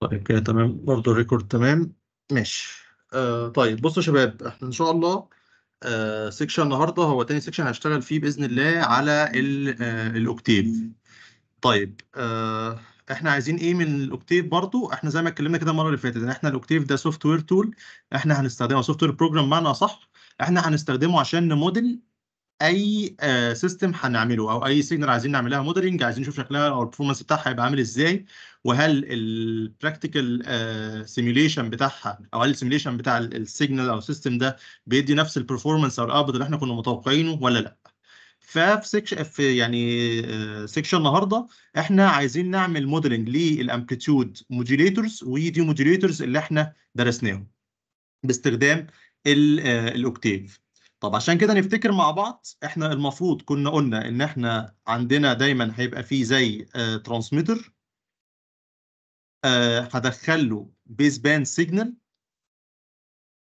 طيب كده تمام برضه الريكورد تمام ماشي آه طيب بصوا يا شباب احنا ان شاء الله آه سيكشن النهارده هو تاني سيكشن هشتغل فيه باذن الله على آه الاوكتيف طيب آه احنا عايزين ايه من الاوكتيف برضه احنا زي ما اتكلمنا كده المره اللي فاتت ان احنا الاوكتيف ده سوفت وير تول احنا هنستخدمه سوفت وير بروجرام معنى صح احنا هنستخدمه عشان نموديل اي سيستم آه، هنعمله او اي سيجنال عايزين نعملها موديلنج عايزين نشوف شكلها او البرفورمانس بتاعها هيبقى عامل ازاي وهل البراكتيكال سيميوليشن آه، بتاعها او هل السيميوليشن بتاع السيجنال او السيستم ده بيدي نفس البرفورمانس او الاوتبوت اللي احنا كنا متوقعينه ولا لا ففي سيكشن في يعني سيكشن آه، النهارده احنا عايزين نعمل موديلنج للامبليتيود موديليتورز ودي موديليتورز اللي احنا درسناهم باستخدام الاوكتيف طب عشان كده نفتكر مع بعض احنا المفروض كنا قلنا ان احنا عندنا دايما هيبقى فيه زي ترانسميتر اه هدخل له بيس باند سيجنال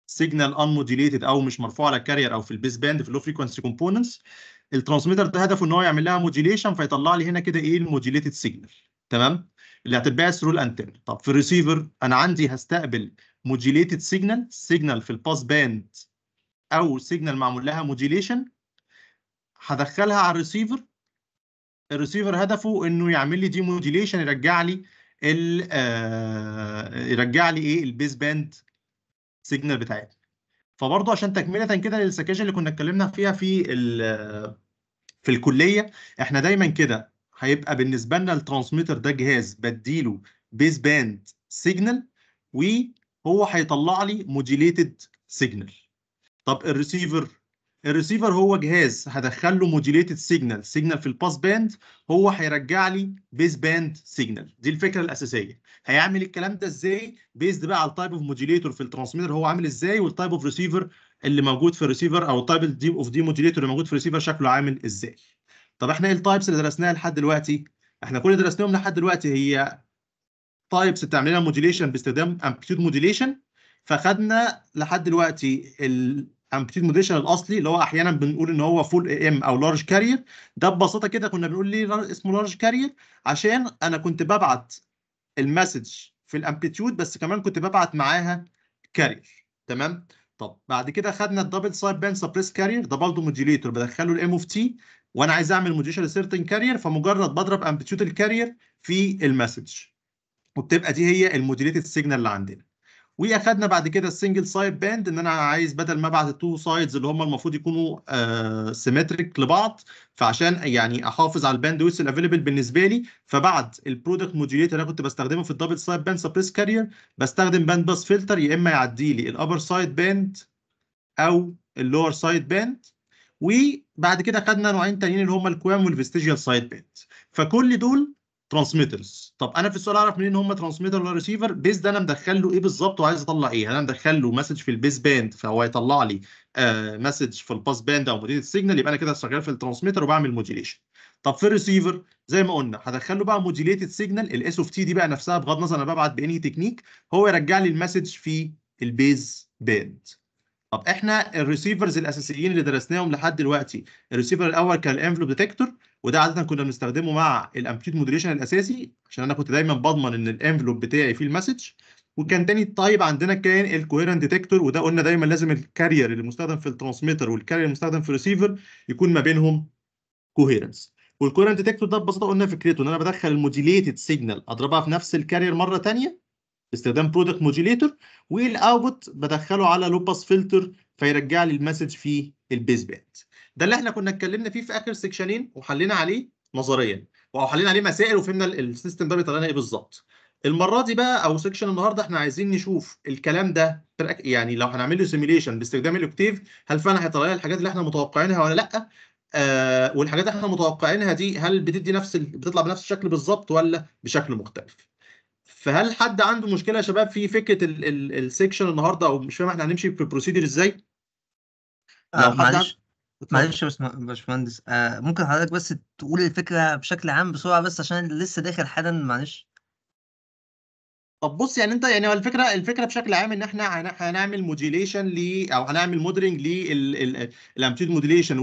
سيجنال ان موديليتد او مش مرفوع على الكارير او في البيس باند في اللو فريكونسي كومبوننتس الترانسميتر ده هدفه ان هو يعمل لها موديليشن فيطلع لي هنا كده ايه الموديليتد سيجنال تمام اللي هتتبعث ثرو الانتن طب في الريسيفر انا عندي هستقبل موديليتد سيجنال سيجنال في الباس باند او سيجنال معمول لها موديليشن هدخلها على الريسيفر الريسيفر هدفه انه يعمل لي دي موديليشن يرجع لي ال آه، يرجع لي ايه البيس باند سيجنال بتاعتي فبرضو عشان تكمله كده للسكاشن اللي كنا اتكلمنا فيها في في الكليه احنا دايما كده هيبقى بالنسبه لنا الترانسميتر ده جهاز بديله بيس باند سيجنال وهو هيطلع لي موديليتد سيجنال طب الريسيفر الريسيفر هو جهاز هدخل له موديليتد سيجنال سيجنال في الباس باند هو هيرجع لي بيس باند سيجنال دي الفكره الاساسيه هيعمل الكلام ده ازاي بيزد بقى على التايب اوف موديليتور في الترانسميتر هو عامل ازاي والتايب اوف ريسيفر اللي موجود في الريسيفر او التايب اوف دي موديليتور اللي موجود في الريسيفر شكله عامل ازاي طب احنا ايه التايبس اللي درسناها لحد دلوقتي احنا كل اللي درسناهم لحد دلوقتي هي تايبس بتعمل لنا موديليشن باستخدام امبليتيود موديليشن فخدنا لحد دلوقتي ال موديشن الاصلي اللي هو احيانا بنقول ان هو فول اي ام او لارج كارير ده ببساطه كده كنا بنقول ليه اسمه لارج كارير عشان انا كنت ببعت المسج في الامبليتيود بس كمان كنت ببعت معاها كارير تمام طب بعد كده خدنا الدبل سايد بان سبريس كارير ده برضه موديليتور بدخله الام اوف تي وانا عايز اعمل موديشن سيرتن كارير فمجرد بضرب امبليتيود الكارير في المسج وبتبقى دي هي الموديليتد سيجنال اللي عندنا واخدنا بعد كده السنجل سايد باند ان انا عايز بدل ما ابعت التو سايدز اللي هم المفروض يكونوا آه سيمتريك لبعض فعشان يعني احافظ على الباند ويث الافيلبل بالنسبه لي فبعد البرودكت موديوليتر انا كنت بستخدمه في الدبل سايد باند سبريس كارير بستخدم باند باس فلتر يا اما يعدي لي الابر سايد باند او اللور سايد باند وبعد كده خدنا نوعين تانيين اللي هم الكوام والفيستيجيال سايد باند فكل دول ترانسميترز طب انا في السؤال اعرف منين هم ترانسميتر ولا ريسيفر بيز ده انا مدخل له ايه بالظبط وعايز اطلع ايه يعني انا مدخل له مسج في البيز باند فهو هيطلع لي آه، مسج في الباس باند او موديل السيجنال يبقى انا كده شغال في الترانسميتر وبعمل موديليشن طب في الريسيفر زي ما قلنا هدخل له بقى موديليتد سيجنال الاس اوف تي دي بقى نفسها بغض النظر انا ببعت بانهي تكنيك هو يرجع لي المسج في البيز باند طب احنا الريسيفرز الاساسيين اللي درسناهم لحد دلوقتي الريسيفر الاول كان الانفلوب ديتكتور وده عاده كنا بنستخدمه مع الامبيوت مودريشن الاساسي عشان انا كنت دايما بضمن ان الانفلوب بتاعي فيه المسج وكان تاني طيب عندنا كان الكوهيرنت ديتكتور وده قلنا دايما لازم الكارير اللي مستخدم في الترانسميتر والكارير المستخدم في الريسيفر يكون ما بينهم كوهيرنس والكورنت ديتكتور ده ببساطه قلنا فكرته ان انا بدخل الموديليتد سيجنال اضربها في نفس الكارير مره ثانيه باستخدام برودكت موديليتور والاوتبوت بدخله على لوباس فلتر فيرجع لي المسج في البيس باند ده اللي احنا كنا اتكلمنا فيه في اخر سيكشنين وحلينا عليه نظريا وحلينا عليه مسائل وفهمنا السيستم ده بيطلع لنا ايه بالظبط المره دي بقى او سيكشن النهارده احنا عايزين نشوف الكلام ده يعني لو هنعمل له سيميليشن باستخدام الاوكتيف هل فعلا هيطلع لنا الحاجات اللي احنا متوقعينها ولا لا آه والحاجات اللي احنا متوقعينها دي هل بتدي نفس ال... بتطلع بنفس الشكل بالظبط ولا بشكل مختلف فهل حد عنده مشكله يا شباب في فكره السيكشن النهارده او مش فاهم احنا هنمشي في البروسيدر ازاي؟ آه معلش معلش يا باشمهندس آه ممكن حضرتك بس تقول الفكره بشكل عام بسرعه بس عشان لسه داخل حالا معلش طب بص يعني انت يعني الفكره الفكره بشكل عام ان احنا هنعمل موديليشن ل او هنعمل مودرنج للامبتيود موديليشن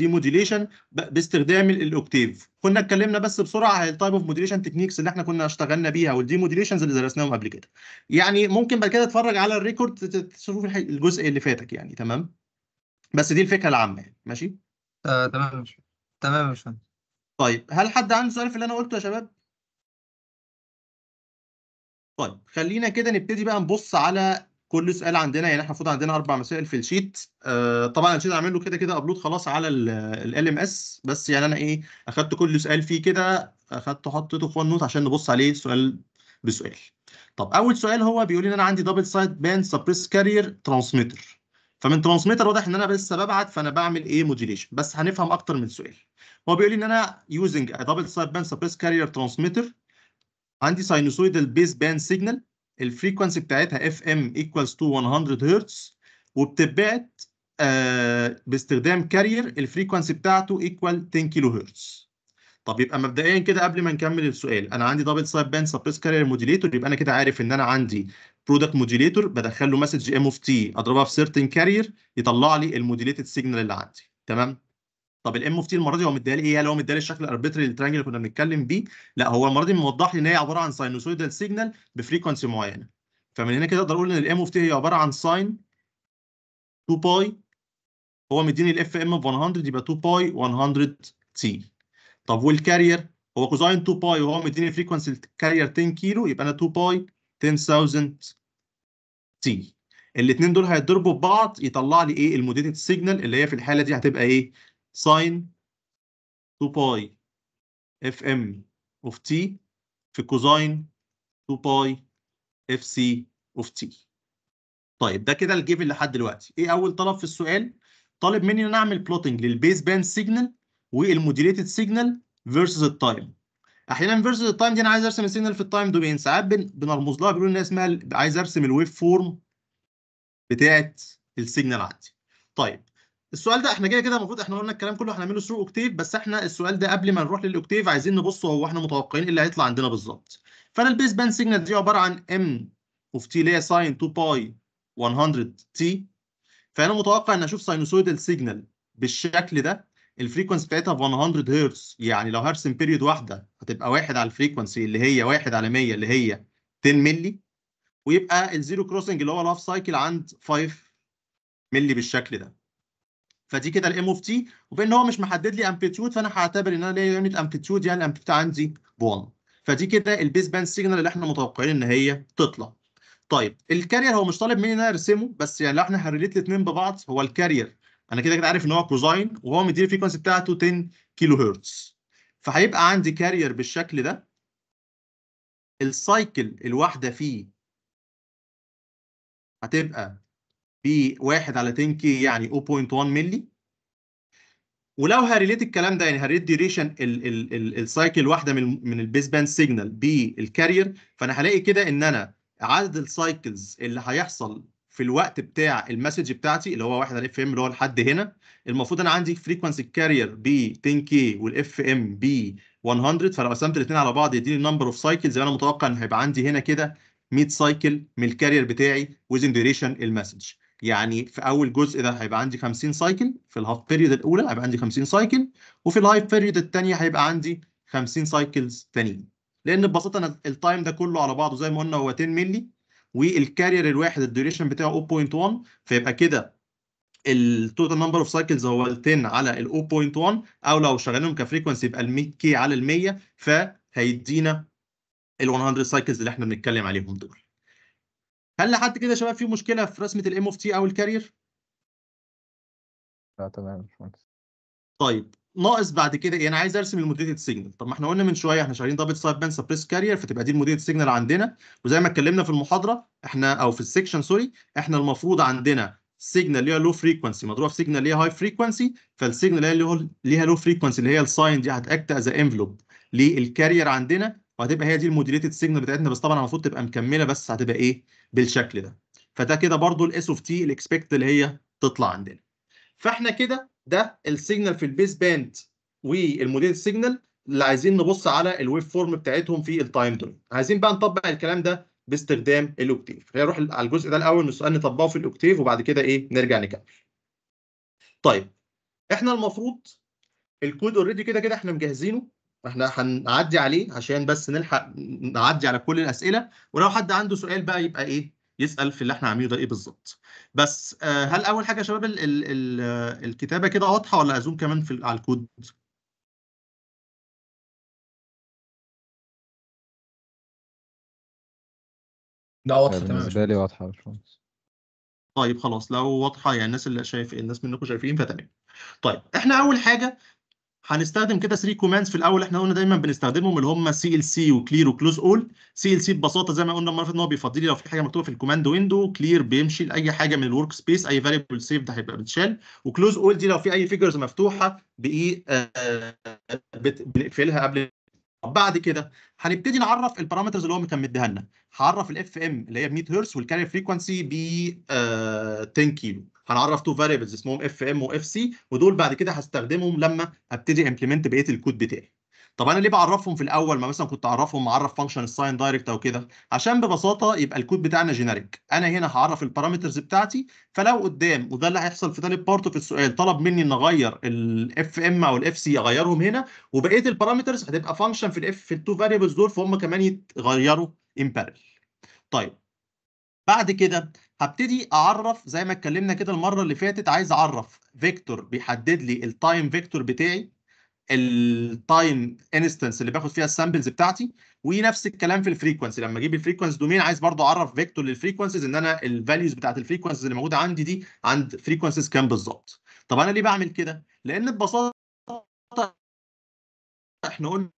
موديليشن باستخدام الاوكتيف كنا اتكلمنا بس بسرعه على التايب اوف موديليشن تكنيكس اللي احنا كنا اشتغلنا بيها والدي موديليشنز اللي درسناهم قبل كده يعني ممكن بعد كده تتفرج على الريكورد تشوف الجزء اللي فاتك يعني تمام بس دي الفكره العامه يعني ماشي آه، تمام مش تمام مش طيب هل حد عنده سؤال في اللي انا قلته يا شباب طيب خلينا كده نبتدي بقى نبص على كل سؤال عندنا يعني احنا المفروض عندنا اربع مسائل في الشيت آه طبعا الشيت هعمل له كده كده ابلود خلاص على ال ام اس بس يعني انا ايه اخدت كل سؤال فيه كده اخدت حطيته في ون نوت عشان نبص عليه سؤال بسؤال طب اول سؤال هو بيقول لي ان انا عندي دبل سايد بان سبريس كارير ترانسميتر فمن ترانسميتر واضح ان انا لسه ببعت فانا بعمل ايه موديليشن بس هنفهم اكتر من سؤال هو بيقول لي ان انا يوزنج دبل سايد باند سبريس كارير ترانسميتر عندي ساينوسويدال بيس باند سيجنال الفريكونسي بتاعتها اف ام ايكوالز تو 100 هرتز وبتتبعت آه باستخدام كارير الفريكونسي بتاعته ايكوال 10 كيلو هرتز طب يبقى مبدئيا كده قبل ما نكمل السؤال انا عندي دبل سايد باند سبريس كارير موديليتور يبقى انا كده عارف ان انا عندي برودكت موديليتور بدخل له مسج ام اوف تي اضربها في سيرتن كارير يطلع لي الموديليتد سيجنال اللي عندي تمام طب الام اوف تي المره دي هو مديها لي ايه هل هو مديها لي الشكل الاربيتري للترانجل اللي كنا بنتكلم بيه لا هو المره دي موضح لي ان هي عباره عن ساينوسويدال سيجنال بفريكونسي معينه فمن هنا كده اقدر اقول ان الام اوف تي هي عباره عن ساين 2 باي هو مديني الاف ام ب 100 يبقى 2 باي 100 تي طب والكارير هو كوزاين 2 باي وهو مديني فريكونسي الكارير 10 كيلو يبقى انا 2 باي 10000 تي الاثنين دول هيتضربوا ببعض يطلع لي ايه الموديتد سيجنال اللي هي في الحاله دي هتبقى ايه ساين 2 باي اف ام اوف تي في كوزاين 2 باي اف سي اوف تي طيب ده كده الجيف لحد دلوقتي ايه اول طلب في السؤال طالب مني ان انا اعمل بلوتنج للبيس باند سيجنال والموديليتد سيجنال فيرسز التايم احيانا فيرسز التايم دي انا عايز ارسم السيجنال في التايم دومين ساعات بنرمز لها بيقول ان اسمها عايز ارسم الويف فورم بتاعت السيجنال عندي طيب السؤال ده احنا كده كده المفروض احنا قلنا الكلام كله هنعمله ثرو اوكتيف بس احنا السؤال ده قبل ما نروح للاوكتيف عايزين نبص هو احنا متوقعين ايه اللي هيطلع عندنا بالظبط فانا البيس باند سيجنال دي عباره عن ام اوف تي اللي هي ساين 2 باي 100 تي فانا متوقع ان اشوف ساينوسويدال سيجنال بالشكل ده الفريكونسي بتاعتها ب 100 هرتز يعني لو هرسم بيريود واحده هتبقى واحد على الفريكونسي اللي هي واحد على 100 اللي هي 10 ملي ويبقى الزيرو كروسنج اللي هو الهاف سايكل عند 5 ملي بالشكل ده فدي كده الام اوف تي وبان هو مش محدد لي امبليتيود فانا هعتبر ان انا ليا يونت امبليتيود يعني الامبليتيود عندي ب 1 فدي كده البيس باند سيجنال اللي احنا متوقعين ان هي تطلع طيب الكارير هو مش طالب مني ان انا ارسمه بس يعني لو احنا هنريليت الاثنين ببعض هو الكارير انا كده كده عارف ان هو كوزاين وهو مدير الفريكونسي بتاعته 10 كيلو هرتز فهيبقى عندي كارير بالشكل ده السايكل الواحده فيه هتبقى ب 1 على 10 كي يعني 0.1 ملي ولو هريليت الكلام ده يعني هريليت ديوريشن السايكل الواحده من من البيس باند سيجنال بالكارير فانا هلاقي كده ان انا عدد السايكلز اللي هيحصل في الوقت بتاع المسج بتاعتي اللي هو واحد اف ام اللي هو لحد هنا المفروض انا عندي فريكونسي الكارير ب 10 كي والاف ام ب 100 فلو قسمت الاثنين على بعض يديني النمبر اوف سايكل زي ما انا متوقع ان هيبقى عندي هنا كده 100 سايكل من الكارير بتاعي ويزن ديوريشن المسج يعني في اول جزء ده هيبقى عندي 50 سايكل في الهاف بيريود الاولى هيبقى عندي 50 سايكل وفي الهاي بيريود الثانيه هيبقى عندي 50 سايكلز ثانيين لان ببساطه انا التايم ده كله على بعضه زي ما قلنا هو 10 ملي والكارير الواحد الديوريشن بتاعه 0.1 فيبقى كده التوتال نمبر اوف سايكلز هو ال 10 على ال 0.1 او لو شغالينهم كفريكونسي يبقى ال 100 كي على ال 100 فهيدينا ال 100 سايكلز اللي احنا بنتكلم عليهم دول. هل لحد كده يا شباب في مشكله في رسمه الام اوف تي او الكارير؟ لا تمام يا باشمهندس طيب ناقص بعد كده ايه انا عايز ارسم الموديتد سيجنال طب ما احنا قلنا من شويه احنا شغالين دبل سايد باند سبريس كارير فتبقى دي الموديتد سيجنال عندنا وزي ما اتكلمنا في المحاضره احنا او في السكشن سوري احنا المفروض عندنا سيجنال ليها لو فريكونسي مضروبه في سيجنال ليها هاي فريكونسي فالسيجنال اللي ليها لو فريكونسي اللي هي الساين دي هتاكت از انفلوب للكارير عندنا وهتبقى هي دي الموديليتد سيجنال بتاعتنا بس طبعا المفروض تبقى مكمله بس هتبقى ايه بالشكل ده فده كده برضو الاس اوف تي الاكسبكت اللي هي تطلع عندنا فاحنا كده ده السيجنال في البيس باند والموديل سيجنال اللي عايزين نبص على الويف فورم بتاعتهم في التايم دورين عايزين بقى نطبق الكلام ده باستخدام الاوكتيف خلينا نروح على الجزء ده الاول السؤال نطبقه في الاوكتيف وبعد كده ايه نرجع نكمل طيب احنا المفروض الكود اوريدي كده كده احنا مجهزينه احنا هنعدي عليه عشان بس نلحق نعدي على كل الاسئله ولو حد عنده سؤال بقى يبقى ايه يسال في اللي احنا عاملينه ده ايه بالظبط بس آه، هل اول حاجه يا شباب الكتابه كده واضحه ولا ازوم كمان في على الكود لا واضحه تمام بالنسبه لي واضحه يا باشمهندس طيب خلاص لو واضحه يعني الناس اللي شايف الناس منكم شايفين فتمام طيب احنا اول حاجه هنستخدم كده 3 كوماندز في الاول احنا قلنا دايما بنستخدمهم اللي هم سي ال سي وكلير وكلوز اول سي ال سي ببساطه زي ما قلنا المره اللي هو بيفضل لي لو في حاجه مكتوبه في الكوماند ويندو كلير بيمشي لاي حاجه من الورك سبيس اي فاريبل سيف ده هيبقى بتشال وكلوز اول دي لو في اي فيجرز مفتوحه بايه بنقفلها قبل طب بعد كده هنبتدي نعرف البارامترز اللي هو كان مديها لنا هعرف الاف ام اللي هي ب 100 هرتز والكاري فريكوانسي ب 10 كيلو هنعرف تو فاريبلز اسمهم اف ام واف سي ودول بعد كده هستخدمهم لما ابتدي امبلمنت بقيه الكود بتاعي طب انا ليه بعرفهم في الاول ما مثلا كنت اعرفهم معرف فانكشن الساين دايركت او كده عشان ببساطه يبقى الكود بتاعنا جينيريك انا هنا هعرف البارامترز بتاعتي فلو قدام وده اللي هيحصل في ثالث بارت في السؤال طلب مني ان اغير الاف ام او الاف سي اغيرهم هنا وبقيه البارامترز هتبقى فانكشن في الاف في التو فاريبلز دول فهم كمان يتغيروا ان طيب بعد كده هبتدي اعرف زي ما اتكلمنا كده المره اللي فاتت عايز اعرف فيكتور بيحدد لي التايم فيكتور بتاعي التايم انستنس اللي باخد فيها السامبلز بتاعتي ونفس الكلام في الفريكونسي لما اجيب الفريكونس دومين عايز برضو اعرف فيكتور للفريكونسيز ان انا الفاليوز بتاعت الفريكونسيز اللي موجوده عندي دي عند فريكونسيز كام بالظبط طب انا ليه بعمل كده لان ببساطه احنا قلنا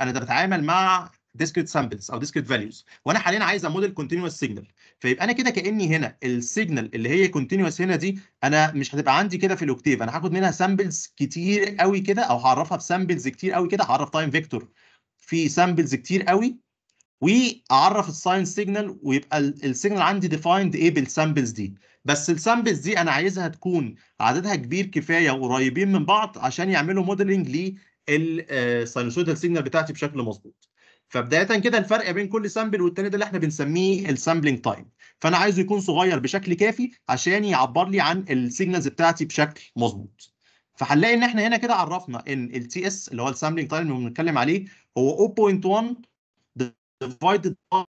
انا بتعامل مع ديسكريت سامبلز او ديسكريت فاليوز وانا حاليا عايز اموديل كونتينوس سيجنال فيبقى انا كده كاني هنا السيجنال اللي هي كونتينوس هنا دي انا مش هتبقى عندي كده في الاوكتيف انا هاخد منها سامبلز كتير قوي كده او هعرفها بسامبلز كتير قوي كده هعرف تايم فيكتور في سامبلز كتير قوي واعرف الساين سيجنال ويبقى السيجنال عندي ديفايند ايه بالسامبلز دي بس السامبلز دي انا عايزها تكون عددها كبير كفايه وقريبين من بعض عشان يعملوا موديلنج للساينوسويدال سيجنال بتاعتي بشكل مظبوط فبدايه كده الفرق بين كل سامبل والتاني ده اللي احنا بنسميه السامبلنج تايم فانا عايزه يكون صغير بشكل كافي عشان يعبر لي عن السيجنالز بتاعتي بشكل مظبوط فهنلاقي ان احنا هنا كده عرفنا ان التي اس اللي هو السامبلنج تايم اللي بنتكلم عليه هو 0.1 ديفايدد باي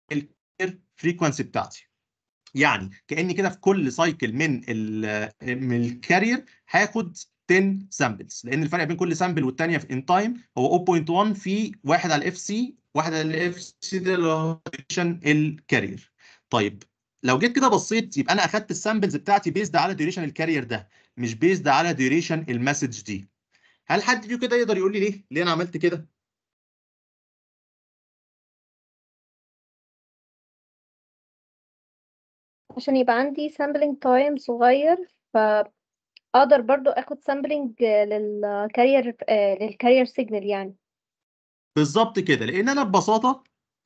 الكير فريكوانسي بتاعتي يعني كاني كده في كل سايكل من من الكارير هاخد 10 سامبلز لان الفرق بين كل سامبل والثانيه في ان تايم هو 0.1 في 1 على الاف سي واحده للاف سي ده اللي هو ديوريشن الكارير طيب لو جيت كده بصيت يبقى انا اخدت السامبلز بتاعتي بيزد على ديوريشن الكارير ده مش بيزد على ديوريشن المسج دي هل حد فيكم كده يقدر يقول لي ليه ليه انا عملت كده عشان يبقى عندي سامبلينج تايم صغير فاقدر اقدر برضو اخد سامبلينج للكارير للكارير سيجنال يعني بالظبط كده لان انا ببساطه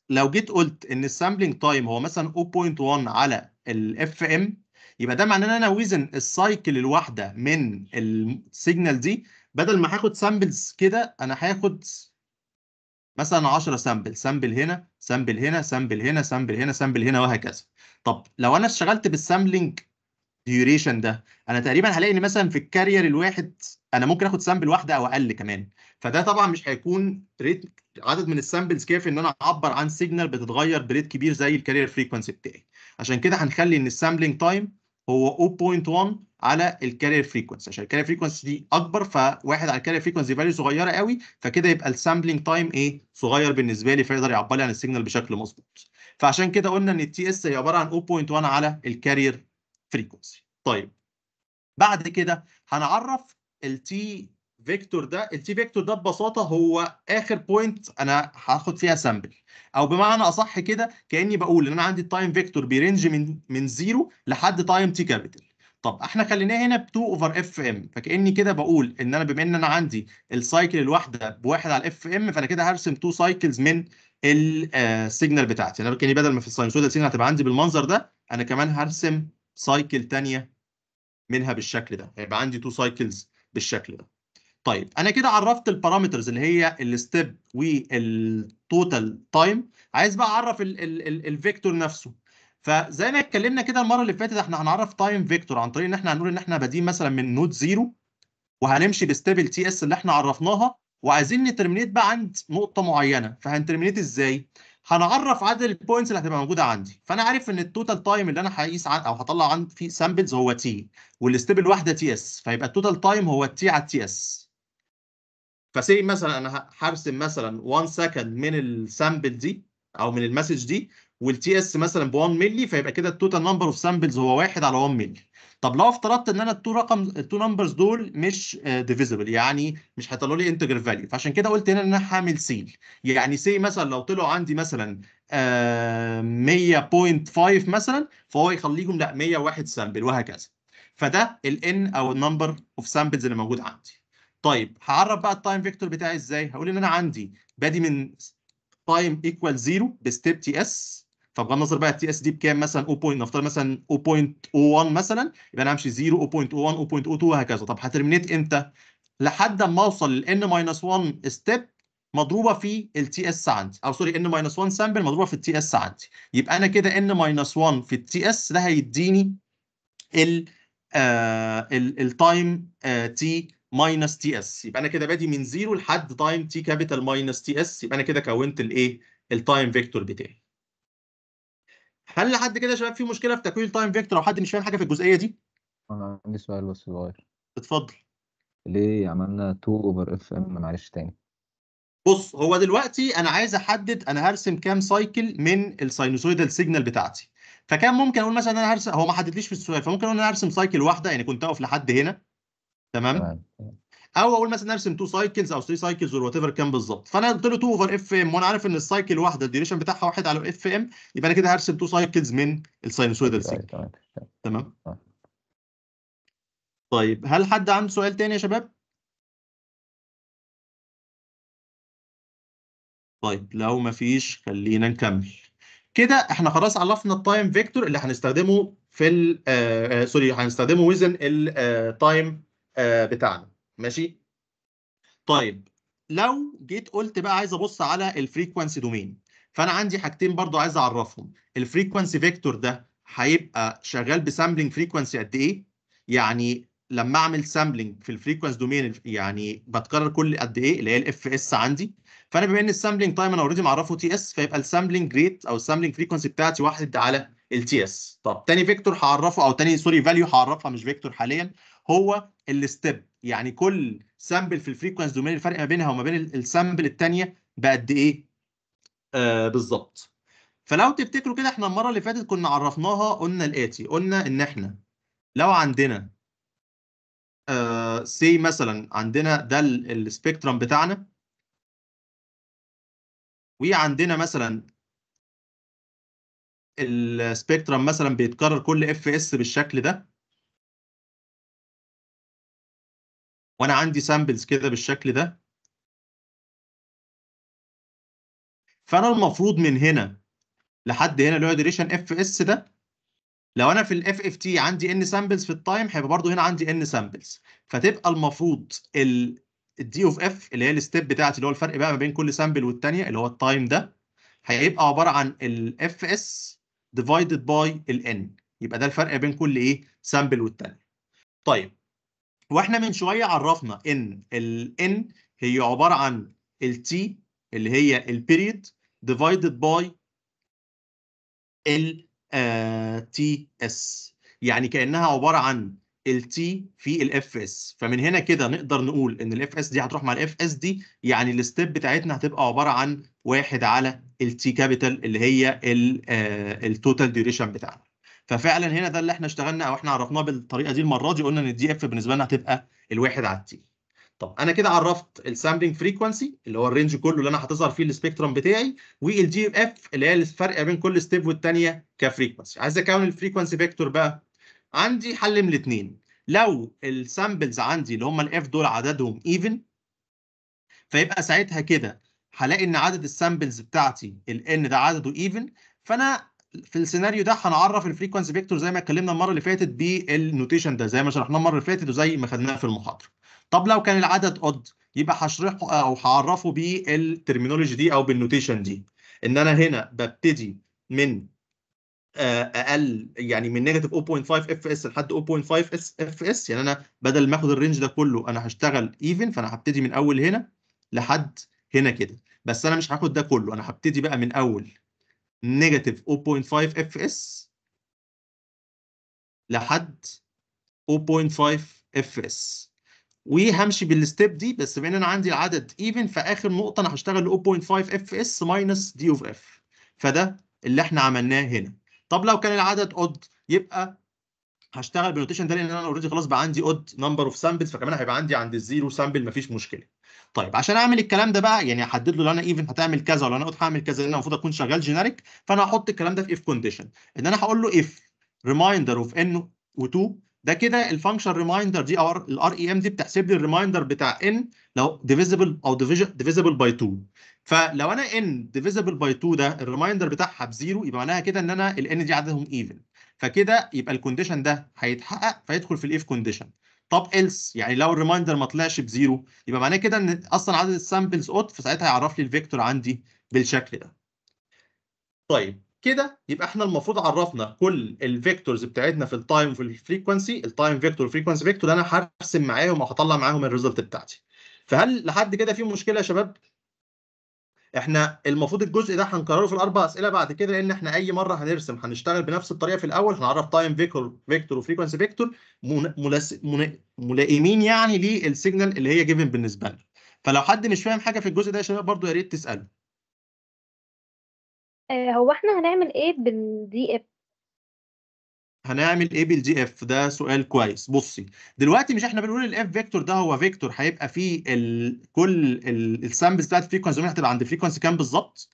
لو جيت قلت ان السامبلنج تايم هو مثلا 0.1 على الاف ام يبقى ده معناه ان انا وزن السايكل الواحده من السيجنال دي بدل ما هاخد سامبلز كده انا هاخد مثلا 10 سامبل سامبل هنا سامبل هنا سامبل هنا سامبل هنا سامبل هنا وهكذا طب لو انا اشتغلت بالسامبلنج ديوريشن ده انا تقريبا هلاقي ان مثلا في الكارير الواحد انا ممكن اخد سامبل واحده او اقل كمان فده طبعا مش هيكون ريت عدد من السامبلز كافي ان انا اعبر عن سيجنال بتتغير بريت كبير زي الكارير فريكونسي بتاعي عشان كده هنخلي ان السامبلنج تايم هو 0.1 على الكارير فريكونسي عشان الكارير فريكونسي دي اكبر فواحد على الكارير فريكونسي فاليو صغيره قوي فكده يبقى السامبلنج تايم ايه صغير بالنسبه لي فيقدر يعبر لي عن السيجنال بشكل مظبوط فعشان كده قلنا ان التي اس هي عباره عن 0.1 على الكارير فريكونسي طيب بعد كده هنعرف التي فيكتور ده التي فيكتور ده ببساطه هو اخر بوينت انا هاخد فيها سامبل او بمعنى اصح كده كاني بقول ان انا عندي التايم فيكتور بيرنج من من زيرو لحد تايم تي كابيتال طب احنا خليناه هنا ب 2 اوفر اف ام فكاني كده بقول ان انا بما ان انا عندي السايكل الواحده بواحد على اف ام فانا كده هرسم 2 سايكلز من السيجنال آه، بتاعتي انا كاني بدل ما في الساينسويدال سيجنال هتبقى عندي بالمنظر ده انا كمان هرسم سايكل ثانيه منها بالشكل ده هيبقى عندي 2 سايكلز بالشكل ده طيب انا كده عرفت البارامترز اللي هي الستيب والتوتال تايم عايز بقى اعرف الفيكتور نفسه فزي ما اتكلمنا كده المره اللي فاتت احنا هنعرف تايم فيكتور عن طريق ان احنا هنقول ان احنا بادئين مثلا من نود زيرو وهنمشي بالستيب تي اس اللي احنا عرفناها وعايزين نترمينيت بقى عند نقطه معينه فهنترمينيت ازاي؟ هنعرف عدد البوينتس اللي هتبقى موجوده عندي فانا عارف ان التوتال تايم اللي انا هقيس او هطلع عندي في سامبلز هو تي والستيب الواحده تي اس فيبقى التوتال تايم هو تي على تي اس فسي مثلا انا هرسم مثلا 1 سكند من السامبل دي او من المسج دي والتي اس مثلا ب 1 مللي فيبقى كده التوتال نمبر اوف سامبلز هو 1 على 1 مللي طب لو افترضت ان انا التو رقم التو نمبرز دول مش ديفيزبل آه، يعني مش هيطلعوا لي انتجر فاليو فعشان كده قلت هنا ان انا هعمل سيل يعني سي مثلا لو طلعوا عندي مثلا 100.5 آه، مثلا فهو يخليهم لا 101 سامبل وهكذا فده الان او النمبر اوف سامبلز اللي موجود عندي طيب هعرف بقى التايم فيكتور بتاعي ازاي هقول ان انا عندي بادي من تايم ايكوال 0 بستيب تي اس طب بغض النظر بقى التي اس دي بكام مثلا 0. نفترض مثلا 0.01 مثلا يبقى انا همشي 0 0.01 0.02 وهكذا طب هترمينيت امتى؟ لحد ما اوصل للان ماينس 1 ستيب مضروبه في التي اس عندي او سوري ان ماينس 1 سامبل مضروبه في التي اس عندي يبقى انا كده ان ماينس 1 في التي اس ده هيديني ال آه، التايم تي آه، ماينس تي اس يبقى انا كده بادي من 0 لحد تايم تي كابيتال ماينس تي اس يبقى انا كده كونت الايه التايم فيكتور بتاعي هل لحد كده يا شباب في مشكله في تكوين التايم فيكتور او حد مش فاهم حاجه في الجزئيه دي؟ انا عندي سؤال بس صغير اتفضل ليه عملنا 2 اوفر اف ام معلش تاني بص هو دلوقتي انا عايز احدد انا هرسم كام سايكل من الساينوسويدال سيجنال بتاعتي فكان ممكن اقول مثلا انا هرسم هو ما حددليش في السؤال فممكن اقول انا هرسم سايكل واحده يعني كنت اقف لحد هنا تمام, تمام. او اقول مثلا ارسم 2 سايكلز او 3 سايكلز اور وات ايفر كان بالظبط فانا قلت له 2 اوفر اف ام وانا عارف ان السايكل واحده الديوريشن بتاعها واحد على اف ام يبقى انا كده هرسم 2 سايكلز من الساينوسويدال سيكل تمام طيب هل حد عنده سؤال تاني يا شباب؟ طيب لو مفيش خلينا نكمل كده احنا خلاص عرفنا التايم فيكتور اللي هنستخدمه في ال آه سوري آه، هنستخدمه وزن التايم آه،, آه بتاعنا ماشي طيب لو جيت قلت بقى عايز ابص على الفريكوانسي دومين فانا عندي حاجتين برضو عايز اعرفهم الفريكوانسي فيكتور ده هيبقى شغال بسامبلنج فريكوانسي قد ايه يعني لما اعمل سامبلنج في الفريكوانسي دومين يعني بتكرر كل قد ايه اللي هي الاف اس عندي فانا بما ان السامبلنج تايم انا اوريدي معرفه تي اس فيبقى السامبلنج ريت او السامبلنج فريكوانسي بتاعتي واحد على التي اس طب تاني فيكتور هعرفه او تاني سوري فاليو هعرفها مش فيكتور حاليا هو الستيب يعني كل سامبل في الفريكونس دومين الفرق ما بينها وما بين السامبل الثانيه بقد ايه آه بالظبط فلو تفتكروا كده احنا المره اللي فاتت كنا عرفناها قلنا الاتي قلنا ان احنا لو عندنا آه سي مثلا عندنا ده السبيكترم بتاعنا وعندنا مثلا السبيكترم مثلا بيتكرر كل اف اس بالشكل ده وانا عندي سامبلز كده بالشكل ده فانا المفروض من هنا لحد هنا اللي هو ديوريشن اف اس ده لو انا في الاف اف تي عندي ان سامبلز في التايم هيبقى برضه هنا عندي ان سامبلز فتبقى المفروض الدي اوف اف اللي هي الستيب بتاعتي اللي هو الفرق بقى ما بين كل سامبل والثانيه اللي هو التايم ده هيبقى عباره عن الاف اس ديفايدد باي الان يبقى ده الفرق بين كل ايه سامبل والثانيه طيب واحنا من شويه عرفنا ان ال n هي عباره عن ال t اللي هي period divided by ال آه، t s يعني كانها عباره عن t في f s فمن هنا كده نقدر نقول ان f s دي هتروح مع f s دي يعني الستيب بتاعتنا هتبقى عباره عن واحد على t كابيتال اللي هي آه، total duration بتاعنا ففعلا هنا ده اللي احنا اشتغلنا او احنا عرفناه بالطريقه دي المره دي قلنا ان الدي اف بالنسبه لنا هتبقى الواحد على التي طب انا كده عرفت السامبلينج فريكونسي اللي هو الرينج كله اللي انا هتظهر فيه السبيكترم بتاعي والدي اف اللي هي الفرق بين كل ستيب والثانيه كفريكونسي عايز اكون الفريكونسي فيكتور بقى عندي حل من الاثنين لو السامبلز عندي اللي هم الاف دول عددهم ايفن فيبقى ساعتها كده هلاقي ان عدد السامبلز بتاعتي الان ده عدده ايفن فانا في السيناريو ده هنعرف الفريكونسي فيكتور زي ما اتكلمنا المره اللي فاتت بالنوتيشن ده زي ما شرحناه المره اللي فاتت وزي ما خدناه في المحاضره طب لو كان العدد اود يبقى هشرحه او هعرفه بالترمينولوجي دي او بالنوتيشن دي ان انا هنا ببتدي من آه، اقل يعني من نيجاتيف 0.5 اف اس لحد 0.5 اف اس يعني انا بدل ما اخد الرينج ده كله انا هشتغل ايفن فانا هبتدي من اول هنا لحد هنا كده بس انا مش هاخد ده كله انا هبتدي بقى من اول نيجاتيف 0.5 اف اس لحد 0.5 اف اس وهمشي بالستيب دي بس بما ان انا عندي العدد ايفن فاخر نقطه انا هشتغل 0.5 اف اس ماينس دي اوف اف فده اللي احنا عملناه هنا طب لو كان العدد اود يبقى هشتغل بالنوتيشن ده لان انا اوريدي خلاص بقى عندي اود نمبر اوف سامبلز فكمان هيبقى عندي عند الزيرو سامبل مفيش مشكله طيب عشان اعمل الكلام ده بقى يعني احدد له لو انا ايفنت هتعمل كذا ولو انا اوت هعمل كذا لان انا المفروض اكون شغال جينيريك فانا هحط الكلام ده في اف كونديشن ان انا هقول له اف ريمايندر اوف ان و2 ده كده الفانكشن ريمايندر دي او الار اي ام e دي بتحسب لي الريمايندر بتاع ان لو ديفيزبل او ديفيزبل باي 2 فلو انا ان ديفيزبل باي 2 ده الريمايندر بتاعها بزيرو يبقى معناها كده ان انا الان دي عددهم ايفن فكده يبقى الكونديشن ده هيتحقق فيدخل في الاف كونديشن طب else يعني لو الريمايندر ما طلعش بزيرو يبقى معناه كده ان اصلا عدد السامبلز اوت فساعتها هيعرف لي الفيكتور عندي بالشكل ده. طيب كده يبقى احنا المفروض عرفنا كل الفيكتورز بتاعتنا في التايم وفي الفريكونسي التايم فيكتور والفريكونسي فيكتور انا هرسم معاهم وهطلع معاهم الريزلت بتاعتي. فهل لحد كده في مشكله يا شباب؟ احنا المفروض الجزء ده هنكرره في الاربع اسئله بعد كده لان احنا اي مره هنرسم هنشتغل بنفس الطريقه في الاول هنعرف تايم فيكتور فيكتور وفريكونسي فيكتور ملائمين يعني للسيجنال اللي هي جيفن بالنسبه لنا فلو حد مش فاهم حاجه في الجزء ده يا شباب برضه يا ريت تساله آه، هو احنا هنعمل ايه بالدي اف هنعمل ايه بالجي اف ده سؤال كويس بصي دلوقتي مش احنا بنقول الاف فيكتور ده هو فيكتور هيبقى فيه ال... كل ال... السامبلز بتاعت الفريكونسي هتبقى عند فريكونسي كام بالظبط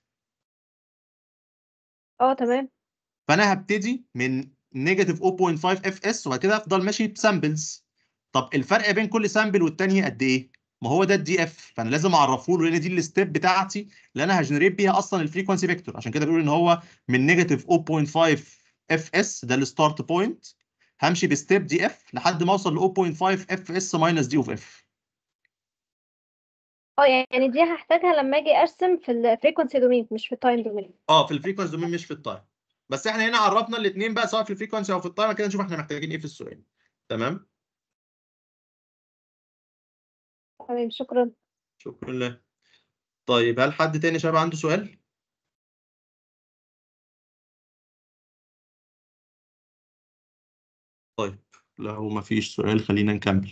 اه تمام فانا هبتدي من نيجاتيف 0.5 اف اس وبعد كده افضل ماشي بسامبلز طب الفرق بين كل سامبل والتانيه قد ايه ما هو ده الدي اف فانا لازم اعرفه له لان دي الستيب بتاعتي اللي انا هجنريت بيها اصلا الفريكونسي فيكتور عشان كده بيقول ان هو من نيجاتيف 0.5 اف اس ده الستارت بوينت همشي بستيب دي اف لحد ما اوصل ل 0.5 اف اس ماينس دي اوف اف اه يعني دي هحتاجها لما اجي ارسم في الفريكونسي دومين مش في التايم دومين اه في الفريكونسي دومين مش في التايم بس احنا هنا عرفنا الاثنين بقى سواء في الفريكونسي او في التايم كده نشوف احنا محتاجين ايه في السؤال تمام تمام شكرا شكرا لك طيب هل حد تاني شباب عنده سؤال؟ طيب لو ما فيش سؤال خلينا نكمل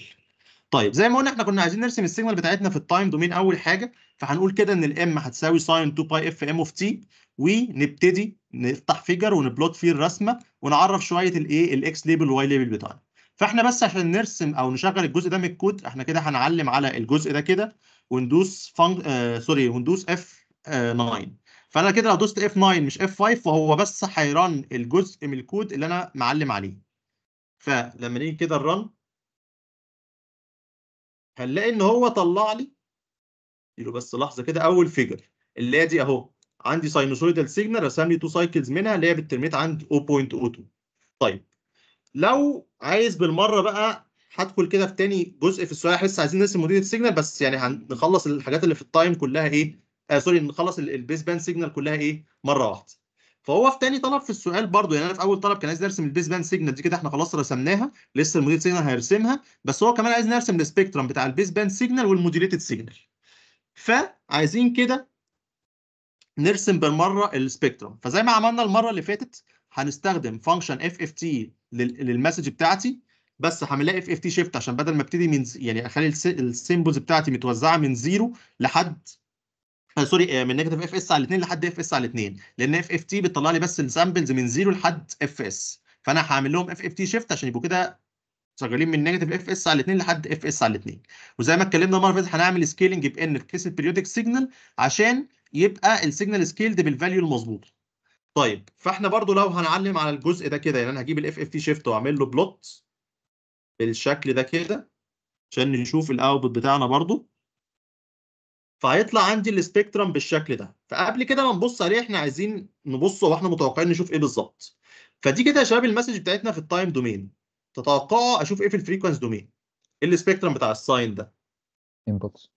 طيب زي ما قلنا احنا كنا عايزين نرسم السيجنال بتاعتنا في التايم دومين اول حاجه فهنقول كده ان الام هتساوي ساين 2 باي اف ام اوف تي ونبتدي نفتح فيجر ونبلوت فيه الرسمه ونعرف شويه الايه الاكس ليبل والواي ليبل بتاعنا فاحنا بس عشان نرسم او نشغل الجزء ده من الكود احنا كده هنعلم على الجزء ده كده وندوس فانك آه سوري وندوس اف آه 9 فانا كده لو دوست اف 9 مش اف 5 فهو بس هيرن الجزء من الكود اللي انا معلم عليه فلما نيجي كده الرن هنلاقي ان هو طلع لي يلو بس لحظه كده اول فيجر اللي هي دي اهو عندي ساينوسويدال سيجنال رسم لي تو سايكلز منها اللي هي بالترميت عند 0.02 طيب لو عايز بالمره بقى هدخل كده في تاني جزء في السؤال احس عايزين نرسم موديل السيجنال بس يعني هنخلص الحاجات اللي في التايم كلها ايه آه سوري نخلص البيس باند سيجنال كلها ايه مره واحده فهو في تاني طلب في السؤال برضه يعني انا في اول طلب كان عايز نرسم البيس باند سيجنال دي كده احنا خلاص رسمناها لسه المدير سيجنال هيرسمها بس هو كمان عايز نرسم السبيكترم بتاع البيس باند سيجنال والموديليتد سيجنال فعايزين كده نرسم بالمره السبيكترم فزي ما عملنا المره اللي فاتت هنستخدم فانكشن اف اف تي للمسج بتاعتي بس هنلاقي اف اف تي شيفت عشان بدل ما ابتدي من يعني اخلي السيمبلز بتاعتي متوزعه من زيرو لحد آه، سوري آه، من نيجاتيف اف اس على 2 لحد اف اس على 2 لان اف اف تي بتطلع لي بس السامبلز من 0 لحد اف اس فانا هعمل لهم اف اف تي شيفت عشان يبقوا كده شغالين من نيجاتيف اف اس على 2 لحد اف اس على 2 وزي ما اتكلمنا المره اللي فاتت هنعمل سكيلنج بان في كيس البريودك سيجنال عشان يبقى السيجنال سكيلد بالفاليو المظبوط طيب فاحنا برضو لو هنعلم على الجزء ده كده يعني انا هجيب الاف اف تي شيفت واعمل له بلوت بالشكل ده كده عشان نشوف الاوتبوت بتاعنا برضو فهيطلع عندي السبيكترم بالشكل ده فقبل كده ما نبص عليه احنا عايزين نبص هو احنا متوقعين نشوف ايه بالظبط فدي كده يا شباب المسج بتاعتنا في التايم دومين تتوقعوا اشوف ايه في الفريكونس دومين ايه السبيكترم بتاع الساين ده امبلس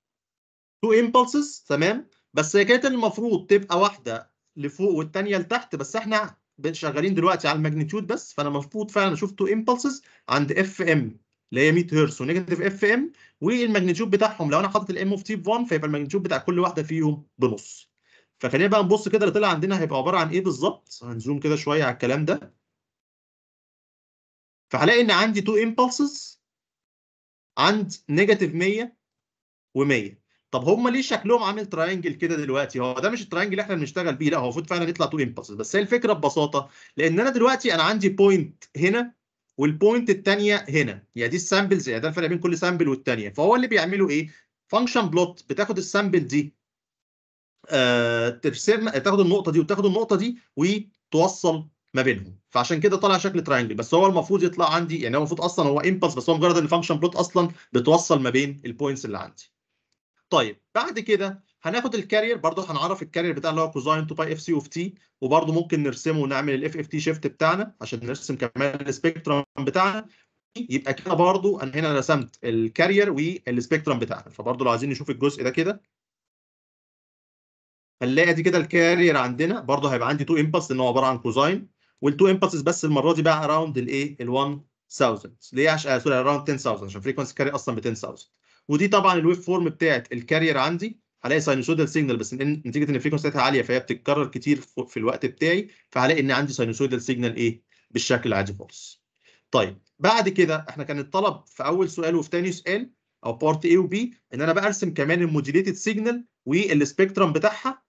تو امبلسز تمام بس هي كانت المفروض تبقى واحده لفوق والثانيه لتحت بس احنا شغالين دلوقتي على الماجنتيود بس فانا المفروض فعلا اشوف تو امبلسز عند اف ام اللي هي 100 هرتز ونيجاتيف اف ام والماجنتيود بتاعهم لو انا حاطط الام اوف تي ب 1 فيبقى الماجنتيود بتاع كل واحده فيهم بنص فخلينا بقى نبص كده اللي طلع عندنا هيبقى عباره عن ايه بالظبط هنزوم كده شويه على الكلام ده فهلاقي ان عندي تو امبلسز عند نيجاتيف 100 و100 طب هم ليه شكلهم عامل تراينجل كده دلوقتي هو ده مش التراينجل اللي احنا بنشتغل بيه لا هو المفروض فعلا يطلع تو امبلسز بس هي الفكره ببساطه لان انا دلوقتي انا عندي بوينت هنا والبوينت الثانيه هنا يعني دي السامبلز يعني ده الفرق بين كل سامبل والثانيه فهو اللي بيعمله ايه فانكشن بلوت بتاخد السامبل دي آه، ترسم تاخد النقطه دي وتاخد النقطه دي وتوصل ما بينهم فعشان كده طالع شكل تراينجل بس هو المفروض يطلع عندي يعني هو المفروض اصلا هو امبلس بس هو مجرد ان الفانكشن بلوت اصلا بتوصل ما بين البوينتس اللي عندي طيب بعد كده هناخد الكارير برضه هنعرف الكارير بتاعنا اللي هو كوزاين 2 باي اف سي اوف تي وبرضه ممكن نرسمه ونعمل الاف اف تي شيفت بتاعنا عشان نرسم كمان السبيكترم بتاعنا يبقى كده برضه انا هنا رسمت الكارير والسبيكترم بتاعنا فبرضه لو عايزين نشوف الجزء ده كده هنلاقي دي كده الكارير عندنا برضه هيبقى عندي 2 امباس لان هو عباره عن كوزاين والتو امباسز بس المره دي بقى اراوند الايه ال 1000 ليه عشان سوري اراوند 10000 عشان فريكونسي الكارير اصلا ب 10000 ودي طبعا الويف فورم بتاعت الكارير عندي هلاقي ساينوسويدال سيجنال بس نتيجه ان الفريكونسي بتاعتها عاليه فهي بتتكرر كتير في الوقت بتاعي فهلاقي ان عندي ساينوسويدال سيجنال ايه بالشكل العادي خالص طيب بعد كده احنا كان الطلب في اول سؤال وفي ثاني سؤال او بارت اي وبي ان انا برسم كمان الموديليتد سيجنال والسبيكترم بتاعها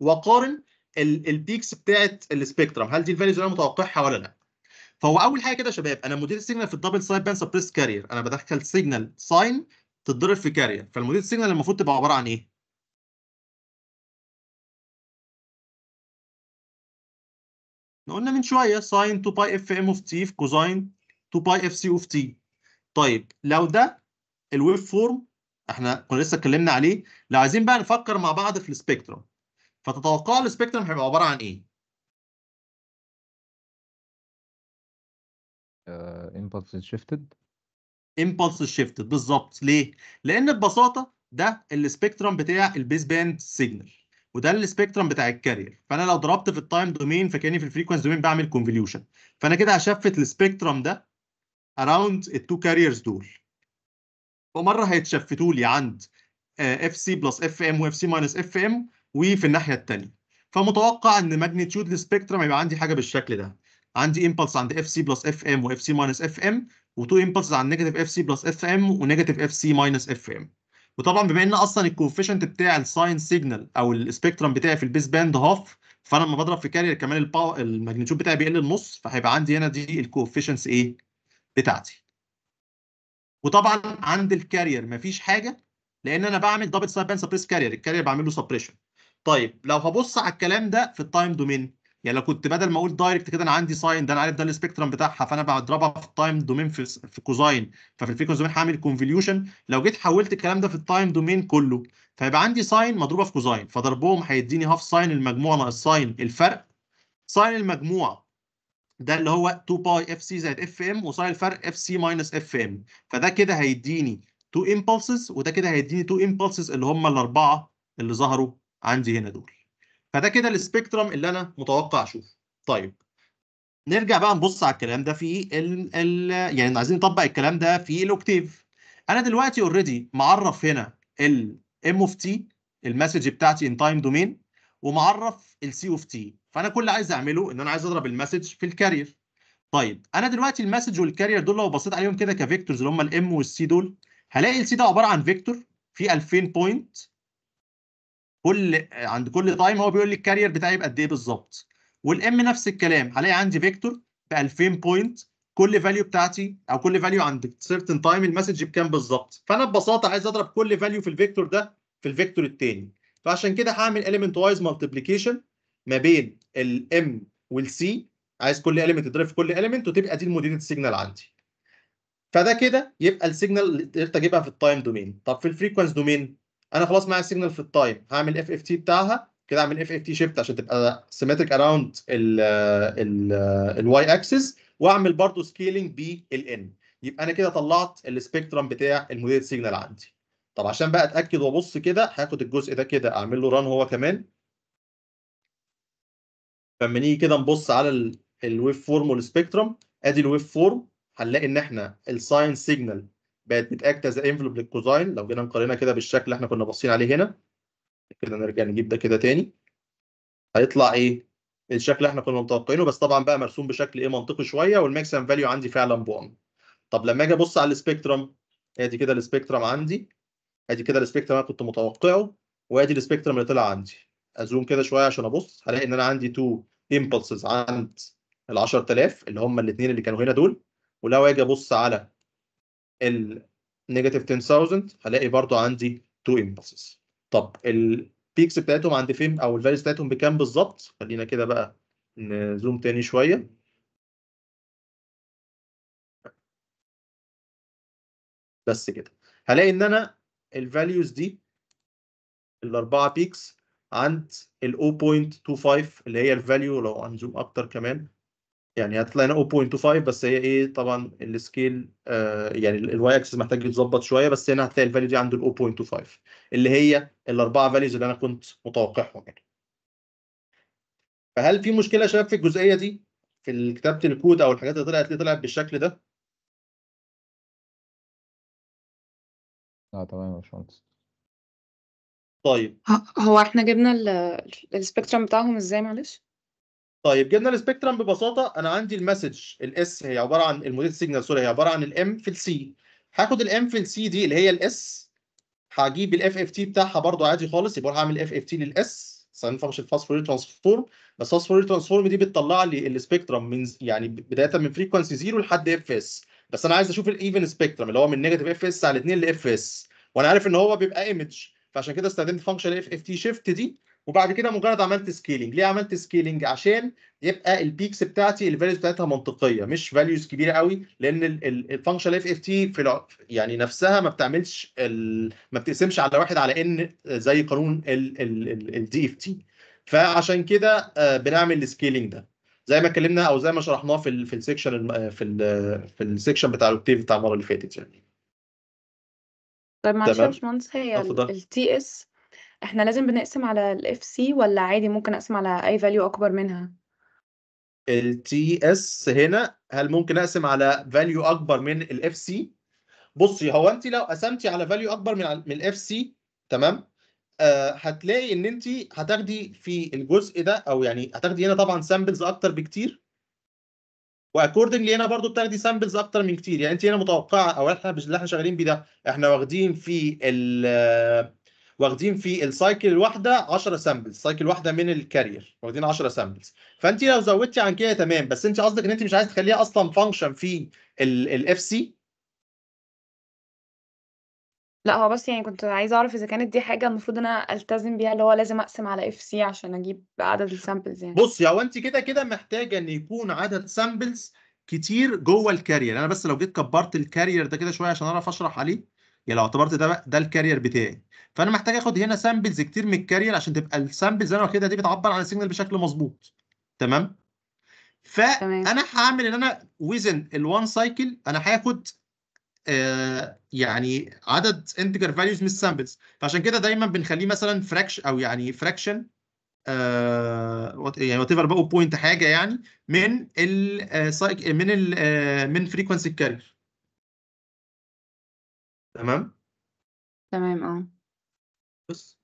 واقارن البيكس بتاعت السبيكترم هل دي الفاليوز اللي انا متوقعها ولا لا فهو اول حاجه كده يا شباب انا موديل سيجنال في الدبل سايد باند سبريس كارير انا بدخل سيجنال ساين تتضرب في كارير فالموديل سيجنال المفروض تبقى عباره عن ايه؟ قلنا من شويه ساين 2 باي اف ام اوف تي في كوزاين 2 باي اف سي اوف تي طيب لو ده الويف فورم احنا كنا لسه اتكلمنا عليه لو عايزين بقى نفكر مع بعض في السبيكتروم فتتوقع السبيكتروم هيبقى عباره عن ايه؟ امبلس آه، شيفتد امبلس شيفت بالظبط ليه؟ لان ببساطه ده السبيكترم بتاع البيس باند سيجنال وده السبيكترم بتاع الكارير فانا لو ضربت في التايم دومين فكاني في الفريكونس دومين بعمل كونفوليوشن فانا كده هشفت السبيكترم ده اراوند التو كاريرز دول فمره هيتشفتوا لي عند اف سي بلس اف ام واف سي ماينس اف ام وفي الناحيه الثانيه فمتوقع ان ماجنتيود السبيكترم هيبقى عندي حاجه بالشكل ده عندي امبلس عند اف سي بلس اف ام واف سي ماينس اف ام وتو امبلس عند نيجاتيف اف سي بلس اف ام ونيجاتيف اف سي ماينس اف ام وطبعا بما ان اصلا الكوفيشنت بتاع الساين سيجنال او السبيكترم بتاعي في البيس باند هاف فانا لما بضرب في كارير كمان الباور الماجنتيود بتاعي بيقل النص فهيبقى عندي هنا دي الكوفيشنتس ايه بتاعتي وطبعا عند الكارير مفيش حاجه لان انا بعمل دبل سايد باند سبريس كارير الكارير بعمل له سبريشن طيب لو هبص على الكلام ده في التايم دومين يعني لو كنت بدل ما اقول دايركت كده انا عندي ساين ده انا عارف ده السبيكترم بتاعها فانا بضربها في التايم دومين في, في كوزاين ففي الفريكونس دومين هعمل كونفوليوشن لو جيت حولت الكلام ده في التايم دومين كله فيبقى عندي ساين مضروبه في كوزاين فضربهم هيديني هاف ساين المجموع ناقص ساين الفرق ساين المجموع ده اللي هو 2 باي اف سي زائد اف ام وساين الفرق اف سي ماينس اف ام فده كده هيديني 2 امبلسز وده كده هيديني 2 امبلسز اللي هم الاربعه اللي ظهروا عندي هنا دول فده كده السبيكترم اللي انا متوقع اشوفه طيب نرجع بقى نبص على الكلام ده في ال ال يعني عايزين نطبق الكلام ده في الاوكتيف انا دلوقتي اوريدي معرف هنا ال ام اوف تي المسج بتاعتي ان تايم دومين ومعرف السي اوف تي فانا كل اللي عايز اعمله ان انا عايز اضرب المسج في الكارير طيب انا دلوقتي المسج والكارير دول لو بصيت عليهم كده كفيكتورز اللي هم الام والسي دول هلاقي السي ده عباره عن فيكتور فيه 2000 بوينت كل عند كل تايم هو بيقول لي الكارير بتاعي قد ايه بالظبط والام نفس الكلام هلاقي عندي فيكتور ب 2000 بوينت كل فاليو بتاعتي او كل فاليو عند سيرتن تايم المسج بكام بالظبط فانا ببساطه عايز اضرب كل فاليو في الفيكتور ده في الفيكتور الثاني فعشان كده هعمل element wise multiplication ما بين الام والسي عايز كل element تضرب في كل element وتبقى دي الموديلد سيجنال عندي فده كده يبقى السيجنال اللي قدرت اجيبها في التايم دومين طب في الفريكونس دومين انا خلاص معايا السيجنال في التايم هعمل اف اف تي بتاعها كده اعمل اف اف تي شيفت عشان تبقى سيمتريك اراوند الواي اكسس واعمل برضو سكيلينج بالان يبقى انا كده طلعت السبيكترم بتاع الموديل سيجنال عندي طب عشان بقى اتاكد وابص كده هاخد الجزء ده كده اعمل له ران هو كمان فلما نيجي كده نبص على الويف فورم والسبيكترم ادي الويف فورم هنلاقي ان احنا الساين سيجنال بقت بتاكت از انفلوب للكوزاين لو جينا نقارنها كده بالشكل اللي احنا كنا باصين عليه هنا كده نرجع نجيب ده كده تاني هيطلع ايه الشكل اللي احنا كنا متوقعينه بس طبعا بقى مرسوم بشكل ايه منطقي شويه والماكسيمم فاليو عندي فعلا بون طب لما اجي ابص على السبيكترم ادي كده السبيكترم عندي ادي كده السبيكترم انا كنت متوقعه وادي السبيكترم اللي طلع عندي ازوم كده شويه عشان ابص هلاقي ان انا عندي تو امبلسز عند ال 10000 اللي هم الاثنين اللي كانوا هنا دول ولو اجي ابص على ال negative 10000 هلاقي برضو عندي 2 impulses طب البيكس بتاعتهم عند فين او الفاليوز بتاعتهم بكام بالظبط خلينا كده بقى نزوم تاني شويه بس كده هلاقي ان انا الفاليوز دي الاربعه بيكس عند ال 0.25 اللي هي الفاليو لو هنزوم اكتر كمان يعني هتطلع هنا 0.25 بس هي ايه طبعا السكيل آه يعني الواي اكسس محتاج يتظبط شويه بس هنا هتلاقي الفاليو دي عند ال 0.25 اللي هي الاربعه فاليوز اللي انا كنت متوقعهم يعني. فهل في مشكله يا شباب في الجزئيه دي في كتابه الكود او الحاجات اللي طلعت اللي طلعت بالشكل ده؟ لا تمام يا باشمهندس. طيب هو احنا جبنا السبيكترم بتاعهم ازاي معلش؟ طيب جبنا السبيكترم ببساطه انا عندي المسج الاس هي عباره عن الموديل سيجنال سوري هي عباره عن الام في السي هاخد الام في السي دي اللي هي الاس هجيب الاف اف تي بتاعها برده عادي خالص يبقى هعمل اف اف تي للاس ساين فانكشن فاسفوريل ترانسفورم بس فاسفوريل ترانسفورم دي بتطلع لي السبيكترم من يعني بدايه من فريكونسي زيرو لحد اف اس بس انا عايز اشوف الايفن سبيكترم اللي هو من نيجاتيف اف اس على 2 لاف اس وانا عارف ان هو بيبقى ايمج فعشان كده استخدمت فانكشن اف اف تي شيفت دي وبعد كده مجرد عملت سكيلينج ليه عملت سكيلينج عشان يبقى البيكس بتاعتي الفاليوز بتاعتها منطقيه مش فاليوز كبيره قوي لان الفانكشن اف اف تي في يعني نفسها ما بتعملش ما بتقسمش على واحد على ان زي قانون الدي اف تي فعشان كده آه، بنعمل السكيلينج ده زي ما اتكلمنا او زي ما شرحناه في في السكشن آه، في في السكشن بتاع الاوكتيف بتاع المره اللي فاتت يعني طيب معلش يا باشمهندس هي التي اس إحنا لازم بنقسم على FC ولا عادي ممكن أقسم على أي value أكبر منها؟ التي اس هنا هل ممكن اقسم على فاليو اكبر من الاف سي بصي هو انت لو قسمتي على فاليو اكبر من من الاف سي تمام آه هتلاقي ان انت هتاخدي في الجزء ده او يعني هتاخدي هنا طبعا سامبلز اكتر بكتير واكوردنجلي هنا برضو بتاخدي سامبلز اكتر من كتير يعني انت هنا متوقعه او احنا اللي احنا شغالين بيه ده احنا واخدين في ال واخدين في السايكل الواحده 10 سامبلز سايكل واحده من الكارير واخدين 10 سامبلز فانت لو زودتي عن كده تمام بس انت قصدك ان انت مش عايز تخليها اصلا فانكشن في الاف سي لا هو بس يعني كنت عايزه اعرف اذا كانت دي حاجه المفروض انا التزم بيها اللي هو لازم اقسم على اف سي عشان اجيب عدد السامبلز يعني بصي هو انت كده كده محتاجه ان يكون عدد سامبلز كتير جوه الكارير انا بس لو جيت كبرت الكارير ده كده شويه عشان اعرف اشرح عليه يعني لو اعتبرت ده ده الكارير بتاعي فانا محتاج اخد هنا سامبلز كتير من الكارير عشان تبقى السامبلز انا واخدها دي بتعبر عن السيجنال بشكل مظبوط تمام فانا هعمل ان انا وزن الوان سايكل انا هاخد آه، يعني عدد انتجر فاليوز من السامبلز فعشان كده دايما بنخليه مثلا فراكش او يعني فراكشن آه يعني وات ايفر بقى بوينت حاجه يعني من السايك آه، من الـ آه، من فريكونسي الكارير تمام تمام اه بس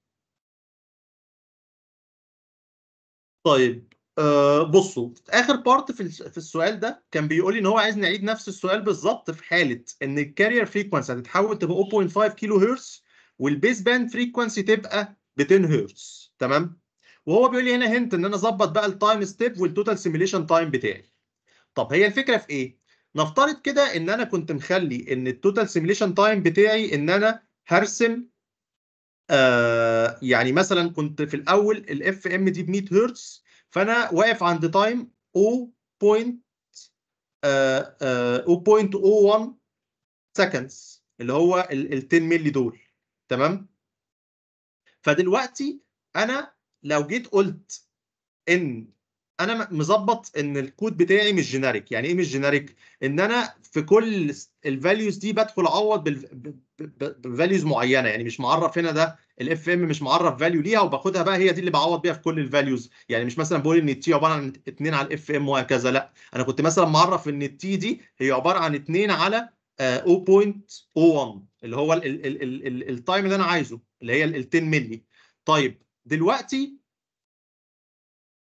طيب أه بصوا اخر بارت في في السؤال ده كان بيقول لي ان هو عايز نعيد نفس السؤال بالظبط في حاله ان الكارير فريكونسي هتتحول تبقى 0.5 كيلو هرتز والبيس باند فريكونسي تبقى ب 10 هرتز تمام وهو بيقول لي هنا هنت ان انا اظبط بقى التايم ستيب والتوتال سيميليشن تايم بتاعي طب هي الفكره في ايه نفترض كده ان انا كنت مخلي ان التوتال سيميليشن تايم بتاعي ان انا هرسم آه، يعني مثلا كنت في الاول الاف ام دي ب 100 هرتز فانا واقف عند تايم 0. آه آه 0.01 سكندز اللي هو ال 10 مللي دول تمام فدلوقتي انا لو جيت قلت ان انا مظبط ان الكود بتاعي مش جينيريك يعني ايه مش جينيريك ان انا في كل الفاليوز دي بدخل اعوض فاليوز معينه يعني مش معرف هنا ده الاف ام مش معرف فاليو ليها وباخدها بقى هي دي اللي بعوض بيها في كل الفاليوز يعني مش مثلا بقول ان التي عباره عن 2 على الاف ام وهكذا لا انا كنت مثلا معرف ان التي دي هي عباره عن 2 على 0.01 آه، اللي هو التايم اللي انا عايزه اللي هي ال 10 مللي طيب دلوقتي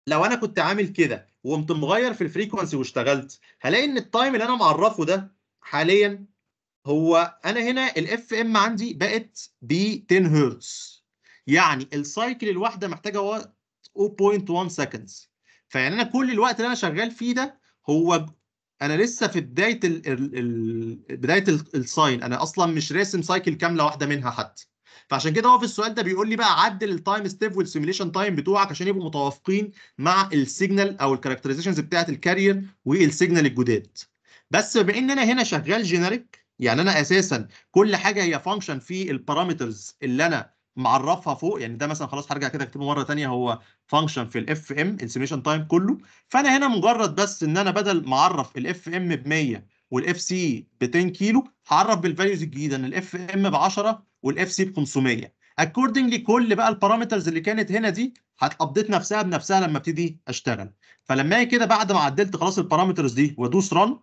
لو انا كنت عامل كده وقمت مغير في الفريكونسي واشتغلت هلاقي ان التايم اللي انا معرفه ده حاليا هو انا هنا الاف ام عندي بقت ب 10 هرتز يعني السايكل الواحده محتاجه 0.1 سكندز فيعني انا كل الوقت اللي انا شغال فيه ده هو انا لسه في بدايه الـ الـ الـ بدايه الساين انا اصلا مش راسم سايكل كامله واحده منها حتى فعشان كده هو في السؤال ده بيقول لي بقى عدل التايم ستيب والسيميليشن تايم بتوعك عشان يبقوا متوافقين مع السيجنال او الكاركترايزيشنز بتاعه الكارير والسيجنال الجداد بس بما ان انا هنا شغال جينيريك يعني انا اساسا كل حاجه هي فانكشن في البارامترز اللي انا معرفها فوق يعني ده مثلا خلاص هرجع كده اكتبه مره ثانيه هو فانكشن في الاف ام انسيميشن تايم كله فانا هنا مجرد بس ان انا بدل ما اعرف الاف ام ب 100 والاف سي ب 10 كيلو هعرف بالفاليوز الجديده ان الاف ام ب 10 والاف سي ب 500 اكوردنجلي كل بقى البارامترز اللي كانت هنا دي هتابديت نفسها بنفسها لما ابتدي اشتغل فلما اجي كده بعد ما عدلت خلاص البارامترز دي وادوس ران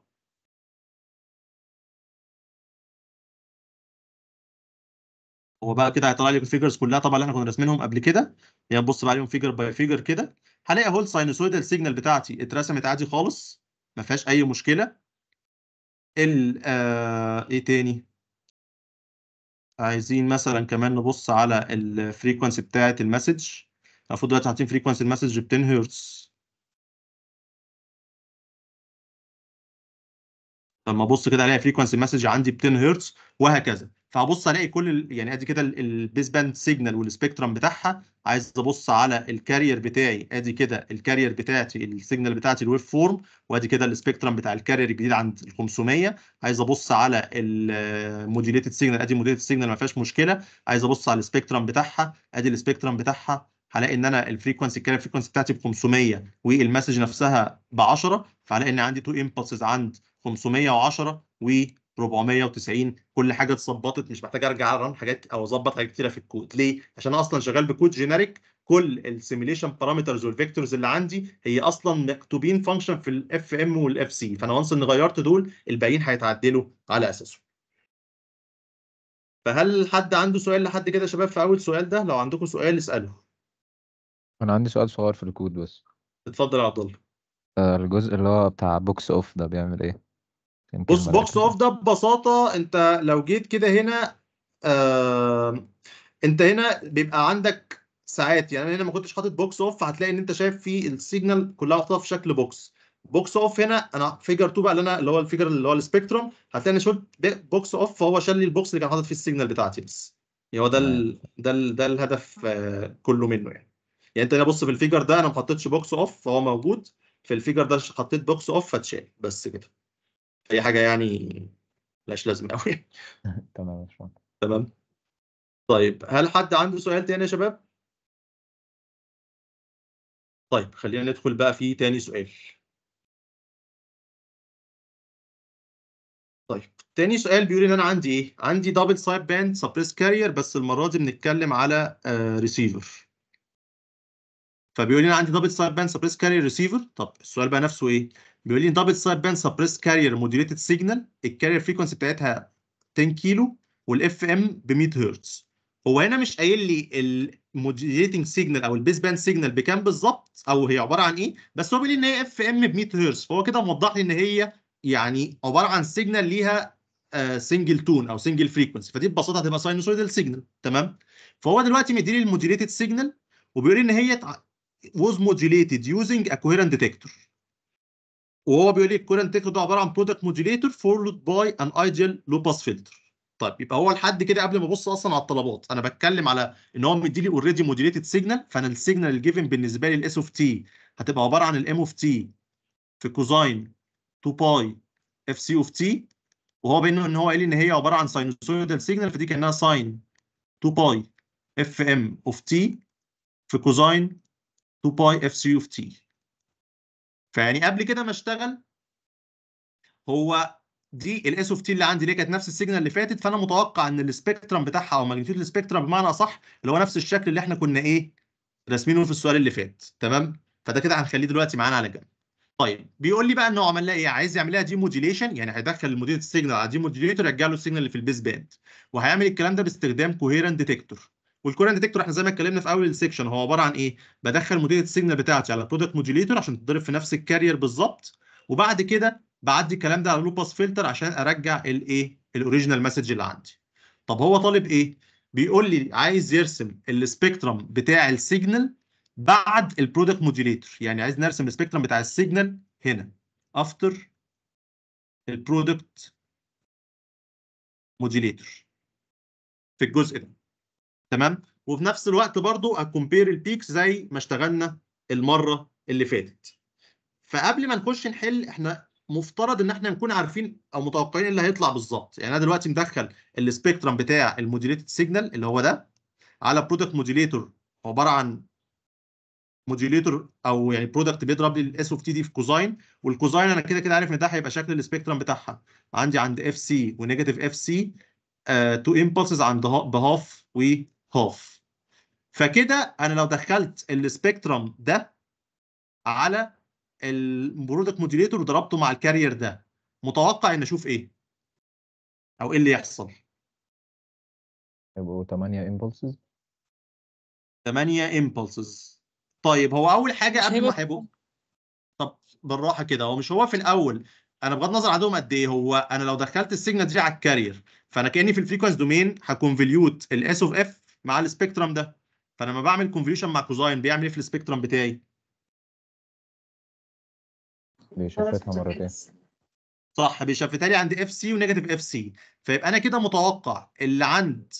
هو بقى كده هيطلع لي الفيجرز كلها طبعا اللي احنا كنا راسمينهم قبل كده يعني بص بقى عليهم فيجر باي فيجر كده هلاقي اهو الساينوسويدال سيجنال بتاعتي اترسمت عادي خالص ما فيهاش اي مشكله ال آه ايه تاني عايزين مثلا كمان نبص على الفريكونسي بتاعه المسج المفروض دلوقتي حاطين فريكونسي المسج ب 10 هرتز لما ابص كده الاقي فريكونسي المسج عندي ب 10 هرتز وهكذا فهبص الاقي كل يعني ادي كده البيس باند سيجنال والسبيكترم بتاعها عايز ابص على الكارير بتاعي ادي كده الكارير بتاعتي السيجنال بتاعتي الويف فورم وادي كده السبيكترم بتاع الكارير الجديد عند ال 500 عايز ابص على الموديليتد سيجنال ادي موديليتد سيجنال ما فيهاش مشكله عايز ابص على السبيكترم بتاعها ادي السبيكترم بتاعها هلاقي ان انا الفريكونسي الكارير فريكونسي بتاعتي ب 500 والمسج نفسها ب 10 فهلاقي ان عندي تو امباسز عند 510 و 490 كل حاجه اتظبطت مش محتاج ارجع ارن حاجات او اظبط حاجات كتيره في الكود ليه عشان اصلا شغال بكود جينيريك كل السيميليشن بارامترز والفيكتورز اللي عندي هي اصلا مكتوبين فانكشن في الاف ام والاف سي فانا وانس اني غيرت دول الباقيين هيتعدلوا على اساسه فهل حد عنده سؤال لحد كده يا شباب في اول سؤال ده لو عندكم سؤال اساله انا عندي سؤال صغير في الكود بس اتفضل يا عبد الله آه، الجزء اللي هو بتاع بوكس اوف ده بيعمل ايه بص بوكس اوف ده ببساطه انت لو جيت كده هنا آه انت هنا بيبقى عندك ساعات يعني هنا ما كنتش حاطط بوكس اوف هتلاقي ان انت شايف في السيجنال كلها محطوطه في شكل بوكس بوكس اوف هنا انا فيجر 2 بقى اللي انا اللي هو الفيجر اللي هو السبيكتروم هتلاقي انا شفت بوكس اوف فهو شال لي البوكس اللي كان حاطط فيه السيجنال بتاعتي بس يعني هو ده ال ده ال ده الهدف آه، كله منه يعني يعني انت هنا بص في الفيجر ده انا ما حطيتش بوكس اوف فهو موجود في الفيجر ده حطيت بوكس اوف فاتشال بس كده اي حاجه يعني ملهاش لازمه قوي تمام تمام طيب هل حد عنده سؤال تاني يا شباب طيب خلينا ندخل بقى في تاني سؤال طيب تاني سؤال بيقول ان انا عندي ايه عندي دبل سايد باند سبريس كارير بس المره دي بنتكلم على ريسيفر آه، فبيقول لي انا عندي دبل سايد باند سبريس كارير ريسيفر طب السؤال بقى نفسه ايه بيقول لي دبل سايد باند سبريس كارير موديوليتد سيجنال الكارير فريكونسي بتاعتها 10 كيلو والاف ام ب 100 هرتز هو هنا مش قايل لي الموديوليتنج سيجنال او البيس باند سيجنال بكام بالظبط او هي عباره عن ايه بس هو بيقول لي ان هي اف ام ب 100 هرتز فهو كده موضح لي ان هي يعني عباره عن سيجنال ليها سنجل آه، تون او سنجل فريكونسي فدي ببساطه هتبقى ساينوسويدال سيجنال تمام فهو دلوقتي مديني الموديوليتد سيجنال وبيقول لي ان هي was modulated using a coherent detector وهو بيقول لك إيه؟ الكورنت ده عباره عن برودكت موديليتور فولود باي ان ايديال لو باس فلتر طيب يبقى هو لحد كده قبل ما ابص اصلا على الطلبات انا بتكلم على ان هو لي اوريدي موديليتد سيجنال فانا السيجنال الجيفن بالنسبه لي الاس اوف تي هتبقى عباره عن الام اوف تي في كوزاين 2 باي اف سي اوف تي وهو بينه ان هو قال ان هي عباره عن ساينوسويدال سيجنال فدي كانها ساين 2 باي اف ام اوف تي في كوزاين 2 باي اف سي اوف تي فيعني قبل كده ما اشتغل هو دي الاس اوف تي اللي عندي اللي كانت نفس السيجنال اللي فاتت فانا متوقع ان السبيكترم بتاعها او ماجنتيود السبيكترم بمعنى اصح اللي هو نفس الشكل اللي احنا كنا ايه راسمينه في السؤال اللي فات تمام فده كده هنخليه دلوقتي معانا على جنب طيب بيقول لي بقى ان هو عمل لها ايه عايز يعمل لها دي موديليشن يعني هيدخل الموديل السيجنال على دي موديليتور يرجع له السيجنال اللي في البيس باند وهيعمل الكلام ده باستخدام كوهيرنت ديتكتور والكورنت ديتكتور احنا زي ما اتكلمنا في اول السكشن هو عباره عن ايه بدخل موديل السيجنال بتاعتي على برودكت موديليتور عشان تضرب في نفس الكارير بالظبط وبعد كده بعدي الكلام ده على لوباس فلتر عشان ارجع الايه الاوريجينال مسج اللي عندي طب هو طالب ايه بيقول لي عايز يرسم السبيكترم بتاع السيجنال بعد البرودكت موديليتور يعني عايز نرسم السبيكترم بتاع السيجنال هنا افتر البرودكت موديليتور في الجزء ده تمام وفي نفس الوقت برضو اكمبير البيكس زي ما اشتغلنا المره اللي فاتت فقبل ما نخش نحل احنا مفترض ان احنا نكون عارفين او متوقعين اللي هيطلع بالظبط يعني انا دلوقتي مدخل السبيكترم بتاع الموديليتد سيجنال اللي هو ده على برودكت موديليتور عباره عن موديليتور او يعني برودكت بيضرب لي الاس اوف تي دي في كوزاين والكوزاين انا كده كده عارف ان ده هيبقى شكل السبيكترم بتاعها عندي عند اف سي ونيجاتيف اف سي تو امبلسز عند بهاف و قاف فكده انا لو دخلت السبيكترم ده على البرودكت موديليتور وضربته مع الكارير ده متوقع ان اشوف ايه او ايه اللي يحصل يبقوا 8 امبلسز 8 امبلسز طيب هو اول حاجه قبل ما هيبقوا طب بالراحه كده هو مش هو في الاول انا بغض النظر عندهم قد ايه هو انا لو دخلت السيجنال دي على الكارير فانا كاني في الفريكونس دومين هكونفليوت الاس اوف اف مع السبيكترم ده فانا لما بعمل كونفليوشن مع كوزاين بيعمل ايه في السبيكترم بتاعي؟ بيشفتها مرتين صح بيشفتها لي عند اف سي ونيجاتيف اف سي فيبقى انا كده متوقع اللي عند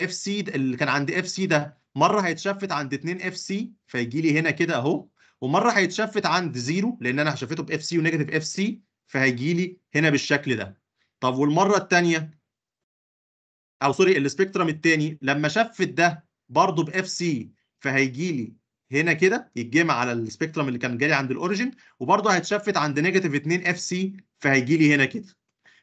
اف سي اللي كان عند اف سي ده مره هيتشفت عند 2 اف سي فيجي لي هنا كده اهو ومره هيتشفت عند زيرو لان انا شفته باف سي ونيجاتيف اف سي فهيجي لي هنا بالشكل ده طب والمره الثانيه او سوري السبيكترم الثاني لما شفت ده برضه باف سي فهيجي لي هنا كده يتجمع على السبيكترم اللي كان جالي عند الاوريجن وبرضه هيتشفت عند نيجاتيف 2 اف سي فهيجي لي هنا كده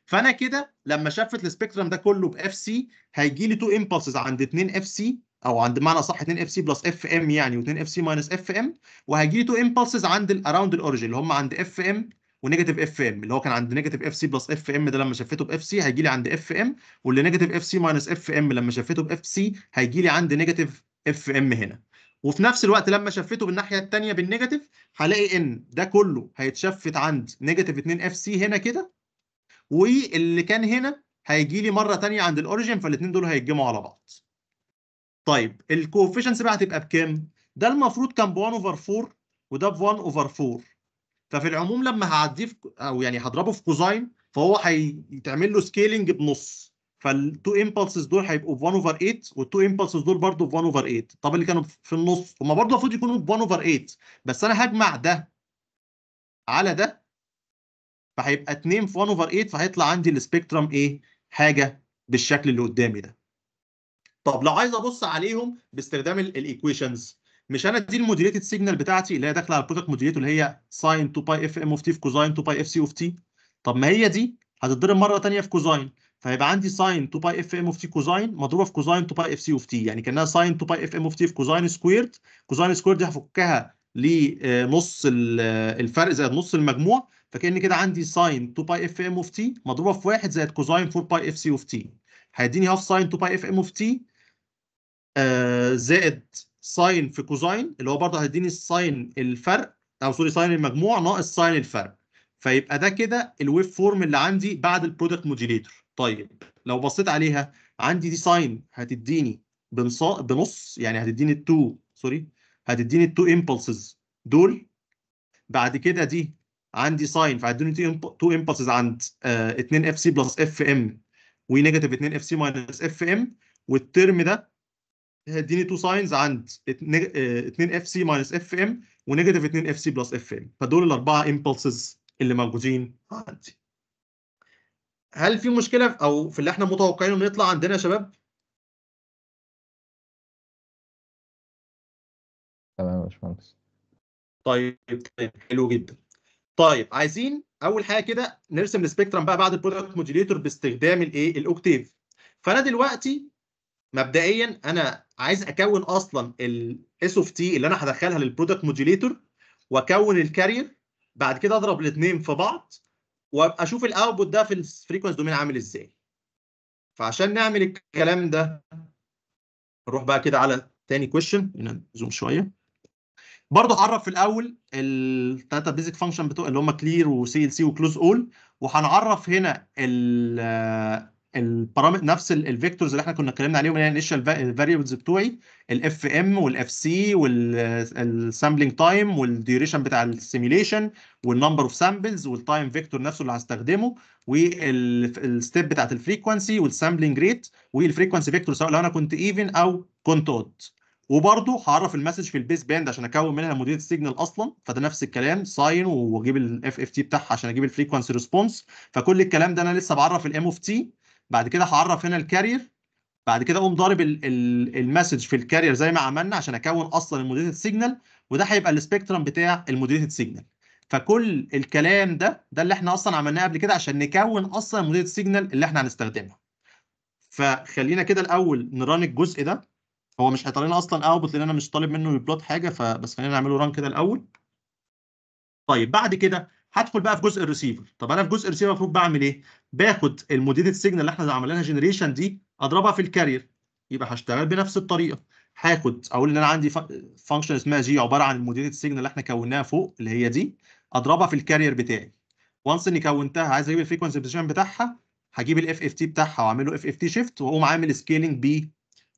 فانا كده لما شفت السبيكترم ده كله باف سي هيجي لي تو امبلسز عند 2 اف سي او عند معنى صح 2 اف سي بلس اف ام يعني و2 اف سي ماينس اف ام وهيجي لي تو امبلسز عند اراوند الاوريجن اللي هم عند اف ام ونيجاتيف اف ام اللي هو كان عند نيجاتيف اف سي بلس اف ام ده لما شفته باف سي هيجي لي عند اف ام واللي نيجاتيف اف سي ماينس اف ام لما شفته باف سي هيجي لي عند نيجاتيف اف ام هنا وفي نفس الوقت لما شفته بالناحيه الثانيه بالنيجاتيف هلاقي ان ده كله هيتشفت عند نيجاتيف 2 اف سي هنا كده واللي كان هنا هيجي لي مره ثانيه عند الاوريجن فالاثنين دول هيتجمعوا على بعض. طيب الكوفيشنس بقى هتبقى بكام؟ ده المفروض كان ب 1 اوفر 4 وده ب 1 اوفر 4 ففي العموم لما هعديه او يعني هضربه في كوزاين فهو هيتعمل له سكيلنج بنص فالتو امبلسز دول هيبقوا في 1 اوفر 8 والتو امبلسز دول برضه في 1 اوفر 8 طب اللي كانوا في النص هما برضه المفروض يكونوا في 1 اوفر 8 بس انا هجمع ده على ده فهيبقى 2 في 1 اوفر 8 فهيطلع عندي السبيكترم ايه حاجه بالشكل اللي قدامي ده طب لو عايز ابص عليهم باستخدام الايكويشنز مش انا دي المودريتد سيجنال بتاعتي اللي هي داخله على البرودكت مودريتد اللي هي ساين 2 باي اف ام اوف تي في كوزاين 2 باي اف سي اوف تي طب ما هي دي هتتضرب مره ثانيه في كوزاين فهيبقى عندي ساين 2 باي اف ام اوف تي كوزاين مضروبه في كوزاين 2 باي اف سي اوف تي يعني كانها ساين 2 باي اف ام اوف تي في كوزاين سكويرد كوزاين سكويرد دي هفكها لنص آه، آه، الفرق زائد نص المجموع فكان كده عندي ساين 2 باي اف ام اوف تي مضروبه في 1 زائد كوزاين 4 باي اف سي اوف تي هيديني هاف ساين 2 باي اف ام اوف تي زائد ساين في كوزاين اللي هو برضه هيديني الساين الفرق او سوري ساين المجموع ناقص ساين الفرق فيبقى ده كده الويف فورم اللي عندي بعد البرودكت موديليتور طيب لو بصيت عليها عندي دي ساين هتديني بنص يعني هتديني التو سوري هتديني التو امبلسز دول بعد كده دي عندي ساين فهتديني تو امبلسز عند 2 اف سي بلس اف ام ونيجاتيف 2 اف سي ماينس اف ام والترم ده هديني تو ساينز عند 2 اف سي ماينس اف ام ونيجاتيف 2 اف سي بلس اف ام فدول الاربعه امبلسز اللي موجودين عندي هل في مشكله او في اللي احنا متوقعينه انه يطلع عندنا يا شباب تمام يا باشمهندس طيب, طيب، حلو جدا طيب عايزين اول حاجه كده نرسم السبيكترم بقى بعد البرودكت موديليتور باستخدام الايه الاوكتيف فانا دلوقتي مبدئيا انا عايز اكون اصلا الاس اوف تي اللي انا هدخلها للبرودكت موديوليتور واكون الكارير بعد كده اضرب الاثنين في بعض وابقى اشوف الاوتبوت ده في الفريكونس دومين عامل ازاي فعشان نعمل الكلام ده نروح بقى كده على تاني كويشن نزوم شويه برضه هعرف في الاول الثلاثه بيزك فانكشن بتوع اللي هم كلير وسي ال سي وكلوز اول وهنعرف هنا البارامتر نفس الفيكتورز اللي احنا كنا اتكلمنا عليهم اللي هي الانيشال فاريبلز بتوعي الاف ام والاف سي والسامبلنج تايم والديوريشن بتاع السيميليشن والنمبر اوف سامبلز والتايم فيكتور نفسه اللي هستخدمه والستيب بتاعت الفريكونسي والسامبلنج ريت والفريكونسي فيكتور سواء لو انا كنت ايفن او كنت اود وبرضه هعرف المسج في البيس باند عشان اكون منها موديل السيجنال اصلا فده نفس الكلام ساين واجيب الاف اف تي بتاعها عشان اجيب الفريكونسي ريسبونس فكل الكلام ده انا لسه بعرف الام اوف تي بعد كده هعرف هنا الكارير بعد كده اقوم ضارب المسج في الكارير زي ما عملنا عشان اكون اصلا الموديتد سيجنال وده هيبقى السبيكترم بتاع الموديتد سيجنال فكل الكلام ده ده اللي احنا اصلا عملناه قبل كده عشان نكون اصلا الموديتد سيجنال اللي احنا هنستخدمها فخلينا كده الاول نران الجزء ده هو مش هيطلع لنا اصلا اوتبوت لان انا مش طالب منه يبلوت حاجه فبس خلينا نعمله ران كده الاول طيب بعد كده هدخل بقى في جزء الريسيفر طب انا في جزء الريسيفر المفروض بعمل ايه باخد الموديلة سيجنال اللي احنا عملناها جنريشن دي اضربها في الكارير يبقى هشتغل بنفس الطريقه هاخد اقول ان انا عندي فانكشن اسمها جي عباره عن الموديلة سيجنال اللي احنا كوناها فوق اللي هي دي اضربها في الكارير بتاعي وانس اني كونتها عايز اجيب الفريكوانسي بوزيشن بتاعها هجيب الاف اف تي بتاعها واعمل له اف اف تي شيفت واقوم عامل سكيلينج ب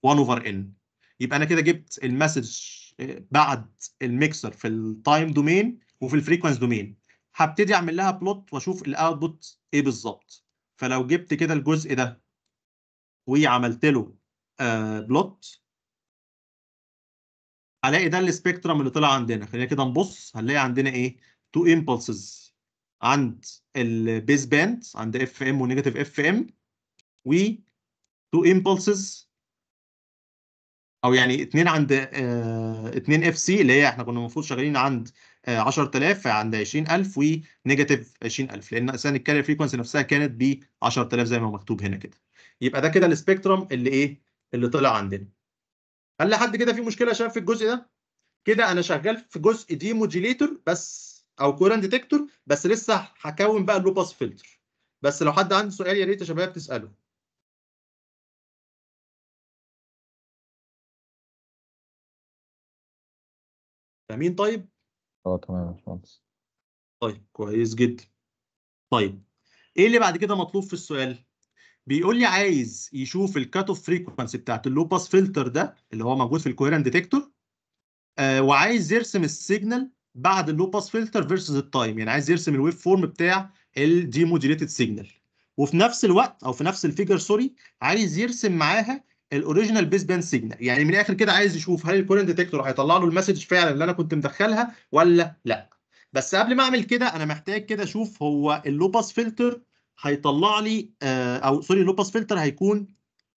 1 اوفر ان يبقى انا كده جبت المسج بعد الميكسر في التايم دومين وفي الفريكونس دومين هبتدي اعمل لها بلوت واشوف الاوتبوت ايه بالظبط فلو جبت كده الجزء ده وعملت له آه بلوت هلاقي ده السبيكترم اللي طلع عندنا خلينا كده نبص هنلاقي عندنا ايه تو امبلسز عند البيز باند عند اف ام ونيجاتيف اف ام و تو امبلسز او يعني اثنين عند اثنين آه، اف سي اللي هي احنا كنا المفروض شغالين عند 10000 فعند 20000 ونيجاتيف 20000 لان اساسا الكارير فريكونسي نفسها كانت ب 10000 زي ما مكتوب هنا كده يبقى ده كده السبيكترم اللي ايه اللي طلع عندنا هل لحد كده في مشكله شايف في الجزء ده كده انا شغال في جزء دي موديليتور بس او كورنت ديتكتور بس لسه هكون بقى اللو باس فلتر بس لو حد عنده سؤال يا ريت يا شباب تساله فاهمين طيب؟ اه تمام يا باشمهندس طيب كويس جدا طيب ايه اللي بعد كده مطلوب في السؤال؟ بيقول لي عايز يشوف الكات اوف فريكونسي بتاعت اللو باس فلتر ده اللي هو موجود في الكويرنت ديتكتور آه وعايز يرسم السيجنال بعد اللو باس فلتر فيرسز التايم يعني عايز يرسم الويف فورم بتاع الديموديليتد سيجنال وفي نفس الوقت او في نفس الفيجر سوري عايز يرسم معاها الاوريجينال بيس باند سيجنال يعني من الاخر كده عايز يشوف هل الكورنت ديتكتور هيطلع له المسج فعلا اللي انا كنت مدخلها ولا لا بس قبل ما اعمل كده انا محتاج كده اشوف هو اللوباس فلتر هيطلع لي آه او سوري اللوباس فلتر هيكون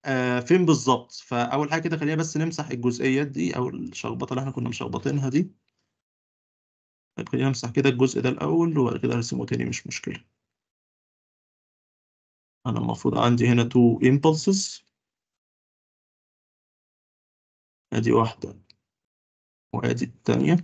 آه فين بالظبط فاول حاجه كده خلينا بس نمسح الجزئيات دي او الشخبطه اللي احنا كنا مشخبطينها دي طيب خلينا نمسح كده الجزء ده الاول وبعد كده ارسمه تاني مش مشكله انا المفروض عندي هنا تو امبلسز ادي واحدة وادي الثانية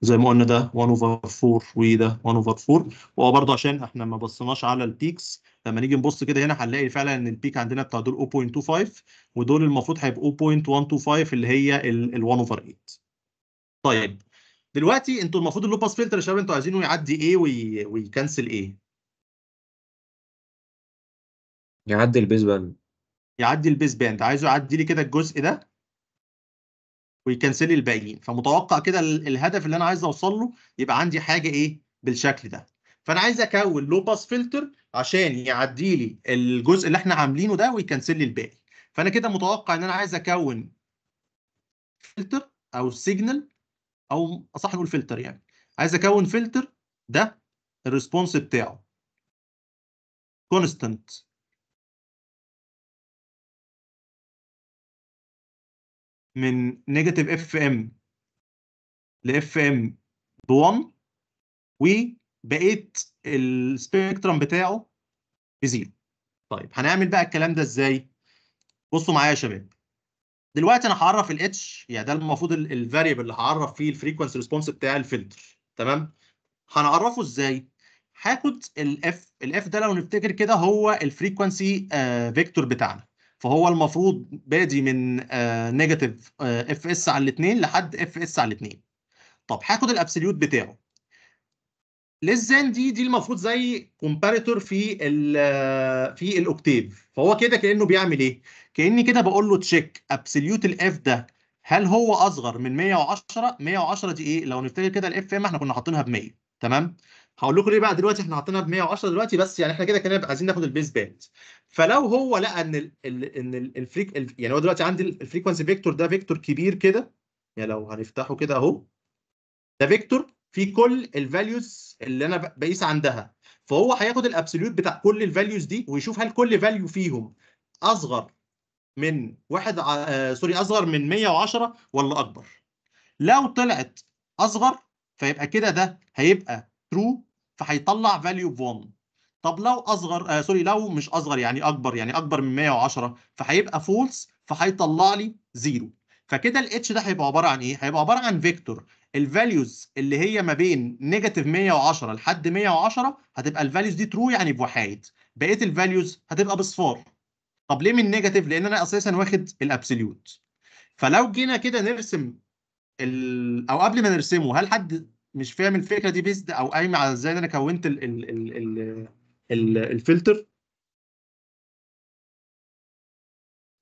زي ما قلنا ده 1 over 4 وده 1 over 4 وهو برضه عشان احنا ما بصيناش على البيكس لما نيجي نبص كده هنا هنلاقي فعلا ان البيك عندنا بتاع دول 0.25 ودول المفروض هيبقوا 0.125 اللي هي ال 1 over 8 طيب دلوقتي انتوا المفروض اللو باس فلتر يا شباب انتوا عايزينه يعدي ايه وي... ويكنسل ايه؟ يعدي البيس باند يعدي البيس باند عايزه يعدي لي كده الجزء ده ويكنسل لي الباقيين فمتوقع كده الهدف اللي انا عايز اوصل له يبقى عندي حاجه ايه بالشكل ده فانا عايز اكون لو باس فلتر عشان يعدي لي الجزء اللي احنا عاملينه ده ويكنسل لي الباقي فانا كده متوقع ان انا عايز اكون فلتر او سيجنال او اصح نقول فلتر يعني عايز اكون فلتر ده الريسبونس بتاعه كونستنت من نيجاتيف اف ام لاف ام ب 1 وبقيت السبيكترم بتاعه بزيرو طيب هنعمل بقى الكلام ده ازاي بصوا معايا يا شباب دلوقتي انا هعرف الاتش يعني ده المفروض الفاريبل اللي هعرف فيه الفريكونسي ريسبونس بتاع الفلتر تمام هنعرفه ازاي هاخد الاف الاف ده لو نفتكر كده هو الفريكونسي فيكتور آه، بتاعنا فهو المفروض بادي من نيجاتيف اف اس على الاثنين لحد اف اس على الاثنين طب هاخد الابسوليوت بتاعه للزان دي دي المفروض زي كومباريتور في آه، في الاوكتيف فهو كده كانه بيعمل ايه كاني كده بقول له تشيك ابسوليوت الاف ده هل هو اصغر من 110 110 دي ايه لو نفتكر كده الاف ام احنا كنا حاطينها ب 100 تمام هقول لكم ليه بقى دلوقتي احنا حاطينها ب 110 دلوقتي بس يعني احنا كده كنا عايزين ناخد البيس باند فلو هو لقى ان الـ ان ال الفريك يعني هو دلوقتي عندي الفريكونسي فيكتور ده فيكتور كبير كده يعني لو هنفتحه كده اهو ده فيكتور فيه كل الفاليوز اللي انا بقيس عندها فهو هياخد الابسوليوت بتاع كل الفاليوز دي ويشوف هل كل فاليو فيهم اصغر من واحد سوري آه، اصغر من 110 ولا اكبر لو طلعت اصغر فيبقى كده ده هيبقى ترو فهيطلع فاليو ب 1 طب لو اصغر آه سوري لو مش اصغر يعني اكبر يعني اكبر من 110 فهيبقى فولس فهيطلع لي زيرو فكده الاتش ده هيبقى عباره عن ايه؟ هيبقى عباره عن فيكتور الفاليوز اللي هي ما بين نيجاتيف 110 لحد 110 هتبقى الفاليوز دي ترو يعني بوحايد بقيه الفاليوز هتبقى بصفار طب ليه من نيجاتيف؟ لان انا اساسا واخد الابسوليوت فلو جينا كده نرسم ال... او قبل ما نرسمه هل حد مش فاهم الفكره دي بيزد او قايمه على ازاي انا كونت ال... ال... ال... الفلتر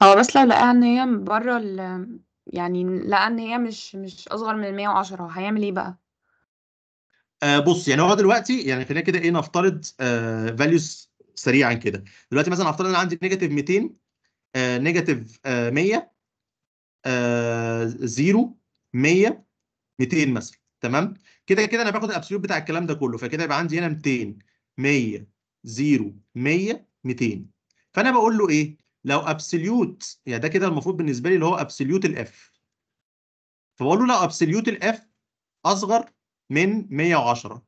هو بس لو لقاها ان هي بره ال يعني لقى ان هي مش مش اصغر من 110 هيعمل ايه بقى؟ آه بص يعني هو دلوقتي يعني خلينا كده ايه نفترض آه سريعا كده دلوقتي مثلا افترض انا عندي نيجاتيف 200 نيجاتيف 100 0 100 200 مثلا تمام كده كده انا باخد الابسوليوت بتاع الكلام ده كله فكده يبقى عندي هنا 200 100 0 100 200 فانا بقول له ايه لو ابسوليوت يعني ده كده المفروض بالنسبه لي اللي هو ابسوليوت الاف فبقول له لو ابسوليوت الاف اصغر من 110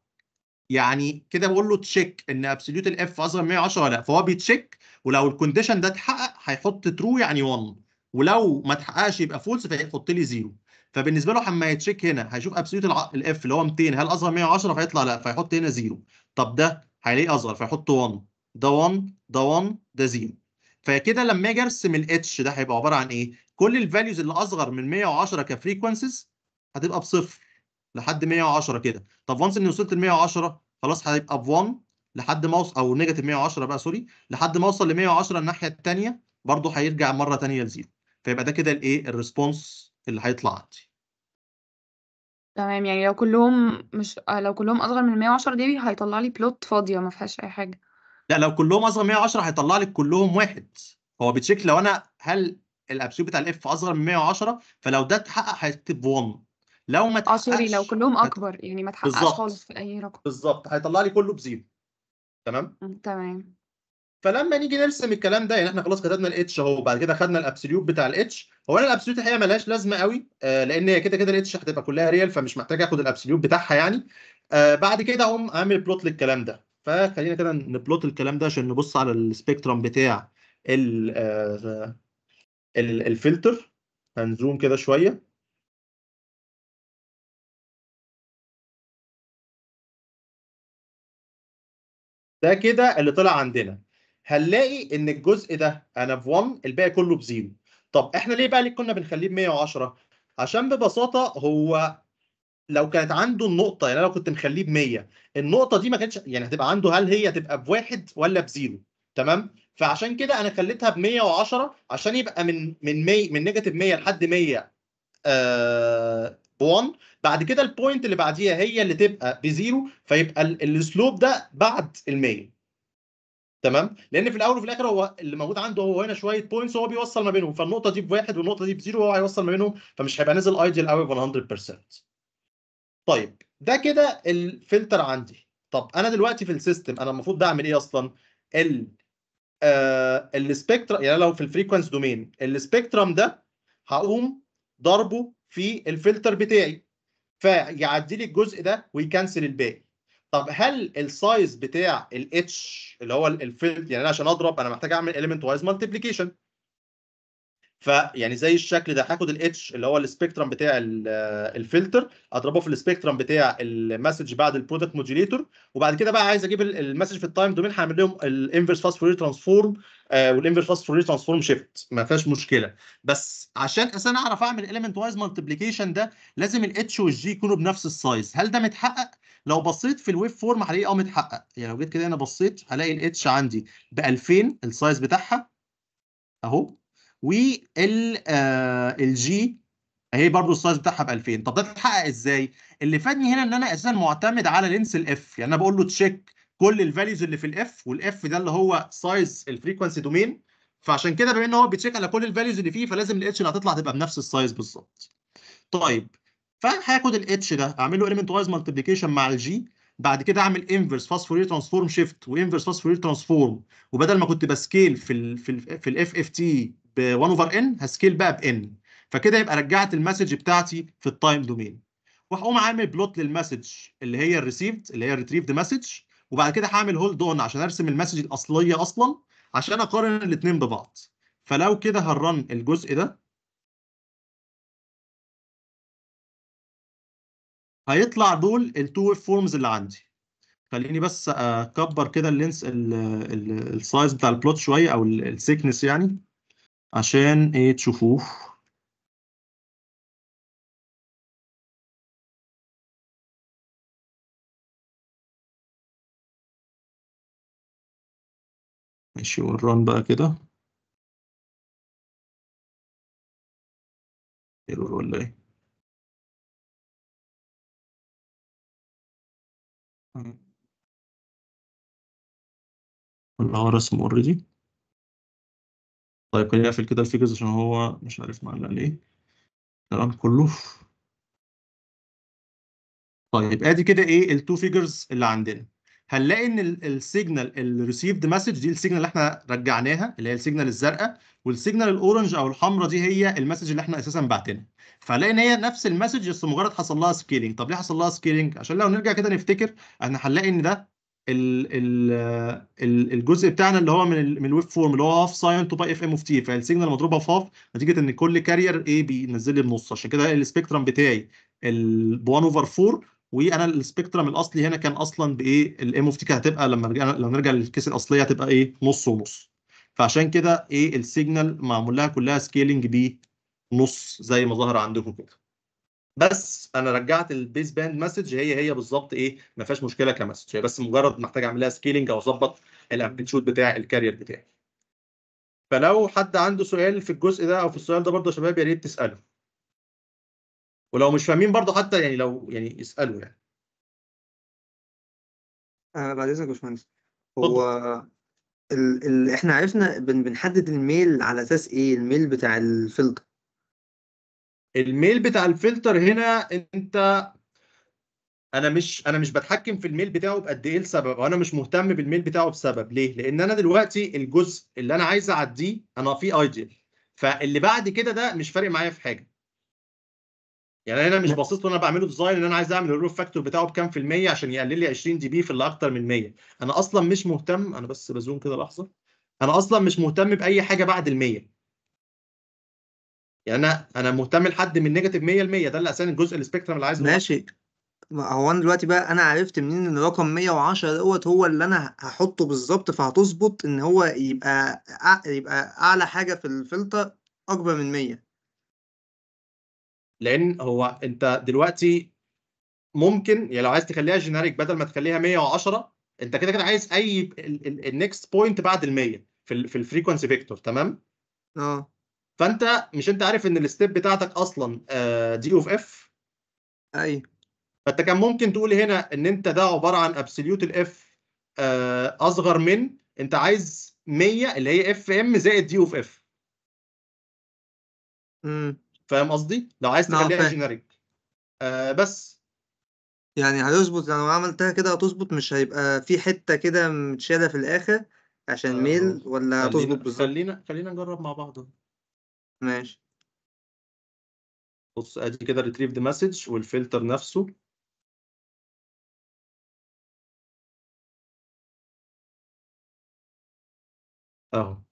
يعني كده بقول له تشيك ان ابسوليوت الاف اصغر من 110 ولا لا فهو بيتشيك ولو الكونديشن ده اتحقق هيحط ترو يعني 1 ولو ما اتحققش يبقى فولس فهيحط لي 0 فبالنسبه له لما يتشيك هنا هيشوف ابسوليوت الاف اللي هو 200 هل اصغر من 110 فيطلع لا فيحط هنا 0 طب ده هيلاقيه اصغر فيحط 1 ده 1 ده 1 ده 0 فكده لما اجي ارسم الاتش ده هيبقى عباره عن ايه؟ كل الفاليوز اللي اصغر من 110 كفريكونسيز هتبقى بصفر لحد 110 كده طب وانس اني وصلت ل 110 خلاص هيبقى ب 1 لحد ما اوصل او نيجاتيف 110 بقى سوري لحد ما اوصل ل 110 الناحيه الثانيه برضه هيرجع مره ثانيه لزيرو فيبقى ده كده الايه الريسبونس اللي هيطلع عندي تمام، يعني لو كلّهم مش آه، لو كلّهم أصغر من 110 دي هيطلّع لي بلوت فاضية ما فيهاش أي حاجة. لأ، لو كلّهم أصغر من 110 هيطلّع لِك كلّهم واحد هو بتشيك لو أنا هل الabsolute بتاع الاف أصغر من 110 فلو ده اتحقق هيكتب 1 لو ما آه سوري لو كلّهم هت أكبر، يعني ما اتحققش خالص في أي رقم. بالظبط هيطلّع لي كلّه بزيرو تمام تمام فلما نيجي نرسم الكلام ده يعني احنا خلاص كتبنا الاتش اهو وبعد كده خدنا الابسوليوت بتاع الاتش هو انا الابسوليوت الحقيقه ملهاش لازمه قوي آه، لان هي كده كده الاتش هتبقى كلها ريال فمش محتاج اخد الابسوليوت بتاعها يعني آه، بعد كده هقوم اعمل بلوت للكلام ده فخلينا كده نبلوت الكلام ده عشان نبص على السبيكترم بتاع ال آه، الفلتر هنزوم كده شويه ده كده اللي طلع عندنا هنلاقي ان الجزء ده انا ب 1 الباقي كله بزيرو طب احنا ليه بقى ليه كنا بنخليه ب 110 عشان ببساطه هو لو كانت عنده النقطه يعني انا لو كنت مخليه ب 100 النقطه دي ما كانتش يعني هتبقى عنده هل هي هتبقى بواحد ولا بزيرو تمام فعشان كده انا خليتها ب 110 عشان يبقى من من 100 من نيجاتيف 100 لحد 100 آه 1 بعد كده البوينت اللي بعديها هي اللي تبقى بزيرو فيبقى السلوب ده بعد ال 100 تمام لان في الاول وفي الاخر هو اللي موجود عنده هو هنا شويه بوينتس وهو بيوصل ما بينهم فالنقطه دي بواحد والنقطه دي بزيرو وهو هيوصل ما بينهم فمش هيبقى نازل ايديال قوي 100% طيب ده كده الفلتر عندي طب انا دلوقتي في السيستم انا المفروض بعمل ايه اصلا ال آه السبيكترا يعني لو في الفريكونس دومين السبيكترم ده هقوم ضربه في الفلتر بتاعي فيعدي لي الجزء ده ويكنسل الباقي طب هل السايز بتاع الاتش اللي هو الفيلد يعني انا عشان اضرب انا محتاج اعمل element وايز multiplication فيعني زي الشكل ده هاخد الاتش اللي هو السبيكترم بتاع الفلتر آه، اضربه في السبيكترم بتاع المسج بعد البرودكت موديوليتور وبعد كده بقى عايز اجيب المسج في التايم دومين هعمل لهم الانفرس فوري ترانسفورم والانفرس فوري ترانسفورم شيفت ما فيهاش مشكله بس عشان انا اعرف اعمل element وايز مالتبليكيشن ده لازم الاتش والجي يكونوا بنفس السايز هل ده متحقق لو بصيت في الويب فورم هلاقيه اه متحقق يعني لو جيت كده هنا بصيت هلاقي الاتش عندي ب 2000 السايز بتاعها اهو وال الجي آه، اهي برضو السايز بتاعها ب 2000 طب ده اتحقق ازاي اللي فادني هنا ان انا اساسا معتمد على لينس الاف يعني انا بقول له تشيك كل الفاليوز اللي في الاف والاف ده اللي هو سايز الفريكونسي دومين فعشان كده بما ان هو بيتشيك على كل الفاليوز اللي فيه فلازم الاتش اللي هتطلع تبقى بنفس السايز بالظبط طيب فهاخد الاتش ده اعمل له element wise مالتيبيكيشن مع الجي بعد كده اعمل inverse فوسفورير ترانسفورم شيفت وinverse فوسفورير ترانسفورم وبدل ما كنت بسكيل في الـ في الـ في الاف اف تي ب 1 اوفر ان هسكيل بقى بان فكده يبقى رجعت المسج بتاعتي في التايم دومين وهقوم عامل بلوت للمسج اللي هي الريسيفد اللي هي الريتريفد مسج وبعد كده هعمل هولد اون عشان ارسم المسج الاصليه اصلا عشان اقارن الاثنين ببعض فلو كده هنرن الجزء ده هيطلع دول التو ويف فورمز اللي عندي خليني بس اكبر كده اللينس السايز بتاع البلوت شويه او السيكنس يعني عشان ايه تشوفوه ماشي والران بقى كده ايرور ولا ايه اللي هو رسم already؟ طيب خلّيني أقفل كده الفيجرز عشان هو مش عارف معلّق ليه. الكلام كلّه طيب آدي كده ايه التو فيجرز figures اللي عندنا. هنلاقي ان السيجنال الريسيفد مسج دي السيجنال اللي احنا رجعناها اللي هي السيجنال الزرقاء والسيجنال الاورنج او الحمراء دي هي المسج اللي احنا اساسا بعتناها فهنلاقي ان هي نفس المسج بس مجرد حصل لها سكيلينج طب ليه حصل لها سكيلينج عشان لو نرجع كده نفتكر احنا هنلاقي ان ده ال الجزء بتاعنا اللي هو من الـ من الويب فورم اللي هو هاف ساين تو باي اف ام اوف تي فالسيجنال مضروبه في هاف نتيجه ان كل كارير ايه بينزل لي بنص عشان كده السبيكترم بتاعي ال 1 اوفر 4 وانا السبيكترم الاصلي هنا كان اصلا بايه الام اوف تي كانت هتبقى لما رجعنا لو نرجع للكيس الاصليه هتبقى ايه نص ونص فعشان كده ايه السيجنال معمول لها كلها سكيلنج ب نص زي ما ظهر عندكم كده بس انا رجعت البيس باند مسج هي هي بالظبط ايه ما فيهاش مشكله كمسج هي بس مجرد محتاج اعمل لها سكيلنج او اظبط الامبليتيود بتاع الكارير بتاعي فلو حد عنده سؤال في الجزء ده او في السؤال ده برضه يا شباب يا ريت تساله ولو مش فاهمين برضه حتى يعني لو يعني اسالوا يعني انا بعد اذنك يا باشمهندس هو ال ال احنا عرفنا بن بنحدد الميل على اساس ايه الميل بتاع الفلتر الميل بتاع الفلتر هنا انت انا مش انا مش بتحكم في الميل بتاعه بقد ايه السبب وانا مش مهتم بالميل بتاعه بسبب ليه لان انا دلوقتي الجزء اللي انا عايز اعديه انا فيه ايديال فاللي بعد كده ده مش فارق معايا في حاجه يعني انا مش باصص وانا بعمله ديزاين ان انا عايز اعمل الروف فاكتور بتاعه بكام في المية عشان يقلل لي 20 دي بي في اللي اكتر من 100 انا اصلا مش مهتم انا بس بزوم كده لحظه انا اصلا مش مهتم باي حاجه بعد ال 100 يعني انا انا مهتم لحد من نيجاتيف 100 ل 100 ده اللي اساسا الجزء السبيكترم اللي عايزه ماشي هو انا دلوقتي بقى انا عرفت منين ان رقم 110 دوت هو اللي انا هحطه بالظبط فهتظبط ان هو يبقى يبقى اعلى حاجه في الفلتر اكبر من 100 لان هو انت دلوقتي ممكن يعني لو عايز تخليها جينيريك بدل ما تخليها 110 انت كده كده عايز اي النكست بوينت بعد ال 100 في في الفريكونسي فيكتور تمام اه فانت مش انت عارف ان الستيب بتاعتك اصلا دي اوف اف ايوه فانت كان ممكن تقول هنا ان انت ده عباره عن ابسوليوت الاف آه، اصغر من انت عايز 100 اللي هي اف ام زائد دي اوف اف امم فاهم قصدي لو عايز نعم، تخليها جينيريك آه بس يعني يعني لو عملتها كده هتظبط مش هيبقى في حته كده متشاله في الاخر عشان آه. ميل ولا هتظبط بالظبط خلينا خلينا نجرب مع بعض ماشي بص ادي كده ريتريف ذا مسج والفلتر نفسه اهو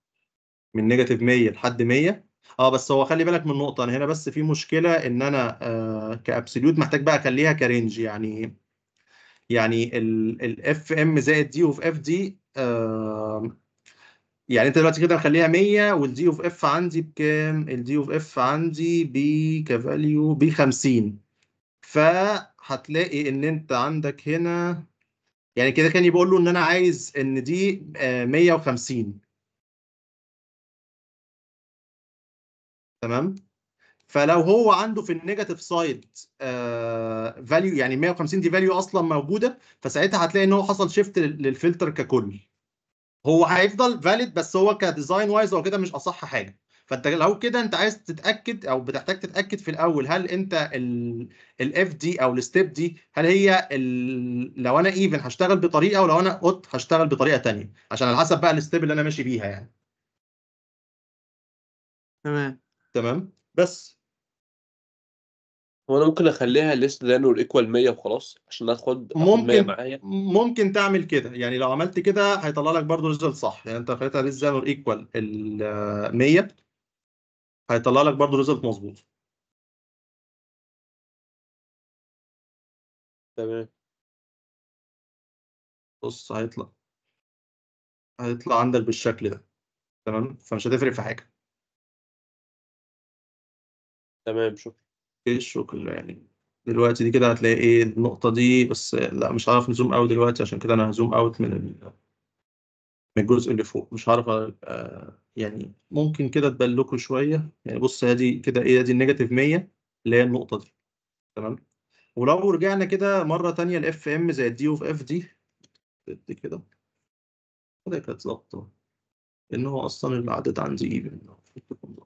من نيجاتيف 100 لحد 100 اه بس هو خلي بالك من نقطه انا هنا بس في مشكله ان انا آه كابسوليوت محتاج بقى اخليها كرينج يعني يعني الاف ام زائد دي اوف اف دي يعني انت دلوقتي كده مخليها 100 والدي اوف اف عندي بكام؟ الدي اوف اف عندي ب كفاليو ب 50 فهتلاقي ان انت عندك هنا يعني كده كان يقول له ان انا عايز ان دي آه، 150 تمام فلو هو عنده في النيجاتيف سايد فاليو آه، يعني 150 دي فاليو اصلا موجوده فساعتها هتلاقي ان هو حصل شيفت للفلتر ككل هو هيفضل فاليد بس هو كديزاين وايز هو كده مش اصح حاجه فانت لو كده انت عايز تتاكد او بتحتاج تتاكد في الاول هل انت الاف دي او الستيب دي هل هي لو انا ايفن هشتغل بطريقه ولو انا اوت هشتغل بطريقه ثانيه عشان على حسب بقى الستيب اللي انا ماشي بيها يعني تمام تمام بس هو انا ممكن اخليها ليست ذان والايكوال 100 وخلاص عشان اخد ممكن معايا ممكن تعمل كده يعني لو عملت كده هيطلع لك برضه ريزلت صح يعني انت خليتها ليست ذان ايكوال ال 100 آه، هيطلع لك برضه ريزلت مظبوط تمام بص هيطلع هيطلع عندك بالشكل ده تمام فمش هتفرق في حاجه تمام شكرا ايه شكرا يعني دلوقتي دي كده هتلاقي ايه النقطة دي بس لا مش هعرف نزوم اوت دلوقتي عشان كده انا هزوم اوت من ال... من الجزء اللي فوق مش هعرف أ... آه، يعني ممكن كده تبان لكم شوية يعني بص ادي كده ايه ادي النيجاتيف 100 اللي هي النقطة دي تمام ولو رجعنا كده مرة تانية اف ام زائد دي اوف اف دي دي كده ودي كانت ظابطة ان هو اصلا العدد عندي ايفن المفروض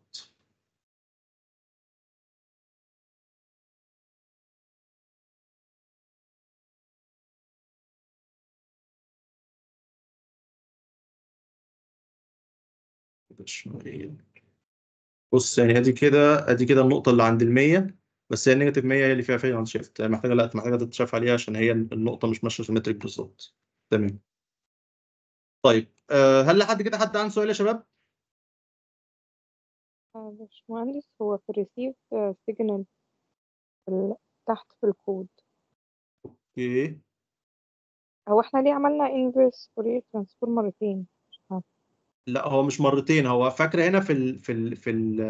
بص يعني ادي كده ادي كده النقطة اللي عند المية بس هي النيجاتيف 100 هي اللي فيها فيها شيفت يعني محتاجة لا محتاجة تتشاف عليها عشان هي النقطة مش ماشية سيمتريك بالظبط تمام طيب آه، هل لحد كده حد عنده سؤال يا شباب؟ آه، باشمهندس هو في الريسيف سيجنال تحت في الكود اوكي هو احنا ليه عملنا انفرس فورير ترانسفورم مرتين؟ لا هو مش مرتين هو فاكره هنا في الـ في الـ في الـ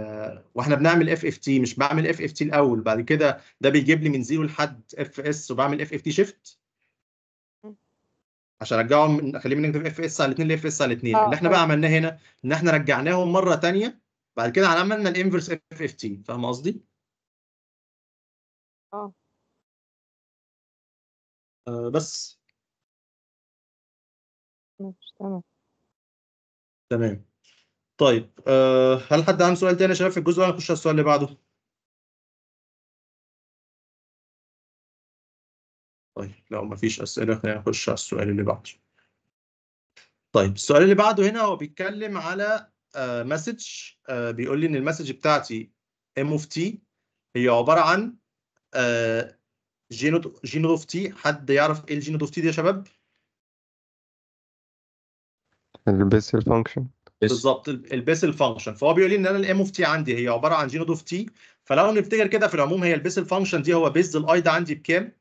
واحنا بنعمل اف اف تي مش بعمل اف اف تي الاول بعد كده ده بيجيب لي من زيرو لحد اف اس وبعمل اف اف تي شيفت عشان ارجعهم اخليه نكتب اف اس على الاثنين لاف اس على الاثنين آه، اللي احنا بقى عملناه هنا ان احنا رجعناهم مره ثانيه بعد كده عملنا الانفرس اف اف تي فاهم قصدي؟ اه, آه، بس مش تمام تمام طيب أه هل حد عنده سؤال تاني يا شباب في الجزء ولا نخش على السؤال اللي بعده؟ طيب لو ما فيش أسئلة خلينا نخش على السؤال اللي بعده. طيب السؤال اللي بعده هنا هو بيتكلم على مسج uh, uh, بيقول لي إن المسج بتاعتي ام اوف تي هي عبارة عن جينو جينو اوف تي حد يعرف ايه الجينو اوف تي دي يا شباب؟ يعني البيسل فانكشن بالظبط البيسل فانكشن فهو بيقول لي ان انا الام اوف تي عندي هي عباره عن جينود اوف تي فلو نفتكر كده في العموم هي البيسل فانكشن دي هو بيز الاي ده عندي بكام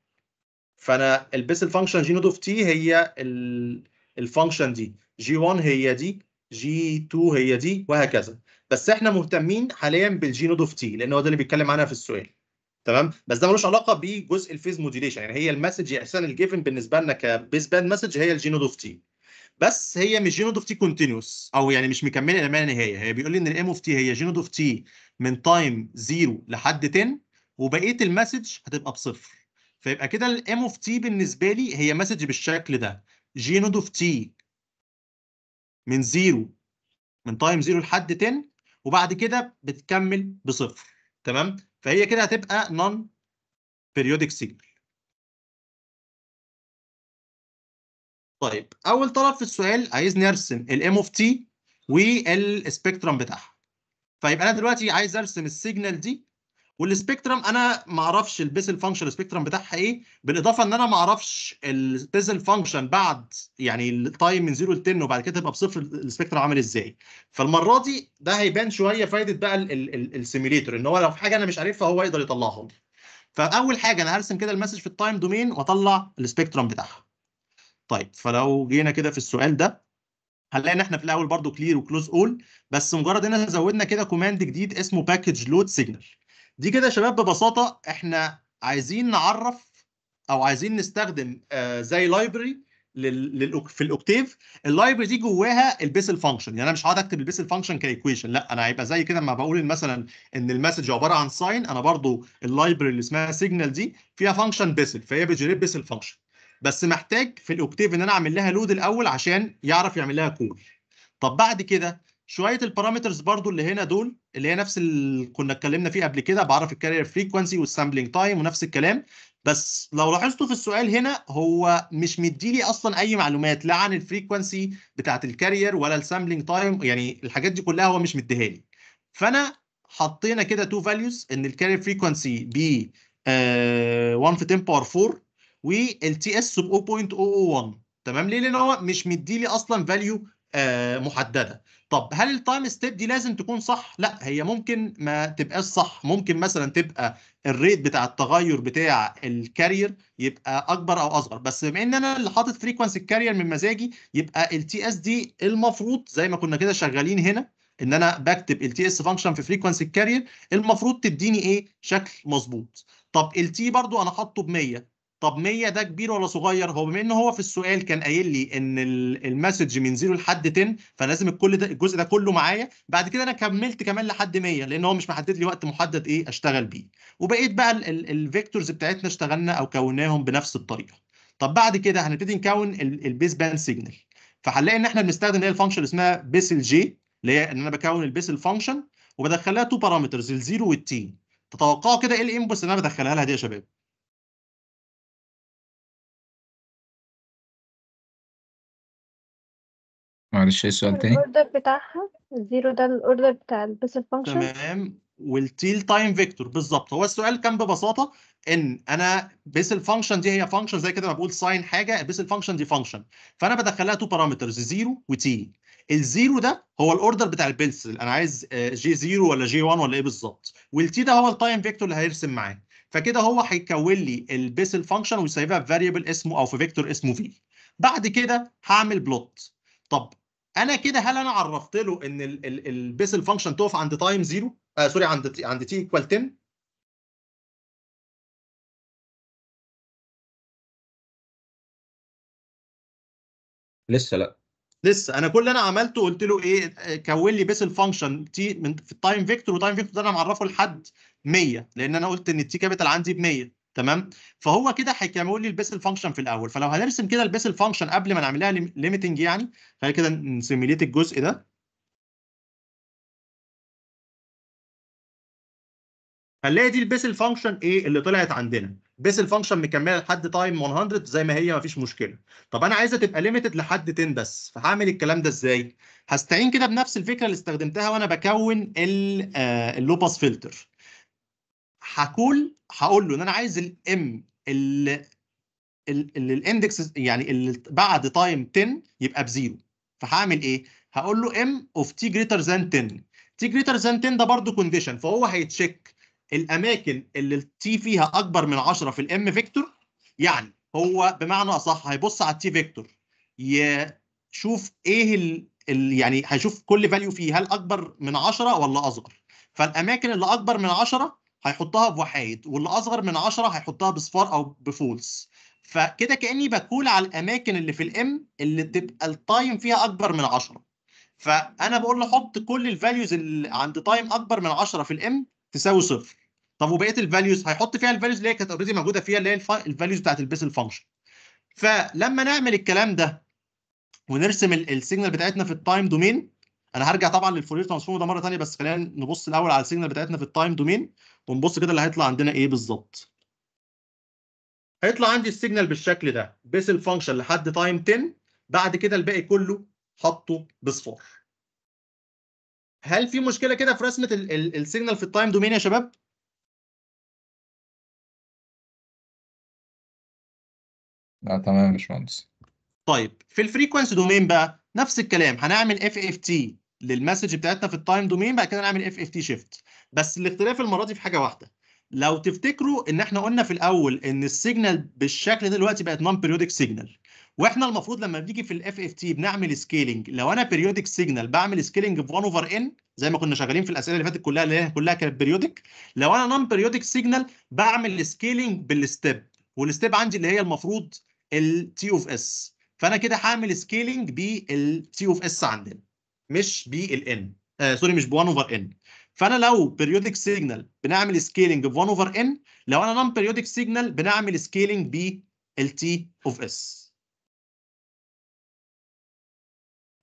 فانا البيسل فانكشن جينود اوف تي هي الفانكشن دي جي 1 هي دي جي 2 هي دي وهكذا بس احنا مهتمين حاليا بالجينود اوف تي لان هو ده اللي بيتكلم عنها في السؤال تمام بس ده ملوش علاقه بجزء الفيز موديليشن يعني هي المسج يعني احسان الجيفن بالنسبه لنا كبيس باند مسج هي الجينود اوف تي بس هي مش جينود اوف تي كونتينوس او يعني مش مكمله لما نهايه هي بيقول لي ان الام اوف تي هي جينود اوف تي من تايم 0 لحد 10 وبقيه المسج هتبقى بصفر فيبقى كده الام اوف تي بالنسبه لي هي مسج بالشكل ده جينود اوف تي من 0 من تايم 0 لحد 10 وبعد كده بتكمل بصفر تمام فهي كده هتبقى نون بيريودك سيجنال طيب اول طلب في السؤال عايزني ارسم الام اوف تي والسبيكترم بتاعها فيبقى انا دلوقتي عايز ارسم السيجنال دي والسبيكترم انا ما اعرفش البيزل فانكشن السبيكترم بتاعها ايه بالاضافه ان انا ما اعرفش البيزل فانكشن بعد يعني التايم من 0 ل 10 وبعد كده تبقى بصفر السبيكترم عامل ازاي فالمره دي ده هيبان شويه فايده بقى السيميليتور ان هو لو في حاجه انا مش عارفها هو يقدر يطلعها لي فاول حاجه انا هرسم كده المسج في التايم دومين واطلع السبيكترم بتاعها طيب فلو جينا كده في السؤال ده هنلاقي ان احنا في الاول برضو كلير وكلوز اول بس مجرد ان زودنا كده كوماند جديد اسمه باكج لود سيجنال دي كده يا شباب ببساطه احنا عايزين نعرف او عايزين نستخدم آه زي لايبرري في الاوكتيف اللايبرري دي جواها البيسل فانكشن يعني انا مش هقعد اكتب البيسل فانكشن كايكويشن لا انا هيبقى زي كده ما بقول مثلا ان المسج عباره عن ساين انا برضو اللايبرري اللي اسمها سيجنال دي فيها فانكشن بيسل فهي بتجنريت بيسل فانكشن بس محتاج في الاوكتيف ان انا اعمل لها لود الاول عشان يعرف يعمل لها كول طب بعد كده شويه البارامترز برضو اللي هنا دول اللي هي نفس اللي كنا اتكلمنا فيه قبل كده بعرف الكارير فريكوانسي والسامبلينج تايم ونفس الكلام بس لو لاحظتوا في السؤال هنا هو مش مديلي اصلا اي معلومات لا عن الفريكوانسي بتاعه الكارير ولا السامبلينج تايم يعني الحاجات دي كلها هو مش مديها لي فانا حطينا كده تو فاليوز ان الكارير فريكوانسي ب 1 في 10 باور 4 والتي اس ب 0.001 تمام ليه؟ لان هو مش مديلي اصلا فاليو آه محدده طب هل التايم ستيب دي لازم تكون صح؟ لا هي ممكن ما تبقاش صح، ممكن مثلا تبقى الريت بتاع التغير بتاع الكارير يبقى اكبر او اصغر، بس بما ان انا اللي حاطط فريكونسي الكارير من مزاجي يبقى التي اس دي المفروض زي ما كنا كده شغالين هنا ان انا بكتب التي اس فانكشن في فريكونسي الكارير المفروض تديني ايه؟ شكل مظبوط. طب التي برضو انا حاطه ب 100 طب 100 ده كبير ولا صغير هو بما ان هو في السؤال كان قايل لي ان المسج من 0 لحد 10 فلازم الكل ده الجزء ده كله معايا بعد كده انا كملت كمان لحد 100 لان هو مش محدد لي وقت محدد ايه اشتغل بيه وبقيت بقى الفيكتورز بتاعتنا اشتغلنا او كوناهم بنفس الطريقه طب بعد كده هنبتدي نكون البيس باند سيجنال فهنلاقي ان احنا بنستخدم اللي هي الفانكشن اسمها بيس الجي اللي هي ان انا بكون البيس الفانكشن وبدخلها تو بارامترز الزيرو والتين تتوقعوا كده ايه الانبوتس اللي انا بدخلها لها دي يا شباب معلش ايه السؤال تاني؟ الأوردر بتاعها الزيرو ده الأوردر بتاع البيسل فانكشن تمام والتيل تايم فيكتور بالظبط هو السؤال كان ببساطه ان انا بيس الفانكشن دي هي فانكشن زي كده ما بقول ساين حاجه بيس الفانكشن دي فانكشن فانا بدخلها تو بارامترز زيرو وتي الزيرو ده هو الاوردر بتاع البيس انا عايز آه، جي زيرو ولا جي 1 ولا ايه بالظبط والتي ده هو التايم فيكتور اللي هيرسم معاه فكده هو هيكون لي البيس الفانكشن ويسيبها في فاريبل اسمه او في فيكتور اسمه في بعد كده هعمل بلوت طب انا كده هل انا عرفت له ان البيسل فانكشن تقف عند تايم زيرو آه سوري عند تي عند تي ايكوال 10 لسه لا لسه انا كل اللي انا عملته قلت له ايه آه، كون لي بيسل فانكشن تي من في التايم فيكتور وتايم فيكتور ده انا معرفه لحد 100 لان انا قلت ان التي كابيتال عندي ب 100 تمام فهو كده هيكمل لي البيسل فانكشن في الاول فلو هنرسم كده البيسل فانكشن قبل ما نعملها ليميتنج يعني خلينا كده نسيميليت الجزء ده هنلاقي دي البيسل فانكشن ايه اللي طلعت عندنا بيسل فانكشن مكمله لحد تايم 100 زي ما هي مفيش مشكله طب انا عايزها تبقى ليميتد لحد 10 بس فهعمل الكلام ده ازاي هستعين كده بنفس الفكره اللي استخدمتها وانا بكون آه، اللوباس فلتر هقول هقول له ان انا عايز الام اللي الاندكس يعني اللي بعد تايم 10 يبقى بزيرو فهعمل ايه؟ هقول له ام اوف تي جريتر ذان 10 تي جريتر ذان 10 ده برضه كونديشن فهو هيتشيك الاماكن اللي التي فيها اكبر من 10 في الام فيكتور يعني هو بمعنى اصح هيبص على التي فيكتور يشوف ايه ال... ال... يعني هيشوف كل فاليو فيه هل اكبر من 10 ولا اصغر فالاماكن اللي اكبر من 10 هيحطها بوحايد واللي اصغر من 10 هيحطها بصفار او بفولس فكده كاني بكول على الاماكن اللي في الام اللي تبقى التايم فيها اكبر من 10 فانا بقول له حط كل الفاليوز اللي عند تايم اكبر من 10 في الام تساوي صفر طب وبقيه الفاليوز هيحط فيها الفاليوز اللي هي كانت اوريدي موجوده فيها اللي هي الفاليوز بتاعت البيسل فانكشن فلما نعمل الكلام ده ونرسم السيجنال بتاعتنا في التايم دومين انا هرجع طبعا للفورير ترانسفورم ده مره ثانيه بس خلينا نبص الاول على السيجنال بتاعتنا في التايم دومين ونبص كده اللي هيطلع عندنا ايه بالظبط هيطلع عندي السيجنال بالشكل ده بيسل فانكشن لحد تايم 10 بعد كده الباقي كله حطه بصفار هل في مشكله كده في رسمه السيجنال في التايم دومين يا شباب لا تمام يا باشمهندس طيب في الفريكونسي دومين بقى نفس الكلام هنعمل اف اف تي للمسج بتاعتنا في التايم دومين بعد كده نعمل اف اف تي شيفت بس الاختلاف المره دي في حاجه واحده لو تفتكروا ان احنا قلنا في الاول ان السيجنال بالشكل ده دلوقتي بقت نون بيريودك سيجنال واحنا المفروض لما بنيجي في الاف اف تي بنعمل سكيلنج لو انا بيريودك سيجنال بعمل سكيلنج ب 1 اوفر ان زي ما كنا شغالين في الاسئله اللي فاتت كلها اللي هي كلها كانت بيريودك لو انا نون بيريودك سيجنال بعمل سكيلنج بالستيب والستيب عندي اللي هي المفروض التي اوف اس فانا كده هعمل سكيلنج بالتي اوف اس عندنا مش بي ان آه سوري مش ب 1 اوفر ان فانا لو بيريودك سيجنال بنعمل سكيلنج ب 1 اوفر ان لو انا نون بيريودك سيجنال بنعمل سكيلنج تي اوف اس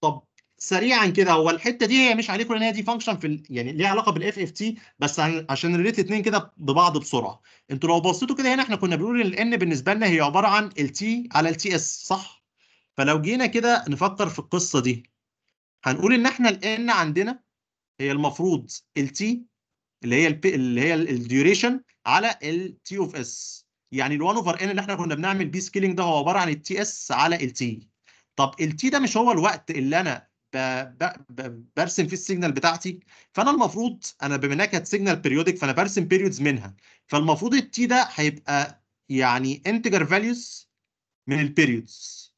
طب سريعا كده هو الحته دي هي مش عليكم لان هي دي فانكشن في يعني ليها علاقه بالاف اف تي بس عشان نريت الاثنين كده ببعض بسرعه انتوا لو بصيتوا كده هنا احنا كنا بنقول ان الان بالنسبه لنا هي عباره عن تي على تي اس صح فلو جينا كده نفكر في القصه دي هنقول ان احنا الان عندنا هي المفروض التي اللي هي البي اللي هي الديوريشن على التي اوف اس يعني ال1 اوفر ان اللي احنا كنا بنعمل بيه سكيلينج ده هو عباره عن التي اس على التي طب التي ده مش هو الوقت اللي انا ب... ب... برسم فيه السيجنال بتاعتي فانا المفروض انا بما انها كانت سيجنال بيريودك فانا برسم بيريودز منها فالمفروض التي ده هيبقى يعني انتجر فاليوز من البيريودز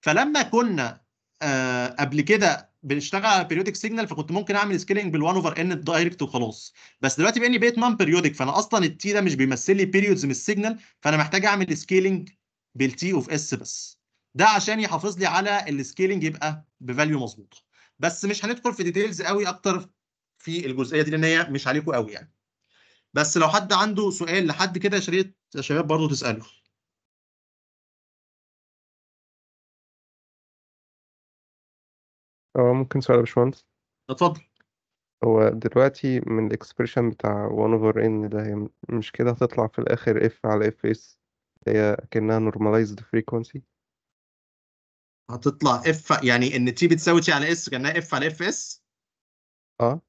فلما كنا آه قبل كده بنشتغل على بيريودك سيجنال فكنت ممكن اعمل سكيلنج بال1 اوفر ان دايركت وخلاص بس دلوقتي باني بقيت نون بيريودك فانا اصلا التي ده مش بيمثل لي بيريودز من السيجنال فانا محتاج اعمل سكيلنج بالتي اوف اس بس ده عشان يحافظ لي على السكيلنج يبقى بفاليو مظبوطه بس مش هندخل في ديتيلز قوي اكتر في الجزئيه دي لان هي مش عليكم قوي يعني بس لو حد عنده سؤال لحد كده يا شباب برضه تساله اه ممكن سؤال يا باشمهندس اتفضل هو دلوقتي من الاكسبريشن بتاع 1 over n ده هي مش كده هتطلع في الاخر f على f s هي كأنها normalized frequency هتطلع اف يعني ان تي بتساوي تي على اس كانها اف على اف اس اه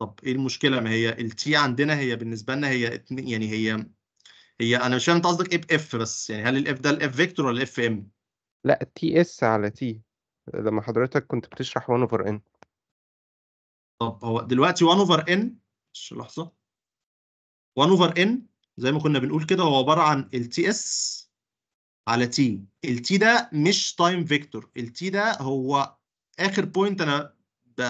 طب ايه المشكله ما هي التي عندنا هي بالنسبه لنا هي يعني هي هي انا مش فاهم انت قصدك ايه باف بس يعني هل الاف ده الاف فيكتور ولا الاف ام لا تي اس على تي لما حضرتك كنت بتشرح 1 اوفر ان طب هو دلوقتي 1 اوفر ان لحظه 1 اوفر ان زي ما كنا بنقول كده هو عباره عن ال تي اس على تي ال تي ده مش تايم فيكتور ال تي ده هو اخر بوينت انا ب...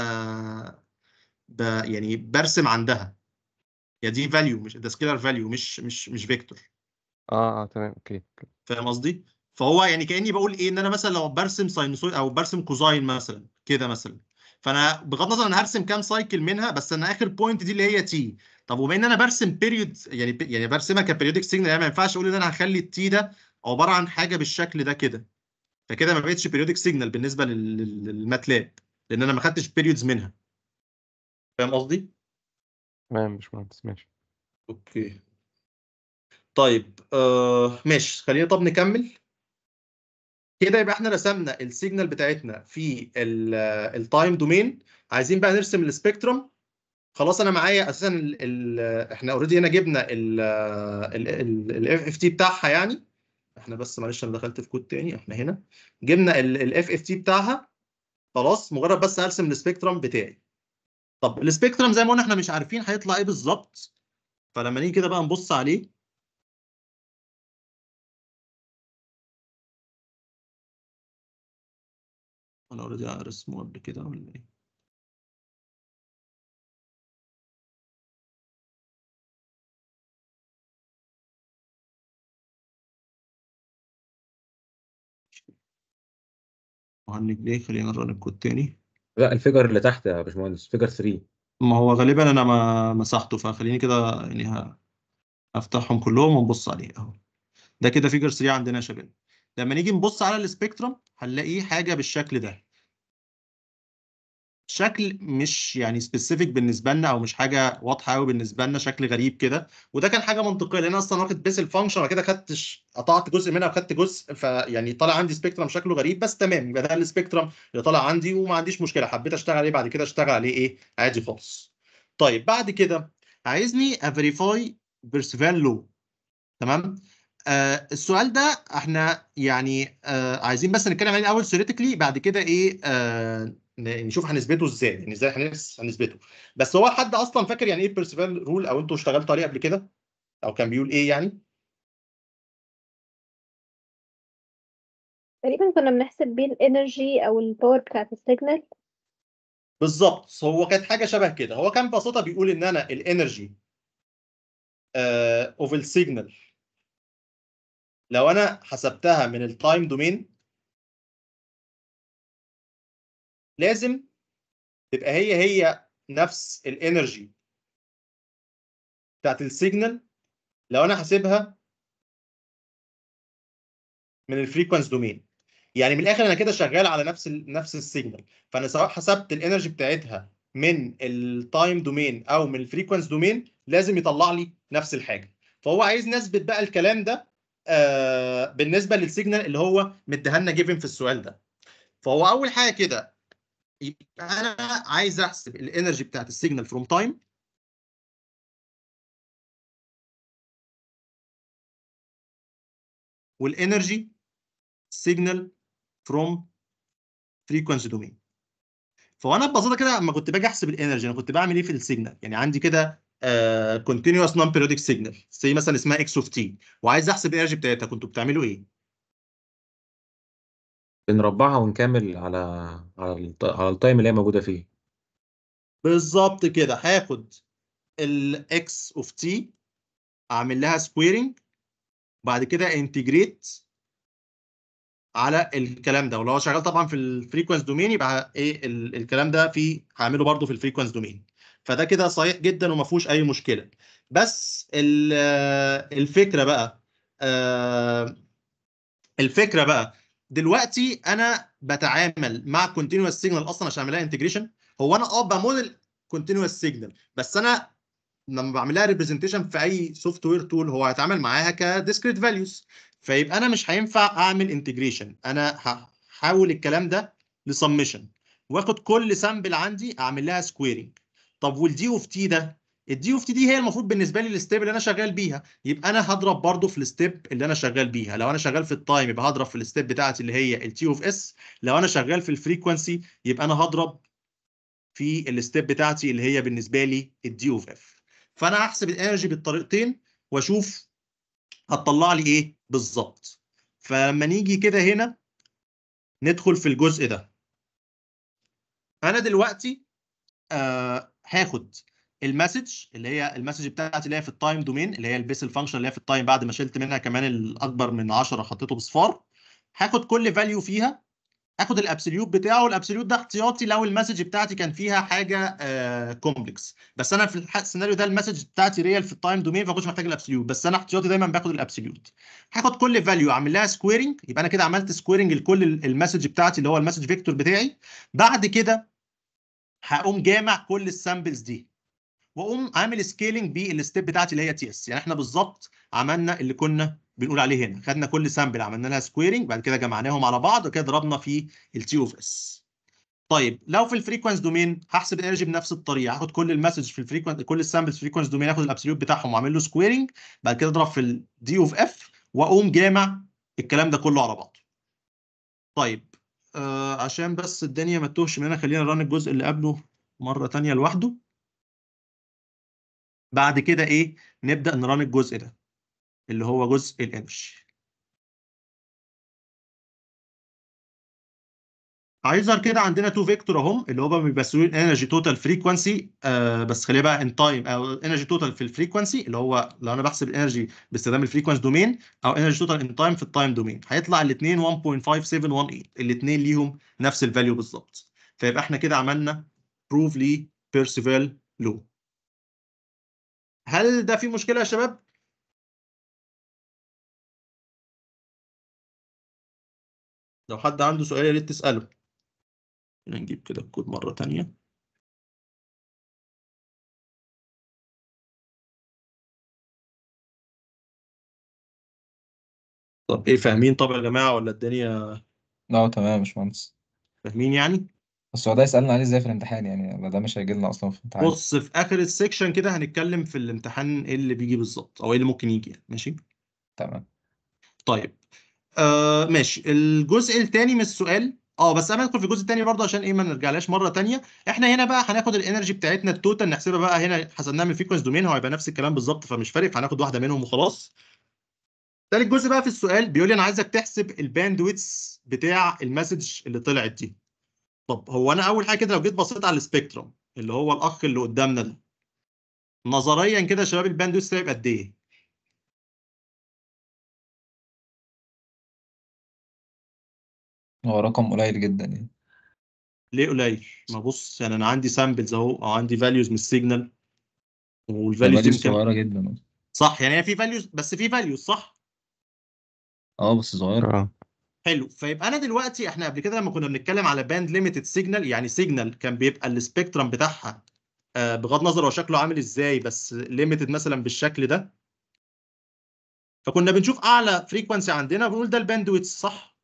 ب... يعني برسم عندها يا دي فاليو مش ده سكيلر فاليو مش مش مش فيكتور اه اه تمام اوكي فاهم قصدي فهو يعني كاني بقول ايه ان انا مثلا لو برسم ساينوسويد او برسم كوزاين مثلا كده مثلا فانا بغض النظر انا هرسم كام سايكل منها بس انا اخر بوينت دي اللي هي تي طب وبما ان انا برسم بيريود يعني يعني برسمها كبيريودك سيجنال يعني ما ينفعش اقول ان انا هخلي التي ده عباره عن حاجه بالشكل ده كده فكده ما بقتش بيريودك سيجنال بالنسبه للماتلاب لان انا ما خدتش بيريودز منها فاهم قصدي؟ تمام مش مهندس ماشي اوكي طيب آه ماشي خلينا طب نكمل كده يبقى احنا رسمنا السيجنال بتاعتنا في التايم دومين عايزين بقى نرسم السبيكتروم خلاص انا معايا اساسا الـ الـ احنا اوريدي هنا جبنا الاف اف تي بتاعها يعني احنا بس معلش انا دخلت في كود تاني احنا هنا جبنا الاف اف تي بتاعها خلاص مجرد بس هرسم السبيكترم بتاعي طب السبيكترم زي ما قلنا احنا مش عارفين هيطلع ايه بالظبط فلما نيجي كده بقى نبص عليه انا اوريدي رسمه قبل كده ولا ايه مهند ليه خلينا نرن الكود تاني لا الفيجر اللي تحت يا باشمهندس فيجر 3 ما هو غالبا انا ما مسحته فخليني كده يعني هفتحهم كلهم ونبص عليه اهو ده كده فيجر 3 عندنا يا شباب لما نيجي نبص على السبيكترم هنلاقيه حاجه بالشكل ده شكل مش يعني سبيسيفيك بالنسبه لنا او مش حاجه واضحه قوي بالنسبه لنا شكل غريب كده وده كان حاجه منطقيه لان اصلا واخد بيس الفانكشن كده خدت قطعت جزء منها وخدت جزء فيعني طالع عندي سبيكترم شكله غريب بس تمام يبقى ده السبيكترم اللي طالع عندي وما عنديش مشكله حبيت اشتغل عليه بعد كده اشتغل عليه ايه عادي خالص طيب بعد كده عايزني افيريفاي بيرسيفال لو تمام آه السؤال ده احنا يعني آه عايزين بس نتكلم عليه الاول ثيوريتيكلي بعد كده ايه آه نشوف هنثبته ازاي يعني ازاي هنثبته بس هو حد اصلا فاكر يعني ايه بيرسيفال رول او انتوا اشتغلتوا عليه قبل كده او كان بيقول ايه يعني تقريبا كنا بنحسب بيه الانرجي او الباور بتاعت السيجنال بالظبط هو كانت حاجه شبه كده هو كان ببساطه بيقول ان انا الانرجي اوف آه، السيجنال لو انا حسبتها من التايم دومين لازم تبقى هي هي نفس الانرجي بتاعت السيجنال لو انا حاسبها من الفريكوانس دومين يعني من الاخر انا كده شغال على نفس الـ نفس السيجنال فانا سواء حسبت الانرجي بتاعتها من التايم دومين او من الفريكوانس دومين لازم يطلع لي نفس الحاجه فهو عايز نثبت بقى الكلام ده آه، بالنسبه للسيجنال اللي هو مديها لنا جيفن في السؤال ده فهو اول حاجه كده يبقى انا عايز احسب الانرجي بتاعت السيجنال فروم تايم والانرجي سيجنال فروم فريكوانسي دومين فانا ببساطه كده اما كنت باجي احسب الانرجي انا كنت بعمل ايه في السيجنال يعني عندي كده كونتينوس نون بيريودك سيجنال سي مثلا اسمها اكس اوف تي وعايز احسب الانرجي بتاعتها كنتوا بتعملوا ايه؟ بنربعها ونكمل على على على التايم اللي هي موجوده فيه بالظبط كده هاخد الاكس اوف تي اعمل لها سكويرنج بعد كده انتجريت على الكلام ده ولو شغال طبعا في الفريكونس دومين يبقى ايه الكلام ده في هعمله برضه في الفريكونس دومين فده كده صحيح جدا وما فيهوش اي مشكله بس الفكره بقى آه، الفكره بقى دلوقتي انا بتعامل مع كونتينوس سيجنال اصلا عشان اعملها انتجريشن هو انا اه بموديل كونتينوس سيجنال بس انا لما بعملها ريبريزنتيشن في اي سوفت وير تول هو هيتعامل معاها كديسكريت فاليوز فيبقى انا مش هينفع اعمل انتجريشن انا هحاول الكلام ده لسمشن واخد كل سامبل عندي اعمل لها سكويرنج طب والدي اوف تي ده الدي اوف تي دي هي المفروض بالنسبه لي الستيب اللي انا شغال بيها يبقى انا هضرب برضو في الستيب اللي انا شغال بيها لو انا شغال في التايم يبقى هضرب في الستيب بتاعتي اللي هي التي اوف اس لو انا شغال في الفريكونسي يبقى انا هضرب في الستيب بتاعتي اللي هي بالنسبه لي الدي اوف اف فانا هحسب الانرجي بالطريقتين واشوف هتطلع لي ايه بالظبط فلما نيجي كده هنا ندخل في الجزء ده انا دلوقتي آه هاخد المسج اللي هي المسج بتاعتي اللي هي في التايم دومين اللي هي البيسل فانكشن اللي هي في التايم بعد ما شلت منها كمان الاكبر من 10 حطيته بصفار هاخد كل فاليو فيها هاخد الابسوليوت بتاعه الابسوليوت ده احتياطي لو المسج بتاعتي كان فيها حاجه آه كومبلكس بس انا في السيناريو ده المسج بتاعتي ريال في التايم دومين فما كنتش محتاج الابسوليوت بس انا احتياطي دايما باخد الابسوليوت هاخد كل فاليو اعمل لها سكويرنج يبقى انا كده عملت سكويرنج لكل المسج بتاعتي اللي هو المسج فيكتور بتاعي بعد كده هقوم جامع كل السامبلز دي واقوم عامل سكيلينج بالستيب بتاعتي اللي هي تي اس يعني احنا بالظبط عملنا اللي كنا بنقول عليه هنا خدنا كل سامبل عملنا لها سكويرنج بعد كده جمعناهم على بعض وكده ضربنا في التي اوف اس طيب لو في الفريكونس دومين هحسب الانرجي بنفس الطريقه هاخد كل المسج في الفريكونس كل السامبلز في الفريكوانس دومين اخد الابسوليوت بتاعهم واعمل له سكويرنج بعد كده اضرب في الدي اوف اف واقوم جامع الكلام ده كله على بعضه طيب آه عشان بس الدنيا ما تتوهش مننا خلينا نرن الجزء اللي قبله مرة تانية لوحده بعد كده ايه نبدأ نران الجزء ده اللي هو جزء الانرجي هيظهر كده عندنا تو فيكتور اهم اللي هما بيمثلوا انرجي توتال فريكوانسي بس خليها بقى ان تايم او انرجي توتال في الفريكوانسي اللي هو لو انا بحسب الانرجي باستخدام الفريكوانس دومين او انرجي توتال ان تايم في التايم دومين هيطلع الاثنين 1.5718 الاثنين ليهم نفس الفاليو بالظبط فيبقى احنا كده عملنا بروف لي بيرسيفال لو هل ده في مشكله يا شباب؟ لو حد عنده سؤال يا ريت تساله نجيب كده الكود مرة تانية طب ايه فاهمين طبعا يا جماعة ولا الدنيا لا تمام يا باشمهندس فاهمين يعني؟ بس هو ده يسألنا عليه ازاي في الامتحان يعني ده مش هيجي لنا اصلا في الامتحان بص في اخر السكشن كده هنتكلم في الامتحان ايه اللي بيجي بالظبط او ايه اللي ممكن يجي يعني. ماشي تمام طيب آه ماشي الجزء الثاني من السؤال اه بس قبل ما ندخل في الجزء الثاني برضه عشان ايه ما نرجعلاش مره ثانيه احنا هنا بقى هناخد الانرجي بتاعتنا التوتال نحسبها بقى هنا حسبناها من فيكونس دومين هو هيبقى نفس الكلام بالظبط فمش فارق فهناخد واحده منهم وخلاص ثالث جزء بقى في السؤال بيقول لي انا عايزك تحسب الباندويتس بتاع المسج اللي طلعت دي طب هو انا اول حاجه كده لو جيت بصيت على السبيكتروم اللي هو الاخ اللي قدامنا ده نظريا كده يا شباب الباندويتس هيبقى قد ايه هو رقم قليل جدا يعني ليه قليل؟ ما بص يعني انا عندي سامبلز اهو او عندي فاليوز من السيجنال والفاليوز دي صغيره جدا صح يعني هي في فاليوز بس في فاليوز صح؟ اه بس صغيره اه حلو فيبقى انا دلوقتي احنا قبل كده لما كنا بنتكلم على باند ليميتد سيجنال يعني سيجنال كان بيبقى السبيكترم بتاعها آه، بغض النظر هو شكله عامل ازاي بس ليميتد مثلا بالشكل ده فكنا بنشوف اعلى فريكونسي عندنا بنقول ده الباندويتس صح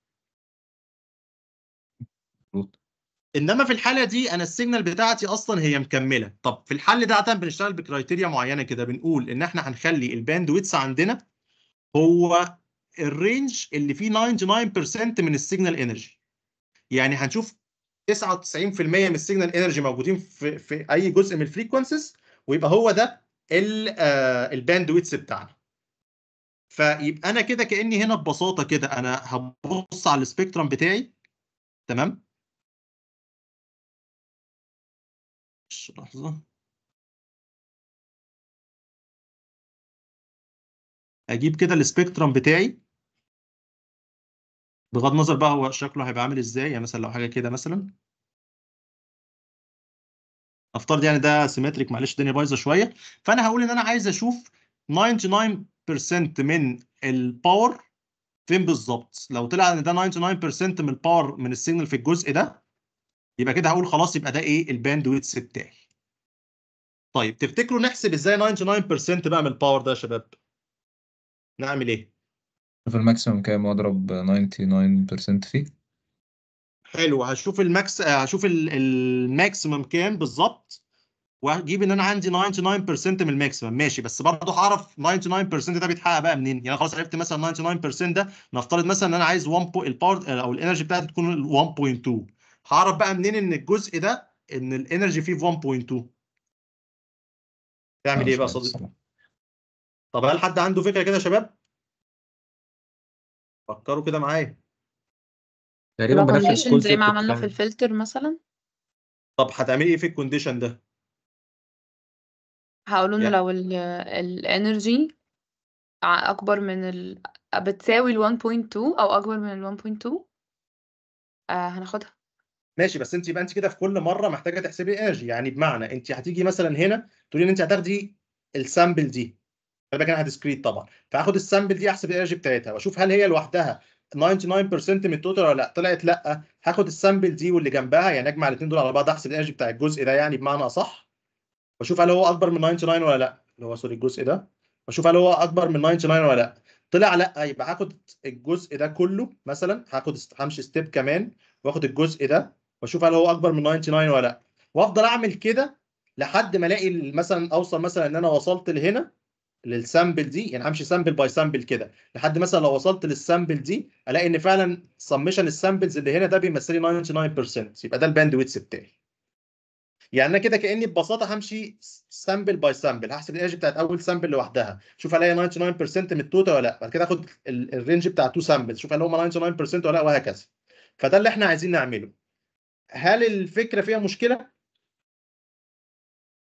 انما في الحاله دي انا السيجنال بتاعتي اصلا هي مكمله طب في الحل ده عاده بنشتغل بكرايتيريا معينه كده بنقول ان احنا هنخلي الباند ويتس عندنا هو الرينج اللي فيه 99% من السيجنال انرجي يعني هنشوف 99% من السيجنال انرجي موجودين في, في اي جزء من الفريكونسيز ويبقى هو ده الباند آه، ويتس بتاعنا فيبقى انا كده كاني هنا ببساطه كده انا هبص على السبيكترم بتاعي تمام معلش لحظة اجيب كده السبيكترم بتاعي بغض النظر بقى هو شكله هيبقى عامل ازاي يعني مثلا لو حاجة كده مثلا افترض يعني ده سيمتريك معلش الدنيا بايظه شويه فانا هقول ان انا عايز اشوف 99% من الباور فين بالظبط لو طلع ان ده 99% من الباور من السيجنال في الجزء ده يبقى كده هقول خلاص يبقى ده ايه الباندويتس بتاعي طيب تفتكروا نحسب ازاي 99% بقى من الباور ده يا شباب نعمل ايه شوف الماكسيمم كام واضرب 99% فيه حلو هشوف الماكس هشوف الماكسيمم كام بالظبط واجيب ان انا عندي 99% من الماكسيمم ماشي بس برضه هعرف 99% ده بيتحقق بقى منين يعني خلاص عرفت مثلا 99% ده نفترض مثلا ان انا عايز 1 الباور او الانرجي بتاعتي تكون 1.2 هعرف بقى منين ان الجزء ده ان الانرجي فيه 1.2 تعمل ايه بقى صديقي طب هل حد عنده فكره كده يا شباب فكروا كده معايا تقريبا بنفس زي ما عملنا في الفلتر مثلا طب هتعملي ايه في الكونديشن ده هقول يعني. لو الانرجي اكبر من ال... بتساوي ال 1.2 او اكبر من ال 1.2 آه هناخدها ماشي بس انت يبقى انت كده في كل مره محتاجه تحسبي اجي يعني بمعنى انت هتيجي مثلا هنا تقولي ان انت هتاخدي السامبل دي خلي بالك انا هديسكريت طبعا فهاخد السامبل دي احسب الاجي بتاعتها واشوف هل هي لوحدها 99% من التوتال ولا لا طلعت لا هاخد السامبل دي واللي جنبها يعني اجمع الاثنين دول على بعض احسب الاجي بتاع الجزء ده يعني بمعنى اصح واشوف هل هو اكبر من 99 ولا لا اللي هو سوري الجزء ده واشوف هل هو اكبر من 99 ولا لا طلع لا يبقى هاخد الجزء ده كله مثلا هاخد همشي ستيب كمان واخد الجزء ده واشوف هل هو اكبر من 99 ولا لا وافضل اعمل كده لحد ما الاقي مثلا اوصل مثلا ان انا وصلت لهنا للسامبل دي يعني همشي سامبل باي سامبل كده لحد مثلا لو وصلت للسامبل دي الاقي ان فعلا سميشن السامبلز اللي هنا ده بيمثل لي 99% يبقى ده الباند ويتس بتاعي يعني انا كده كاني ببساطه همشي سامبل باي سامبل هحسب الانرجي بتاعت اول سامبل لوحدها شوف الاقي 99% من التوتال ولا لا بعد كده اخد الرينج بتاع تو سامبلز شوف هل هم 99% ولا لا وهكذا فده اللي احنا عايزين نعمله هل الفكرة فيها مشكلة؟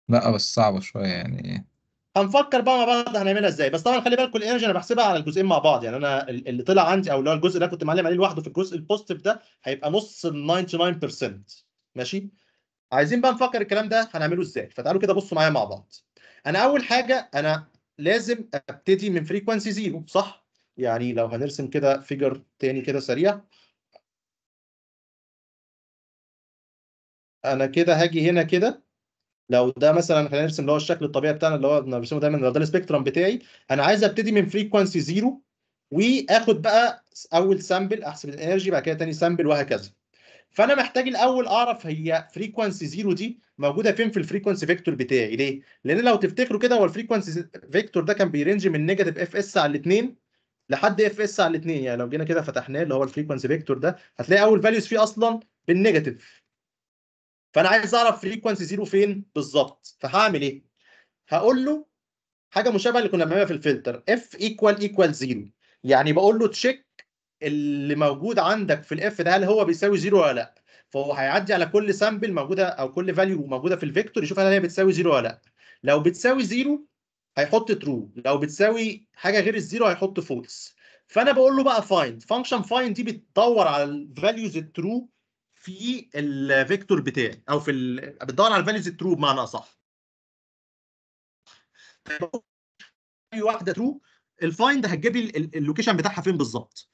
لا بس صعبة شوية يعني هنفكر بقى مع بعض هنعملها ازاي بس طبعا خلي بالكم الانرجي انا بحسبها على الجزئين مع بعض يعني انا اللي طلع عندي او اللي هو الجزء اللي انا كنت معلم عليه لوحده في الجزء البوزيتيف ده هيبقى نص ال 99% ماشي عايزين بقى نفكر الكلام ده هنعمله ازاي فتعالوا كده بصوا معايا مع بعض انا اول حاجه انا لازم ابتدي من فريكوانسي زيرو صح يعني لو هنرسم كده فيجر تاني كده سريع انا كده هاجي هنا كده لو ده مثلا خلينا نرسم اللي هو الشكل الطبيعي بتاعنا اللي هو بنرسمه دايما ده السبيكترم بتاعي انا عايز ابتدي من فريكونسي زيرو واخد بقى اول سامبل احسب الانرجي بعد كده تاني سامبل وهكذا فانا محتاج الاول اعرف هي فريكونسي زيرو دي موجوده فين في الفريكونسي فيكتور بتاعي ليه؟ لان لو تفتكروا كده هو الفريكونسي فيكتور ده كان بيرنج من نيجاتيف اف اس على الاثنين لحد اف اس على الاثنين يعني لو جينا كده فتحناه اللي هو الفريكونسي فيكتور ده هتلاقي اول فاليوز فيه اصلا بالنيجاتيف فانا عايز اعرف فريكونسي زيرو فين بالظبط فهعمل ايه هقول له حاجه مشابهه اللي كنا بنعملها في الفلتر اف ايكوال ايكوال زيرو يعني بقول له تشيك اللي موجود عندك في الاف ده هل هو بيساوي زيرو ولا لا فهو هيعدي على كل سامبل موجوده او كل فاليو موجوده في الفيكتور يشوف هل هي بتساوي زيرو ولا لا لو بتساوي زيرو هيحط ترو لو بتساوي حاجه غير الزيرو هيحط فولس فانا بقول له بقى فايند فانكشن فايند دي بتدور على الفاليوز الترو في الفيكتور بتاعي او في ال... بتدور على الفاليوز الترو بمعنى اصح اي واحده ترو الفايند هتجيب لي اللوكيشن بتاعها فين بالظبط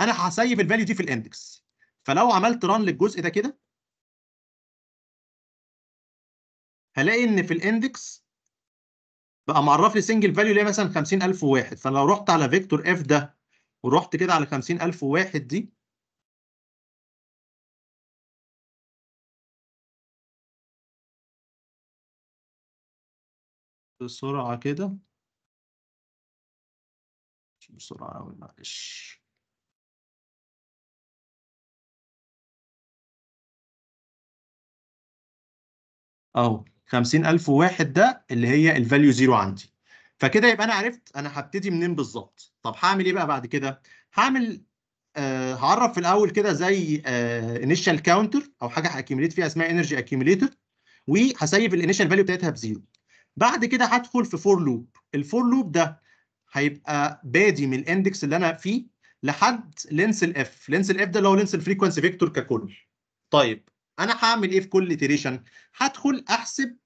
انا هسيب الفاليو دي في الاندكس فلو عملت ران للجزء ده كده هلاقي ان في الاندكس بقى معرف لي سنجل فاليو اللي هي مثلا 50000 واحد فلو رحت على فيكتور اف ده ورحت كده على 50000 واحد دي بسرعة كده بسرعة أوي معلش أهو خمسين ألف واحد ده اللي هي الفاليو زيرو عندي فكده يبقى أنا عرفت أنا هبتدي منين بالظبط طب هعمل إيه بقى بعد كده؟ هعمل آه هعرف في الأول كده زي انيشال آه كاونتر أو حاجة هأكيميليت فيها اسمها انرجي أكيميليتر وهسيب الانيشال فاليو بتاعتها بزيرو بعد كده هدخل في فور لوب الفور لوب ده هيبقى بادي من الاندكس اللي انا فيه لحد لينس الاف لينس الاف ده اللي هو لينس الفريكونسي فيكتور ككل طيب انا هعمل ايه في كل اتريشن هدخل احسب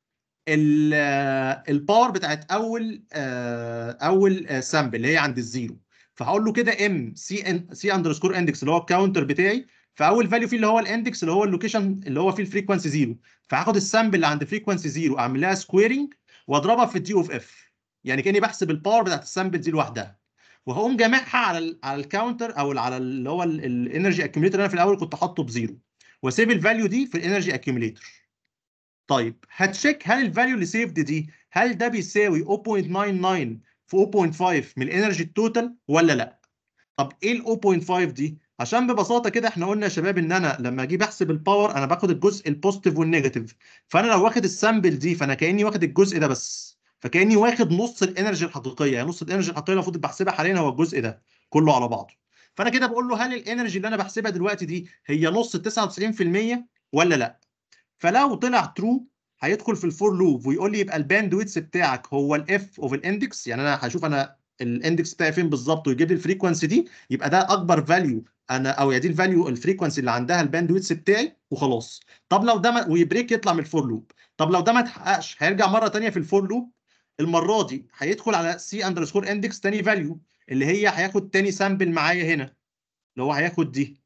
الباور آه، بتاعت اول آه، اول سامبل آه، اللي هي عند الزيرو فهقول له كده ام سي ان سي اندرسكور اندكس اللي هو الكاونتر بتاعي فاول فاليو فيه اللي هو الاندكس اللي هو اللوكيشن اللي هو فيه الفريكونسي زيرو فهاخد السامبل اللي عند فريكونسي زيرو اعمل لها سكويرنج واضربها في الدي اوف اف يعني كاني بحسب الباور بتاعت السامبل دي لوحدها وهقوم جامعها على الـ على الكاونتر او على اللي هو الانرجي اكيوميليتر اللي انا في الاول كنت حاطه بزيرو واسيب الفاليو دي في الانرجي اكيوميليتر طيب هتشيك هل الفاليو اللي سيفد دي هل ده بيساوي 0.99 في 0.5 من الانرجي التوتال ولا لا طب ايه ال 0.5 دي عشان ببساطه كده احنا قلنا يا شباب ان انا لما اجي بحسب الباور انا باخد الجزء البوزيتيف والنيجاتيف فانا لو واخد السامبل دي فانا كاني واخد الجزء ده بس فكاني واخد نص الانرجي الحقيقيه يعني نص الانرجي الحقيقيه المفروض بحسبها حاليا هو الجزء ده كله على بعضه فانا كده بقول له هل الانرجي اللي انا بحسبها دلوقتي دي هي نص 99% ولا لا فلو طلع ترو هيدخل في الفور لوب ويقول لي يبقى الباندويتس بتاعك هو الاف اوف الاندكس يعني انا هشوف انا الاندكس بتاعي فين بالظبط ويجيب لي الفريكونسي دي يبقى ده اكبر فاليو انا او يعني دي الفاليو الفريكونسي اللي عندها الباندويتس بتاعي وخلاص طب لو ده ما... ويبريك يطلع من الفور لوب طب لو ده ما اتحققش هيرجع مره ثانيه في الفور لوب المره دي هيدخل على سي اندرسكور اندكس ثاني فاليو اللي هي هياخد ثاني سامبل معايا هنا اللي هو هياخد دي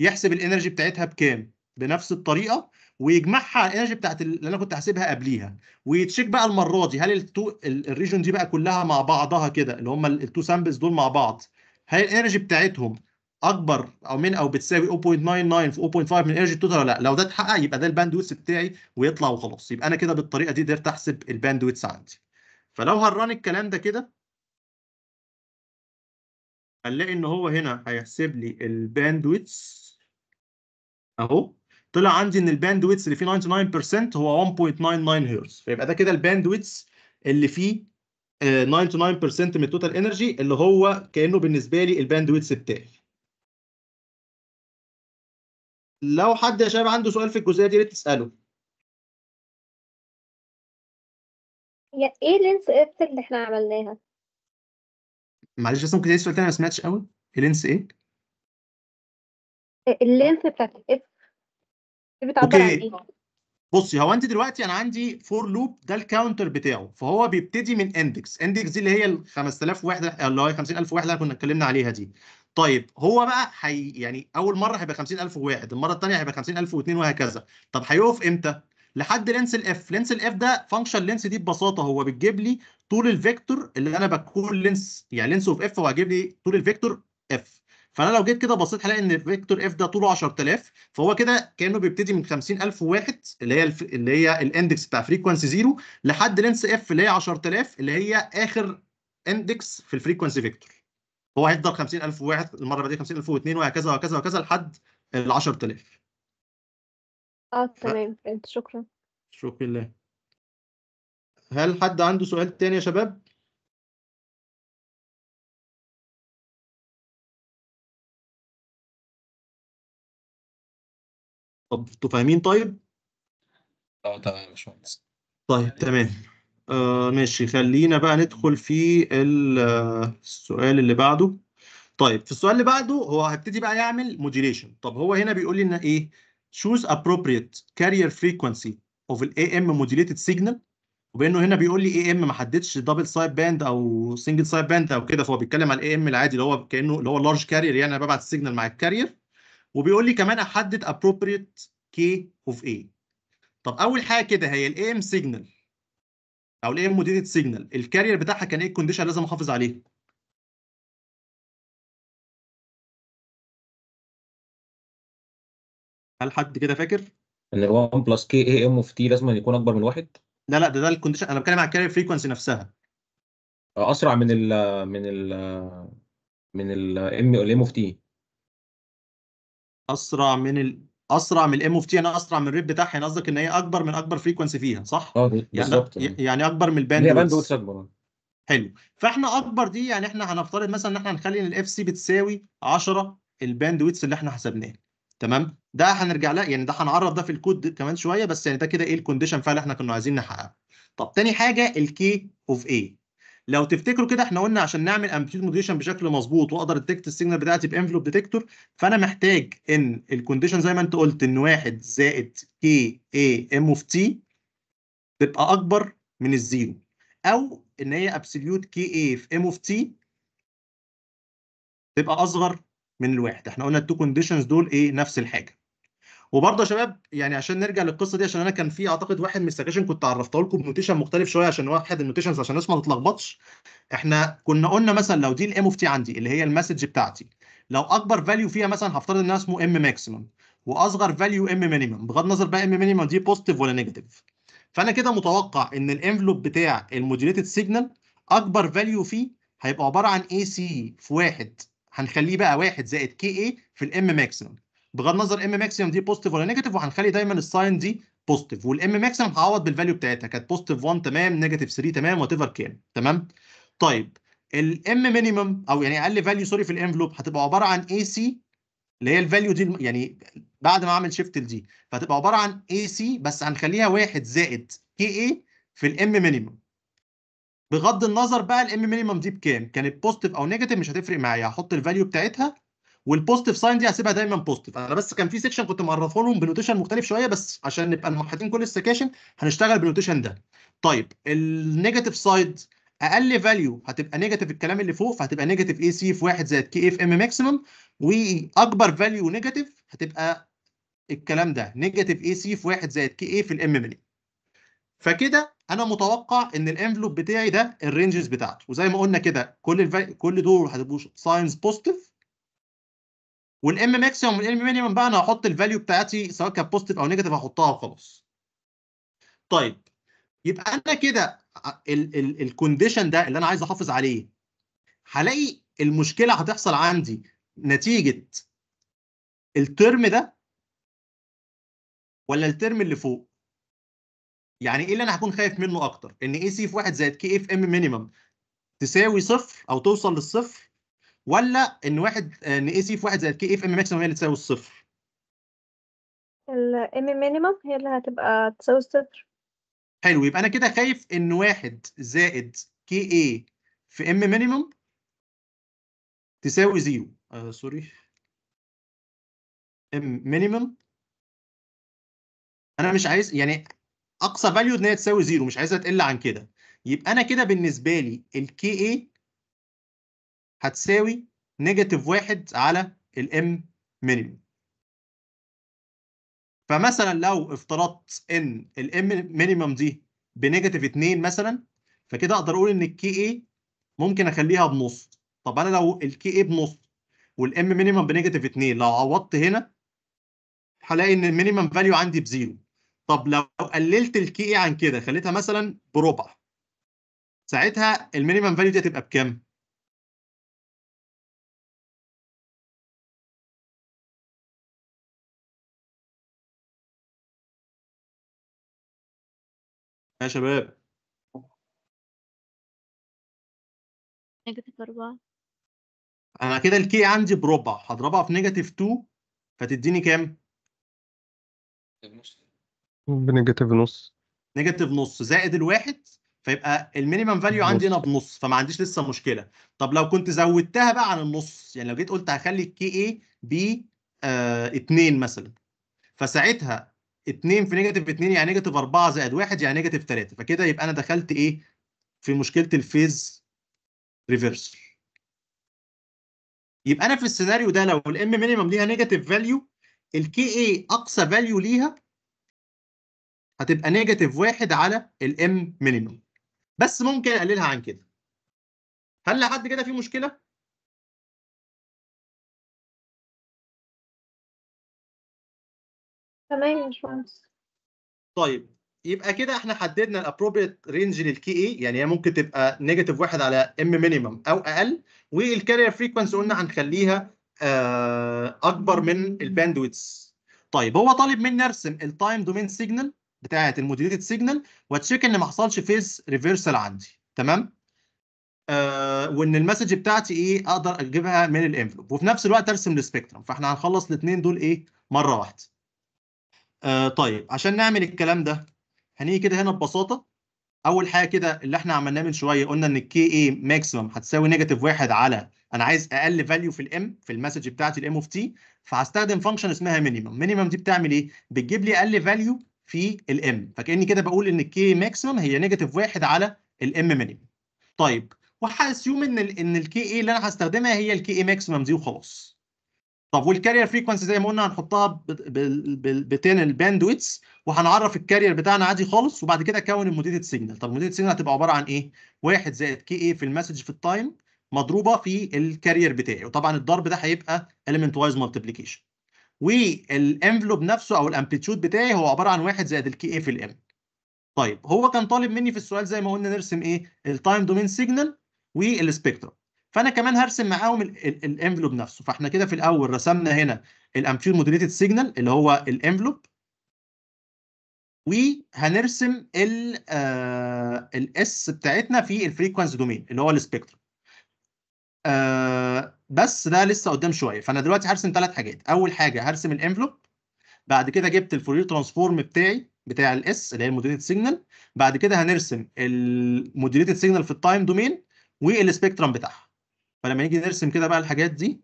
يحسب الانرجي بتاعتها بكام بنفس الطريقه ويجمعها الانرجي بتاعت اللي انا كنت حاسبها قبليها ويتشيك بقى المره دي هل التو الريجون دي بقى كلها مع بعضها كده اللي هم التو سامبلز دول مع بعض هل الانرجي بتاعتهم اكبر او من او بتساوي 0.99 في 0.5 من الانرجي التوتال ولا لا لو ده اتحقق يبقى ده الباندويث بتاعي ويطلع وخلاص يبقى انا كده بالطريقه دي قدرت احسب الباندويث عندي فلو هران الكلام ده كده هنلاقي ان هو هنا هيحسب لي الباندويث اهو طلع عندي ان الباند ويتس اللي فيه 99% هو 1.99 هرتز فيبقى ده كده الباند ويتس اللي فيه 99% آه، من التوتال انرجي اللي هو كانه بالنسبه لي الباند ويتس بتاعي لو حد يا شباب عنده سؤال في الجزئيه دي يا ريت تساله ايه لينس اف إيه اللي احنا عملناها معلش بس ممكن تسال تاني ما سمعتش قوي إيه لينس ايه اللينس بتاعت الاف إيه بتعبر عن ايه؟ بصي هو انت دلوقتي انا عندي فور لوب ده الكاونتر بتاعه فهو بيبتدي من اندكس اندكس دي اللي هي ال 5000 وحده اللي هي 50000 وحده اللي كنا اتكلمنا عليها دي طيب هو بقى حي يعني اول مره هيبقى 50000 واحد المره الثانيه هيبقى 50000 واثنين وهكذا طب هيقف امتى لحد لينس الاف لينس الاف ده فانكشن لينس دي ببساطه هو بتجيب لي طول الفيكتور اللي انا بكون لينس يعني لينس اوف اف هو هيجيب لي طول الفيكتور اف فانا لو جيت كده بصيت هلاقي ان فيكتور اف ده طوله 10000 فهو كده كانه بيبتدي من 50000 وواحد اللي هي الف... اللي هي الاندكس بتاع فريكوانسي زيرو لحد لينس اف اللي هي 10000 اللي هي اخر اندكس في الفريكوانسي فيكتور هو هيفضل 50000 وواحد المره اللي بعديها واثنين وهكذا وهكذا وهكذا لحد ال 10000 اه تمام شكرا شكرا لله هل حد عنده سؤال تاني يا شباب؟ طب انتوا فاهمين طيب؟ اه تمام يا باشمهندس طيب تمام آه ماشي خلينا بقى ندخل في السؤال اللي بعده طيب في السؤال اللي بعده هو هبتدي بقى يعمل موديليشن طب هو هنا بيقول لي ان ايه choose appropriate carrier frequency of the AM modulated signal وبانه هنا بيقول لي AM ما حددش دبل سايد باند او سنجل سايد باند او كده فهو بيتكلم على AM العادي اللي هو كانه اللي هو لارج كارير يعني انا ببعت السيجنال مع الكارير وبيقول لي كمان احدد appropriate كي اوف اي طب اول حاجه كده هي الاي ام سيجنال او الاي ام موديتد سيجنال الكارير بتاعها كان ايه الكونديشن لازم احافظ عليه هل حد كده فاكر ان 1 بلس كي اي ام اوف تي لازم يكون اكبر من واحد لا لا ده ده الكونديشن انا بتكلم على الكارير فريكونسي نفسها اسرع من الـ من الـ من الام الام اوف تي اسرع من ال... اسرع من الام اوف تي يعني اسرع من الريت بتاعها يعني قصدك ان هي اكبر من اكبر فريكونسي فيها صح؟ اه يعني بالظبط يعني, يعني اكبر من الباند هي باند اكبر حلو فاحنا اكبر دي يعني احنا هنفترض مثلا ان احنا هنخلي الاف سي بتساوي 10 الباند ويدث اللي احنا حسبناه تمام ده هنرجع لها يعني ده هنعرف ده في الكود كمان شويه بس يعني ده كده ايه الكونديشن فعلا احنا كنا عايزين نحققها طب تاني حاجه الكي اوف اي لو تفتكروا كده احنا قلنا عشان نعمل امبليتيود موديشن بشكل مظبوط واقدر اتكت السيجنال بتاعتي بانفلوب ديتكتور فانا محتاج ان الكونديشن زي ما انت قلت ان 1 زائد كي اي ام اوف تي تبقى اكبر من الزيرو او ان هي ابسوليوت كي اي في ام اوف تي تبقى اصغر من الواحد احنا قلنا التو كونديشنز دول ايه نفس الحاجه وبرضه يا شباب يعني عشان نرجع للقصه دي عشان انا كان في اعتقد واحد من السكاشن كنت عرفته لكم بنوتيشن مختلف شويه عشان واحد النوتيشنز عشان الناس ما تتلخبطش احنا كنا قلنا مثلا لو دي الام اوف تي عندي اللي هي المسج بتاعتي لو اكبر فاليو فيها مثلا هفترض انها اسمه ام ماكسيمم واصغر فاليو ام مينيمم بغض النظر بقى ام مينيمم دي بوزيتيف ولا نيجاتيف فانا كده متوقع ان الانفلوب بتاع الموديوليتد سيجنال اكبر فاليو فيه هيبقى عباره عن اي سي في واحد هنخليه بقى واحد زائد كي اي في الام ماكسيمم بغض النظر ام ماكسيمم دي بوزيتيف ولا نيجاتيف وهنخلي دايما الساين دي بوزيتيف والام ماكسيمم هعوض بالفاليو بتاعتها كانت بوزيتيف 1 تمام نيجاتيف 3 تمام وات ايفر كان تمام طيب الام مينيمم او يعني اقل فاليو سوري في الانفلوب هتبقى عباره عن اي سي اللي هي الفاليو دي يعني بعد ما اعمل شيفت لدي فهتبقى عباره عن اي سي بس هنخليها 1 زائد كي اي في الام مينيمم بغض النظر بقى الام مينيمم دي بكام كانت بوزيتيف او نيجاتيف مش هتفرق معايا هحط الفاليو بتاعتها والبوزيتيف ساين دي هسيبها دايما بوزيتيف انا بس كان في سيكشن كنت معرفه لهم بنوتيشن مختلف شويه بس عشان نبقى موحدين كل السكاشن هنشتغل بالنوتيشن ده طيب النيجاتيف سايد اقل فاليو هتبقى نيجاتيف الكلام اللي فوق فهتبقى نيجاتيف اي سي في 1 زائد كي اف ام ماكسيمم واكبر فاليو نيجاتيف هتبقى الكلام ده نيجاتيف اي سي في 1 زائد كي اي في الام من فكده انا متوقع ان الانفلوب بتاعي ده الرينجز بتاعته وزي ما قلنا كده كل كل دول هتبقوا ساينز بوزيتيف والام ماكسيمم والام مينيمم بقى انا هحط الفاليو بتاعتي سواء كانت بوزيتيف او نيجاتيف هحطها وخلاص طيب يبقى انا كده الكونديشن ده اللي انا عايز احافظ عليه هلاقي المشكله هتحصل عندي نتيجه الترم ده ولا الترم اللي فوق يعني ايه اللي انا هكون خايف منه اكتر ان اي سي في 1 زائد كي اف ام مينيمم تساوي صفر او توصل للصفر ولا ان واحد ان اي سي في واحد زائد كي اف ام ماكسيمم هي اللي تساوي الصفر الام مينيمم هي اللي هتبقى تساوي الصفر حلو يبقى انا كده خايف ان واحد زائد كي اي في ام مينيمم تساوي زيرو آه سوري ام مينيمم انا مش عايز يعني اقصى فاليو ان هي تساوي زيرو مش عايزها تقل عن كده يبقى انا كده بالنسبه لي الكي اي هتساوي نيجاتيف واحد على الام مينيمم فمثلا لو افترضت ان الام مينيمم دي بنيجاتيف 2 مثلا فكده اقدر اقول ان الكي اي ممكن اخليها بنص طب انا لو الكي اي بنص والام مينيمم بنيجاتيف 2 لو عوضت هنا هلاقي ان المينيمم فاليو عندي بزيرو طب لو قللت الكي اي عن كده خليتها مثلا بربع ساعتها المينيمم فاليو دي هتبقى بكام؟ يا شباب نيجاتيف 4 انا كده الكي عندي بربع هضربها في نيجاتيف 2 فتديني كام؟ بنيجاتيف نص نيجاتيف نص زائد الواحد فيبقى المينيمم فاليو عندي هنا بنص فما عنديش لسه مشكله طب لو كنت زودتها بقى عن النص يعني لو جيت قلت هخلي الكي اي ب 2 مثلا فساعتها 2 في نيجاتيف 2 يعني نيجاتيف 4 زائد 1 يعني نيجاتيف 3 فكده يبقى انا دخلت ايه في مشكله الفيز ريفرسل يبقى انا في السيناريو ده لو الام مينيمم ليها نيجاتيف فاليو الكي اي اقصى فاليو ليها هتبقى نيجاتيف 1 على الام مينيمم بس ممكن اقللها عن كده هل لحد كده في مشكله تمام مش مهندس طيب يبقى كده احنا حددنا الابروبريت رينج للكي اي يعني هي ممكن تبقى نيجاتيف واحد على ام مينيمم او اقل والكارير فريكونسي قلنا هنخليها آه، اكبر من الباندويتس طيب هو طالب مني ارسم التايم دومين سيجنال بتاعه الموديليتد سيجنال وتشيك ان ما حصلش فيز ريفرسال عندي تمام آه وان المسج بتاعتي ايه اقدر اجيبها من الانفلوب وفي نفس الوقت ارسم السبيكترم فاحنا هنخلص الاثنين دول ايه مره واحده آه طيب عشان نعمل الكلام ده هنيجي كده هنا ببساطه اول حاجه كده اللي احنا عملناه من شويه قلنا ان الكي اي ماكسيمم هتساوي نيجاتيف واحد على انا عايز اقل فاليو في الام في المسج بتاعتي الام اوف تي فهستخدم فانكشن اسمها مينيمم مينيمم دي بتعمل ايه بتجيب لي اقل فاليو في الام فكاني كده بقول ان الكي ماكسيمم هي نيجاتيف واحد على الام مينيمم طيب وهاسيوم ان ان الكي اي اللي انا هستخدمها هي الكي اي ماكسيمم دي وخلاص طب والكارير فريكونسي زي ما قلنا هنحطها بتين الباندويتس وهنعرف الكارير بتاعنا عادي خالص وبعد كده اكون الموديتد سيجنال طب الموديتد سيجنال هتبقى عباره عن ايه 1 زائد كي ايه في المسج في التايم مضروبه في الكارير بتاعي وطبعا الضرب ده هيبقى element وايز مالتيبليكيشن والانفلوب نفسه او الامبليتيود بتاعي هو عباره عن 1 زائد الكي ايه في الام طيب هو كان طالب مني في السؤال زي ما قلنا نرسم ايه التايم دومين سيجنال والسبكترم فانا كمان هرسم معاهم الانفلوب نفسه فاحنا كده في الاول رسمنا هنا الامبيور موديليتد سيجنال اللي هو الانفلوب وهنرسم ال آه، الاس بتاعتنا في الفريكوانس دومين اللي هو السبيكترم آه، بس ده لسه قدام شويه فانا دلوقتي هرسم ثلاث حاجات اول حاجه هرسم الانفلوب بعد كده جبت الفورير ترانسفورم بتاعي بتاع الاس اللي هي الموديليتد سيجنال بعد كده هنرسم الموديليتد سيجنال في التايم دومين والسبيكترم بتاعها فلما نيجي نرسم كده بقى الحاجات دي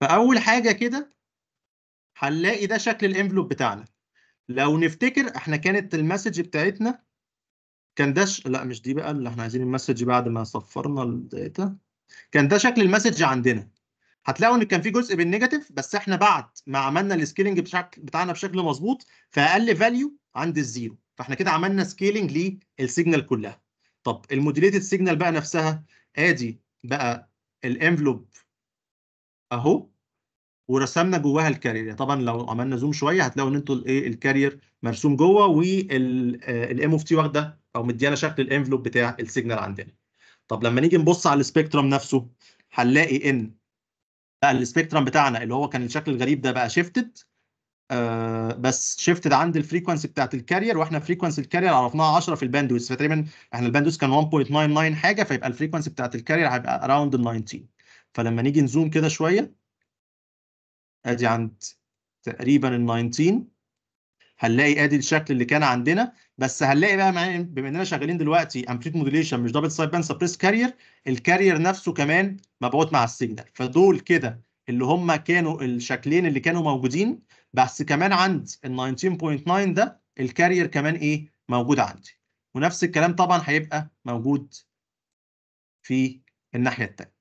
فاول حاجه كده هنلاقي ده شكل الانفلوب بتاعنا لو نفتكر احنا كانت المسج بتاعتنا كان ده ش... لا مش دي بقى اللي احنا عايزين المسج بعد ما صفرنا الداتا كان ده شكل المسج عندنا هتلاقوا ان كان في جزء بالنيجاتيف بس احنا بعد ما عملنا السكيلنج بتاعنا بشكل مظبوط فاقل فاليو عند الزيرو فاحنا كده عملنا سكيلنج للسيجنال كلها طب الموديليتد سيجنال بقى نفسها ادي بقى الانفلوب اهو ورسمنا جواها الكارير طبعا لو عملنا زوم شويه هتلاقوا ان انتوا الايه الكارير مرسوم جوه والام اوف تي واخده او مديانا شكل الانفلوب بتاع السيجنال عندنا طب لما نيجي نبص على السبيكترم نفسه هنلاقي ان بقى السبيكترم بتاعنا اللي هو كان الشكل الغريب ده بقى شيفتد آه بس شيفتد عند الفريكونسي بتاعت الكارير واحنا فريكونسي الكارير عرفناها 10 في الباندويث فتقريبا احنا الباندويث كان 1.99 حاجه فيبقى الفريكونسي بتاعت الكارير هيبقى اراوند ال 19 فلما نيجي نزوم كده شويه ادي عند تقريبا ال 19 هنلاقي ادي الشكل اللي كان عندنا بس هنلاقي بقى بما اننا شغالين دلوقتي امبليت موديليشن مش دبل سايد باند سبريس كارير الكارير نفسه كمان مبعوث مع السيجنال فدول كده اللي هم كانوا الشكلين اللي كانوا موجودين بس كمان عند ال 19.9 ده الكارير كمان ايه موجود عندي ونفس الكلام طبعا هيبقى موجود في الناحيه الثانيه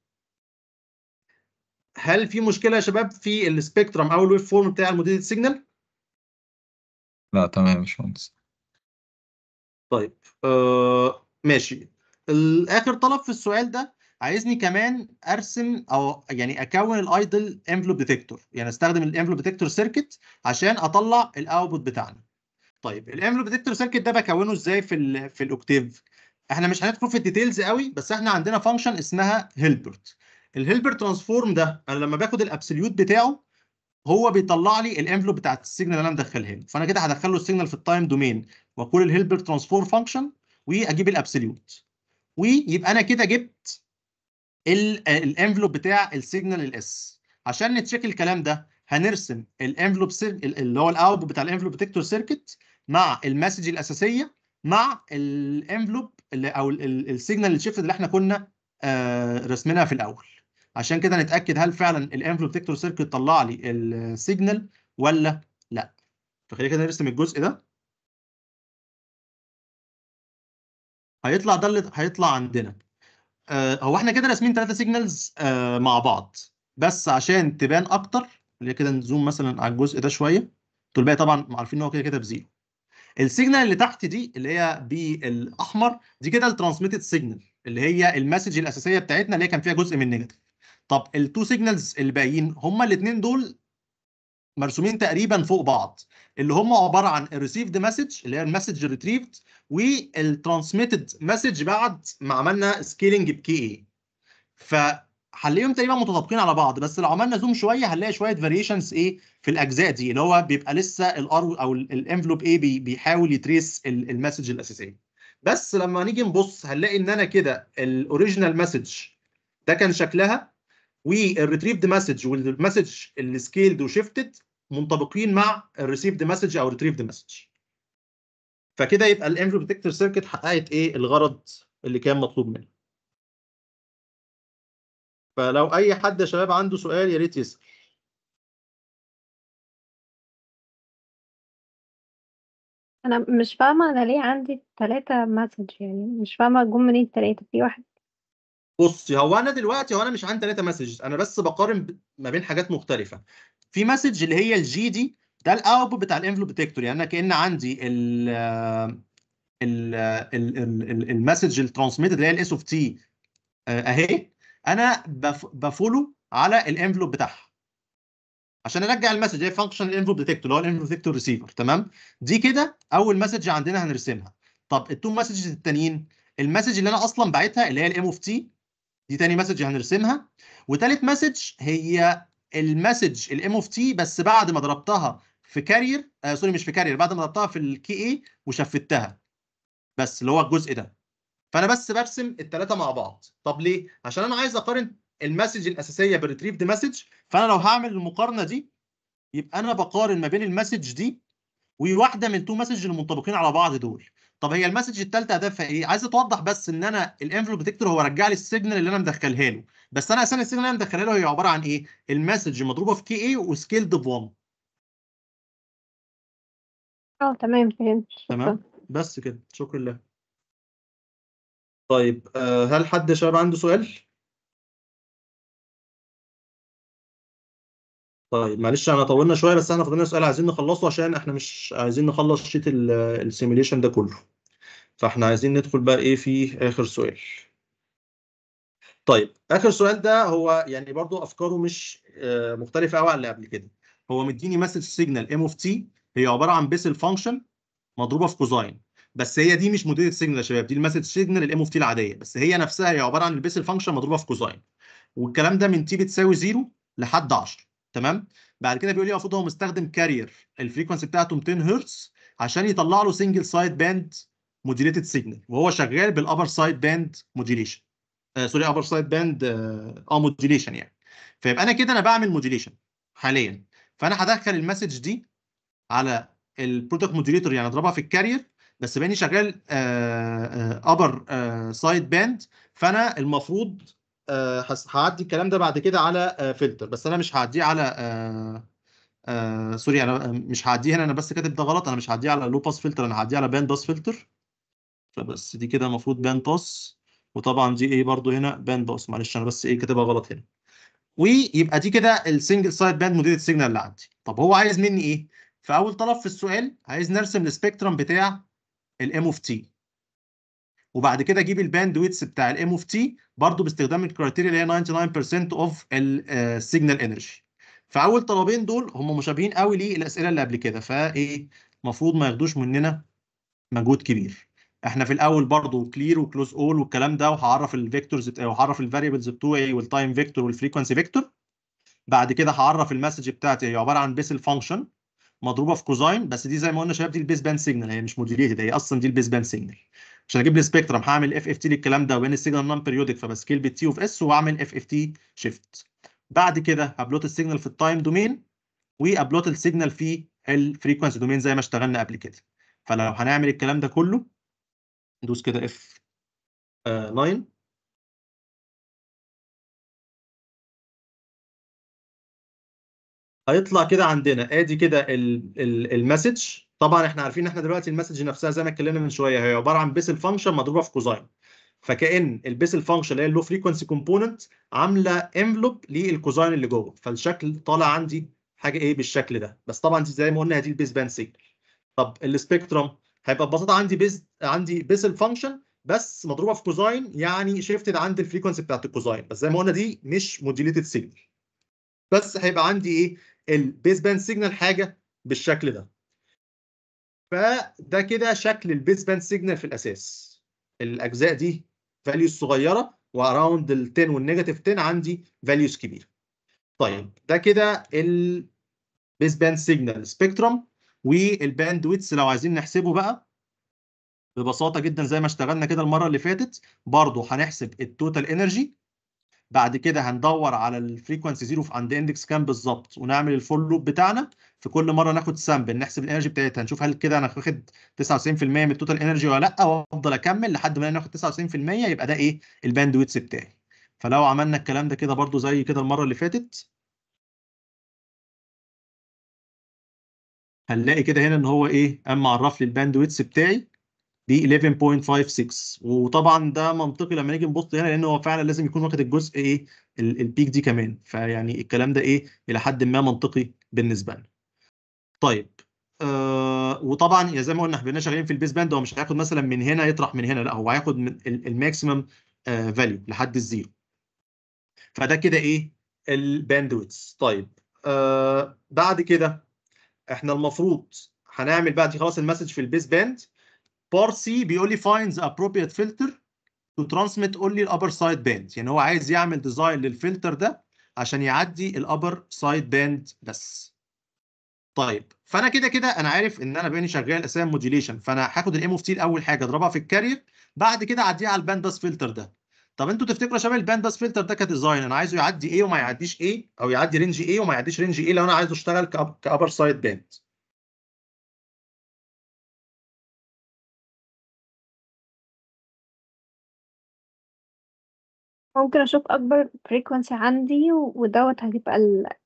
هل في مشكله يا شباب في السبيكترم او الويف فورم بتاع الموديل سيجنال لا تمام يا باشمهندس طيب آه ماشي الاخر طلب في السؤال ده عايزني كمان ارسم او يعني اكون الايدل انفلوب ديتكتور يعني استخدم الانفلوب ديتكتور سيركت عشان اطلع الاوتبوت بتاعنا طيب الانفلوب ديتكتور سيركت ده بكونه ازاي في الـ في الاوكتيف احنا مش هندخل في الديتيلز قوي بس احنا عندنا فانكشن اسمها هيلبرت الهيلبرت ترانسفورم ده انا لما باخد الابسوليوت بتاعه هو بيطلع لي الانفلوب بتاعت السيجنال اللي انا مدخلها له فانا كده هدخل له السيجنال في التايم دومين واقول الهيلبرت ترانسفورم فانكشن واجيب الابسوليوت ويبقى انا كده جبت الانفلوب بتاع السيجنال الاس عشان نتشيك الكلام ده هنرسم الانفلوب اللي هو الاوتبوت بتاع الانفلوب ديكتور سيركت مع المسج الاساسيه مع الانفلوب او السيجنال الشيفت اللي احنا كنا آه، رسمينها في الاول عشان كده نتاكد هل فعلا الانفلو بروتكتور سيركت طلع لي السيجنال ولا لا فخلينا كده نرسم الجزء ده هيطلع ده اللي هيطلع عندنا آه هو احنا كده راسمين ثلاثه سيجنالز آه مع بعض بس عشان تبان اكتر اللي كده نزوم مثلا على الجزء ده شويه دول باقي طبعا عارفين ان هو كده كده بزيرو السيجنال اللي تحت دي اللي هي بالاحمر دي كده الترانسميتد سيجنال اللي هي المسج الاساسيه بتاعتنا اللي هي كان فيها جزء من نيجاتيف طب التو سيجنالز اللي باين هما الاثنين دول مرسومين تقريبا فوق بعض اللي هما عباره عن الريسيفد مسج اللي هي المسج ريتريفد والترانسميتد مسج بعد ما عملنا سكيلنج بكي اي فهنلاقيهم تقريبا متطابقين على بعض بس لو عملنا زوم شويه هنلاقي شويه فاريشنز ايه في الاجزاء دي اللي هو بيبقى لسه الار او الانفلوب ايه بيحاول يتريس المسج الاساسيه بس لما نيجي نبص هنلاقي ان انا كده الاوريجينال مسج ده كان شكلها والريتريفد مسج والمسج اللي سكيلد وشيفتد منطبقين مع الريسيفد مسج او الريتريفد مسج فكده يبقى الانفيو بروتكتور سيركت حققت ايه الغرض اللي كان مطلوب منها فلو اي حد يا شباب عنده سؤال يا ريت يسال انا مش فاهمه انا ليه عندي ثلاثة مسج يعني مش فاهمه جم منين الثلاثه في واحد بصي هو انا دلوقتي هو انا مش عندي ثلاثه مسجز انا بس بقارن ما بين حاجات مختلفه في مسج اللي هي الجي دي ده الاوتبوت بتاع الانفلوب ديتكتور يعني انا كان عندي ال آه، ال المسج آه، الترانسميتد اللي هي الاس اوف تي اهي انا بفولو على الانفلوب بتاعها عشان ارجع المسج هي فانكشن الانفلوب ديتكتور اللي هو الانفلوب ديتكتور ريسيفر تمام دي كده اول مسج عندنا هنرسمها طب التو مسجز التانيين المسج اللي انا اصلا باعتها اللي هي الام اوف تي دي تاني مسج هنرسمها وتالت مسج هي المسج الام اوف تي بس بعد ما ضربتها في كارير آه سوري مش في كارير بعد ما ضربتها في الكي اي وشفتها بس اللي هو الجزء ده فانا بس برسم الثلاثه مع بعض طب ليه عشان انا عايز اقارن المسج الاساسيه بالريتريفد مسج فانا لو هعمل المقارنه دي يبقى انا بقارن ما بين المسج دي وواحده من تو مسج المنطبقين على بعض دول طب هي المسج الثالثه هدفها ايه؟ عايز توضح بس ان انا الانفلوب ديكتور هو رجع لي السيجنال اللي انا مدخلها له، بس انا اساسا السيجنال اللي انا مدخلها له هي عباره عن ايه؟ المسج مضروبه في كي اي وسكيلد ب 1. اه تمام فهمت تمام بس كده شكرا لك. طيب آه، هل حد شباب عنده سؤال؟ طيب معلش انا طولنا شويه بس احنا فاضلنا سؤال عايزين نخلصه عشان احنا مش عايزين نخلص شيت السيميليشن ده كله فاحنا عايزين ندخل بقى ايه في اخر سؤال طيب اخر سؤال ده هو يعني برضو افكاره مش آه، مختلفه قوي عن اللي قبل كده هو مديني مسج سيجنال ام اوف تي هي عباره عن بيسل فانكشن مضروبه في كوزاين بس هي دي مش موديل سيجنال يا شباب دي المسج سيجنال الام اوف تي العاديه بس هي نفسها هي عباره عن البيسل فانكشن مضروبه في كوزاين والكلام ده من تي بتساوي 0 لحد 10 تمام بعد كده بيقول لي المفروض هو مستخدم كارير الفريكونسي بتاعته 200 هرتز عشان يطلع له سنجل سايد باند موديليتد سيجنال وهو شغال بالابر سايد باند موديليشن سوري ابر سايد باند اه موديليشن آه، آه، يعني فيبقى انا كده انا بعمل موديليشن حاليا فانا هدخل المسج دي على البرودكت موديليتور يعني اضربها في الكارير بس باني شغال ابر سايد باند فانا المفروض آه، هعدي الكلام ده بعد كده على آه، فلتر بس انا مش هعديه على آه، سوري انا مش هعديه هنا انا بس كاتب ده غلط انا مش هعديه على لو باس فلتر انا هعديه على باند باس فلتر فبس دي كده المفروض باند باس وطبعا دي ايه برضو هنا باند باس معلش انا بس ايه كاتبها غلط هنا ويبقى دي كده السنجل سايد باند موديل السيجنال اللي عندي طب هو عايز مني ايه في اول طلب في السؤال عايز نرسم السبيكترم بتاع الام اوف تي وبعد كده اجيب الباند ويتس بتاع الام اوف تي برضه باستخدام الكرايتيريا اللي هي 99% اوف السيجنال انرجي آه، فاول طلبين دول هم مشابهين قوي للاسئله اللي قبل كده فايه المفروض ما ياخدوش مننا مجهود كبير احنا في الاول برضه كلير وكلوز اول والكلام ده وهعرف الفيكتورز وهعرف الفاريبلز بتوعي والتايم فيكتور والفريكونسي فيكتور بعد كده هعرف المسج بتاعتي هي عباره عن بيسل فانكشن مضروبه في كوزاين بس دي زي ما قلنا شباب دي البيس باند سيجنال هي مش موديليتد هي اصلا دي البيس باند سيجنال عشان اجيب لي سبيكترم هعمل اف اف تي للكلام ده وبين السيجنال نون بيريودك فبسكيل بالتي اوف اس واعمل اف اف تي شيفت بعد كده هبلوت السيجنال في التايم دومين وابلوت السيجنال في الفريكونسي دومين زي ما اشتغلنا قبل كده فلو هنعمل الكلام ده كله ندوس كده اف آه، 9 هيطلع كده عندنا ادي كده المسج طبعا احنا عارفين احنا دلوقتي المسج نفسها زي ما اتكلمنا من شويه هي عباره عن بيسل فانكشن مضروبه في كوزاين فكان البيسل فانكشن اللي هي اللو فريكونسي كومبوننت عامله انفلوب للكوزاين اللي جوه فالشكل طالع عندي حاجه ايه بالشكل ده بس طبعا دي زي ما قلنا دي البيس باند سيجنال طب السبيكترم هيبقى ببساطه عندي بيز عندي بيسل فانكشن بس مضروبه في كوزاين يعني شيفتد عند الفريكونسي بتاعت الكوزاين بس زي ما قلنا دي مش موديليتد سيجنال بس هيبقى عندي ايه البيس باند سيجنال حاجه بالشكل ده فده كده شكل البيس باند سيجنال في الاساس الاجزاء دي فاليوز صغيره واراوند ال 10 والنيجاتيف 10 عندي فاليوز كبيره طيب ده كده البيس باند سيجنال سبيكترم والباند ويتس لو عايزين نحسبه بقى ببساطه جدا زي ما اشتغلنا كده المره اللي فاتت برضو هنحسب التوتال انرجي بعد كده هندور على الفريكونسي زيرو عند اندكس كام بالظبط ونعمل الفول لوب بتاعنا في كل مره ناخد سامبل نحسب الانرجي بتاعتها نشوف هل كده انا واخد 99% من التوتال انرجي ولا لا وافضل اكمل لحد ما ناخد 99% يبقى ده ايه الباند ويتس بتاعي فلو عملنا الكلام ده كده برضو زي كده المره اللي فاتت هنلاقي كده هنا ان هو ايه قام معرف لي الباند ويتس بتاعي ب 11.56 وطبعا ده منطقي لما نيجي نبص هنا لان هو فعلا لازم يكون واخد الجزء ايه البيك دي كمان فيعني الكلام ده ايه الى حد ما منطقي بالنسبه لنا. طيب آه وطبعا زي ما قلنا احنا شغالين في البيس باند هو مش هياخد مثلا من هنا يطرح من هنا لا هو هياخد من الماكسيمم فاليو آه لحد الزيرو. فده كده ايه الباندويتس طيب آه بعد كده احنا المفروض هنعمل بقى دي خلاص المسج في البيس باند بار سي بيقول لي فاينز ابروبريت فلتر تو ترانسميت اونلي الابر سايد باند يعني هو عايز يعمل ديزاين للفلتر ده عشان يعدي الابر سايد باند بس طيب فانا كده كده انا عارف ان انا باني شغال اساسا موديليشن فانا هاخد الام اوف تي الاول حاجه اضربها في الكارير بعد كده اعديها على الباند باس فلتر ده طب انتوا تفتكروا يا شباب الباند باس فلتر ده كديزاين انا عايزه يعدي ايه وما يعديش ايه او يعدي رينج ايه وما يعديش رينج ايه لو انا عايزه اشتغل كابر سايد باند ممكن أشوف أكبر فريكوانسي عندي ودوت هيبقى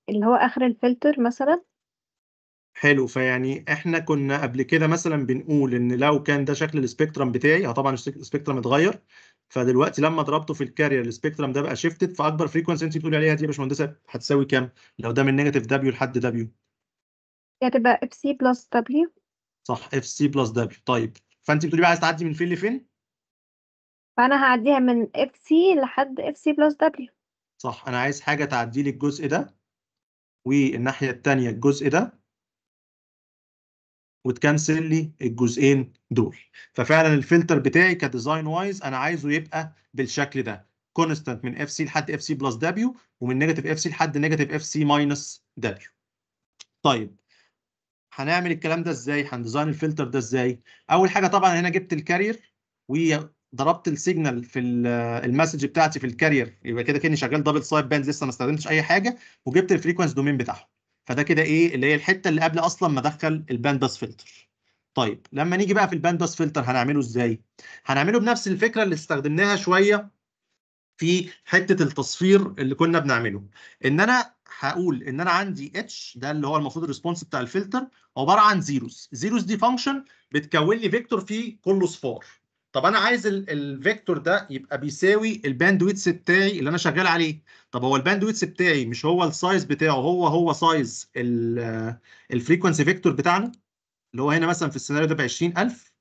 اللي هو آخر الفلتر مثلًا. حلو، فيعني إحنا كنا قبل كده مثلًا بنقول إن لو كان ده شكل السبيكترم بتاعي، آه طبعًا السبيكترم اتغيّر، فدلوقتي لمّا ضربته في الكارير السبيكترم ده بقى شيفتد فأكبر فريكوانسي أنتِ بتقولي عليها دي يا باشمهندسة هتساوي كام؟ لو ده من نيجاتيف دبليو لحد دبليو هتبقى اف سي بلس دبليو صح اف سي بلس دبليو طيب، فأنتِ بتقولي بقى عايز تعدّي من فين لفين؟ فأنا هعديها من اف سي لحد اف سي بلس دبليو صح أنا عايز حاجة تعدي لي الجزء ده والناحية الثانيه الجزء ده وتكنسل لي الجزئين دول ففعلا الفلتر بتاعي كديزاين وايز انا عايزه يبقى بالشكل ده كونستانت من اف سي لحد اف سي بلس دبليو ومن نيجاتيف اف سي لحد نيجاتيف اف سي ماينس دبليو طيب هنعمل الكلام ده ازاي هنديزاين الفلتر ده ازاي اول حاجه طبعا هنا جبت الكارير ضربت السيجنال في آه، المسج بتاعتي في الكارير يبقى كده كاني شغال دبل سايد باند لسه ما استخدمتش اي حاجه وجبت الفريكونس دومين بتاعهم فده كده ايه اللي هي الحته اللي قبل اصلا ما ادخل الباند باس فلتر طيب لما نيجي بقى في الباند باس فلتر هنعمله ازاي هنعمله بنفس الفكره اللي استخدمناها شويه في حته التصفير اللي كنا بنعمله ان انا هقول ان انا عندي اتش ده اللي هو المفروض الريسبونس بتاع الفلتر عباره عن زيروز زيروز دي فانكشن بتكون لي فيكتور فيه كله صفار طب انا عايز الفيكتور ده يبقى بيساوي الباندويتس بتاعي اللي انا شغال عليه طب هو الباندويتس بتاعي مش هو السايز بتاعه هو هو سايز الفريكونسي فيكتور بتاعنا اللي هو هنا مثلا في السيناريو ده ب 20000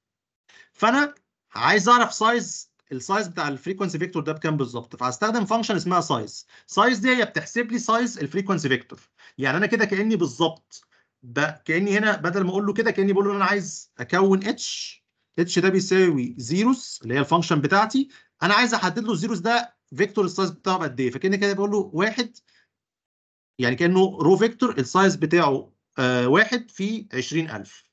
فانا عايز اعرف سايز السايز بتاع الفريكونسي فيكتور ده بكام بالظبط فهستخدم فانكشن اسمها سايز سايز دي هي بتحسب لي سايز الفريكونسي فيكتور يعني انا كده كاني بالظبط كاني هنا بدل ما اقول له كده كاني بقول له انا عايز اكون اتش اتش ده بيساوي زيروس اللي هي الفانكشن بتاعتي انا عايز احدد له الزيروس ده فيكتور السايز بتاعه قد ايه فكان كده بقول له واحد يعني كانه رو فيكتور السايز بتاعه آه واحد في 20000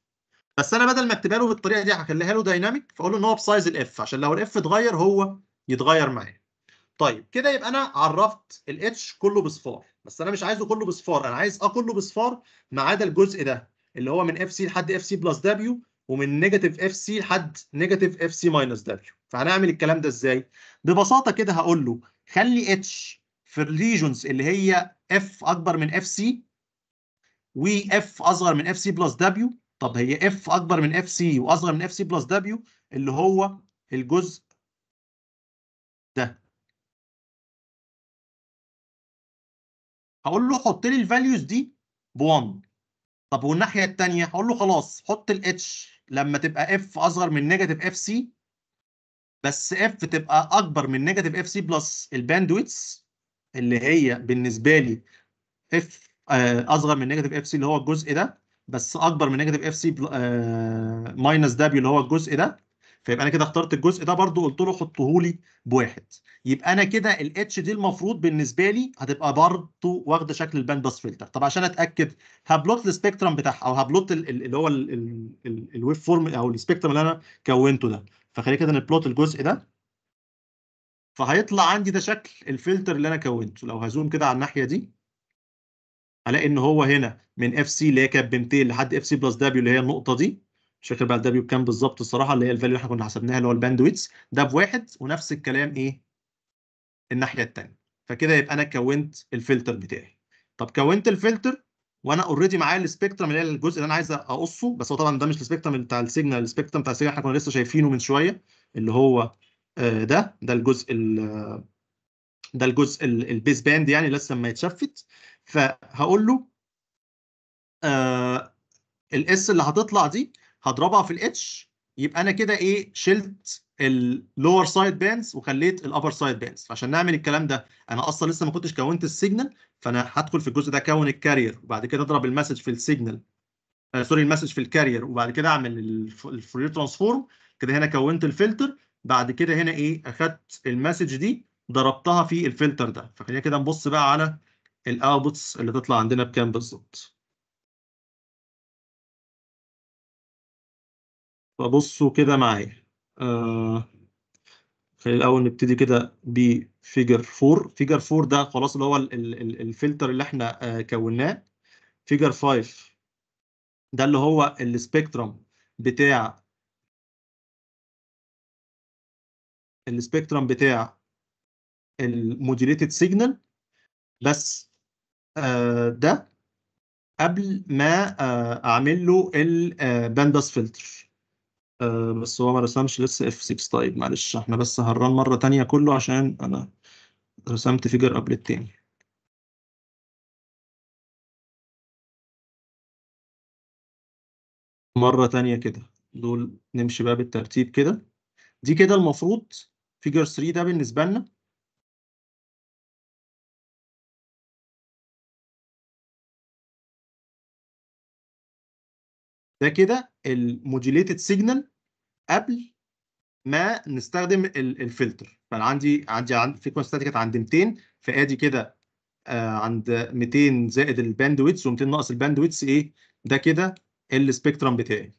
بس انا بدل ما اكتبها له بالطريقه دي هخليها له دايناميك فاقول له ان هو بسايز الاف عشان لو الاف اتغير هو يتغير معايا طيب كده يبقى انا عرفت الاتش كله بصفار بس انا مش عايزه كله بصفار انا عايز اه كله بصفار ما عدا الجزء ده اللي هو من اف سي لحد اف سي بلس دبليو ومن نيجاتيف اف سي لحد نيجاتيف اف سي ماينس دبليو فهنعمل الكلام ده ازاي ببساطه كده هقول له خلي اتش في الريجونز اللي هي اف اكبر من اف سي واف اصغر من اف سي بلس دبليو طب هي اف اكبر من اف سي واصغر من اف سي بلس دبليو اللي هو الجزء ده هقول له حط لي الفاليوز دي ب 1 طب والناحيه الثانيه هقول له خلاص حط الاتش لما تبقى اف اصغر من نيجاتيف اف سي بس اف تبقى اكبر من نيجاتيف اف سي بلس الباندويتس اللي هي بالنسبه لي اف آه، اصغر من نيجاتيف اف سي اللي هو الجزء ده بس اكبر من نيجاتيف اف سي ماينس دبليو اللي هو الجزء ده فيبقى انا كده اخترت الجزء ده برضو قلت له حطه لي بواحد يبقى انا كده الاتش دي المفروض بالنسبه لي هتبقى برضو واخده شكل الباند باس فلتر طب عشان اتاكد هبلوت السبيكترم بتاعها او هبلوت اللي هو الويف فورم او السبيكترم اللي انا كونته ده فخلي كده نبلوت الجزء ده فهيطلع عندي ده شكل الفلتر اللي انا كونته لو هزوم كده على الناحيه دي هلاقي ان هو هنا من اف سي اللي هي كانت ب 200 لحد اف سي بلس دبليو اللي هي النقطه دي مش فاكر بقى الدبليو بكام بالظبط الصراحه اللي هي الفاليو اللي احنا كنا حسبناها اللي هو الباندويتس ده بواحد ونفس الكلام ايه الناحيه الثانيه فكده يبقى انا كونت الفلتر بتاعي طب كونت الفلتر وانا اوريدي معايا السبيكترم اللي هي الجزء اللي انا عايز اقصه بس هو طبعا ده مش السبيكترم بتاع السيجنال السبيكترم بتاع السيجنال احنا كنا لسه شايفينه من شويه اللي هو آه، ده ده الجزء ده الجزء البيس باند يعني لسه ما يتشفت فهقول له آه، الاس اللي هتطلع دي هضربها في الاتش يبقى انا كده ايه شلت اللور سايد باندز وخليت الابر سايد باندز فعشان نعمل الكلام ده انا اصلا لسه ما كنتش كونت السيجنال فانا هدخل في الجزء ده كون الكارير وبعد كده اضرب المسج في السيجنال سوري المسج في الكارير وبعد كده اعمل الفوري ترانسفورم كده هنا كونت الفلتر بعد كده هنا ايه اخدت المسج دي ضربتها في الفلتر ده فخلينا كده نبص بقى على الاوتبوتس اللي تطلع عندنا بكام بالظبط فبصوا كده معايا آه خلينا الاول نبتدي كده بفيجر 4 فيجر 4 ده خلاص اللي هو الفلتر اللي احنا آه كوناه فيجر 5 ده اللي هو السبيكترم بتاع السبيكترم بتاع الموديليتد سيجنال بس آه ده قبل ما آه اعمل له البانداس آه، فلتر آه بس هو ما رسمش لسه اف 6 طيب معلش احنا بس هنران مرة تانية كله عشان انا رسمت فيجر قبل التاني مرة تانية كده دول نمشي بقى بالترتيب كده دي كده المفروض فيجر 3 ده بالنسبة لنا ده كده الموديليتد سيجنال قبل ما نستخدم الفلتر فانا يعني عندي عندي عندي الفريكونسي كانت عند 200 فادي كده آه عند 200 زائد الباند ويتس و200 ناقص الباند ويتس ايه ده كده السبيكترم بتاعي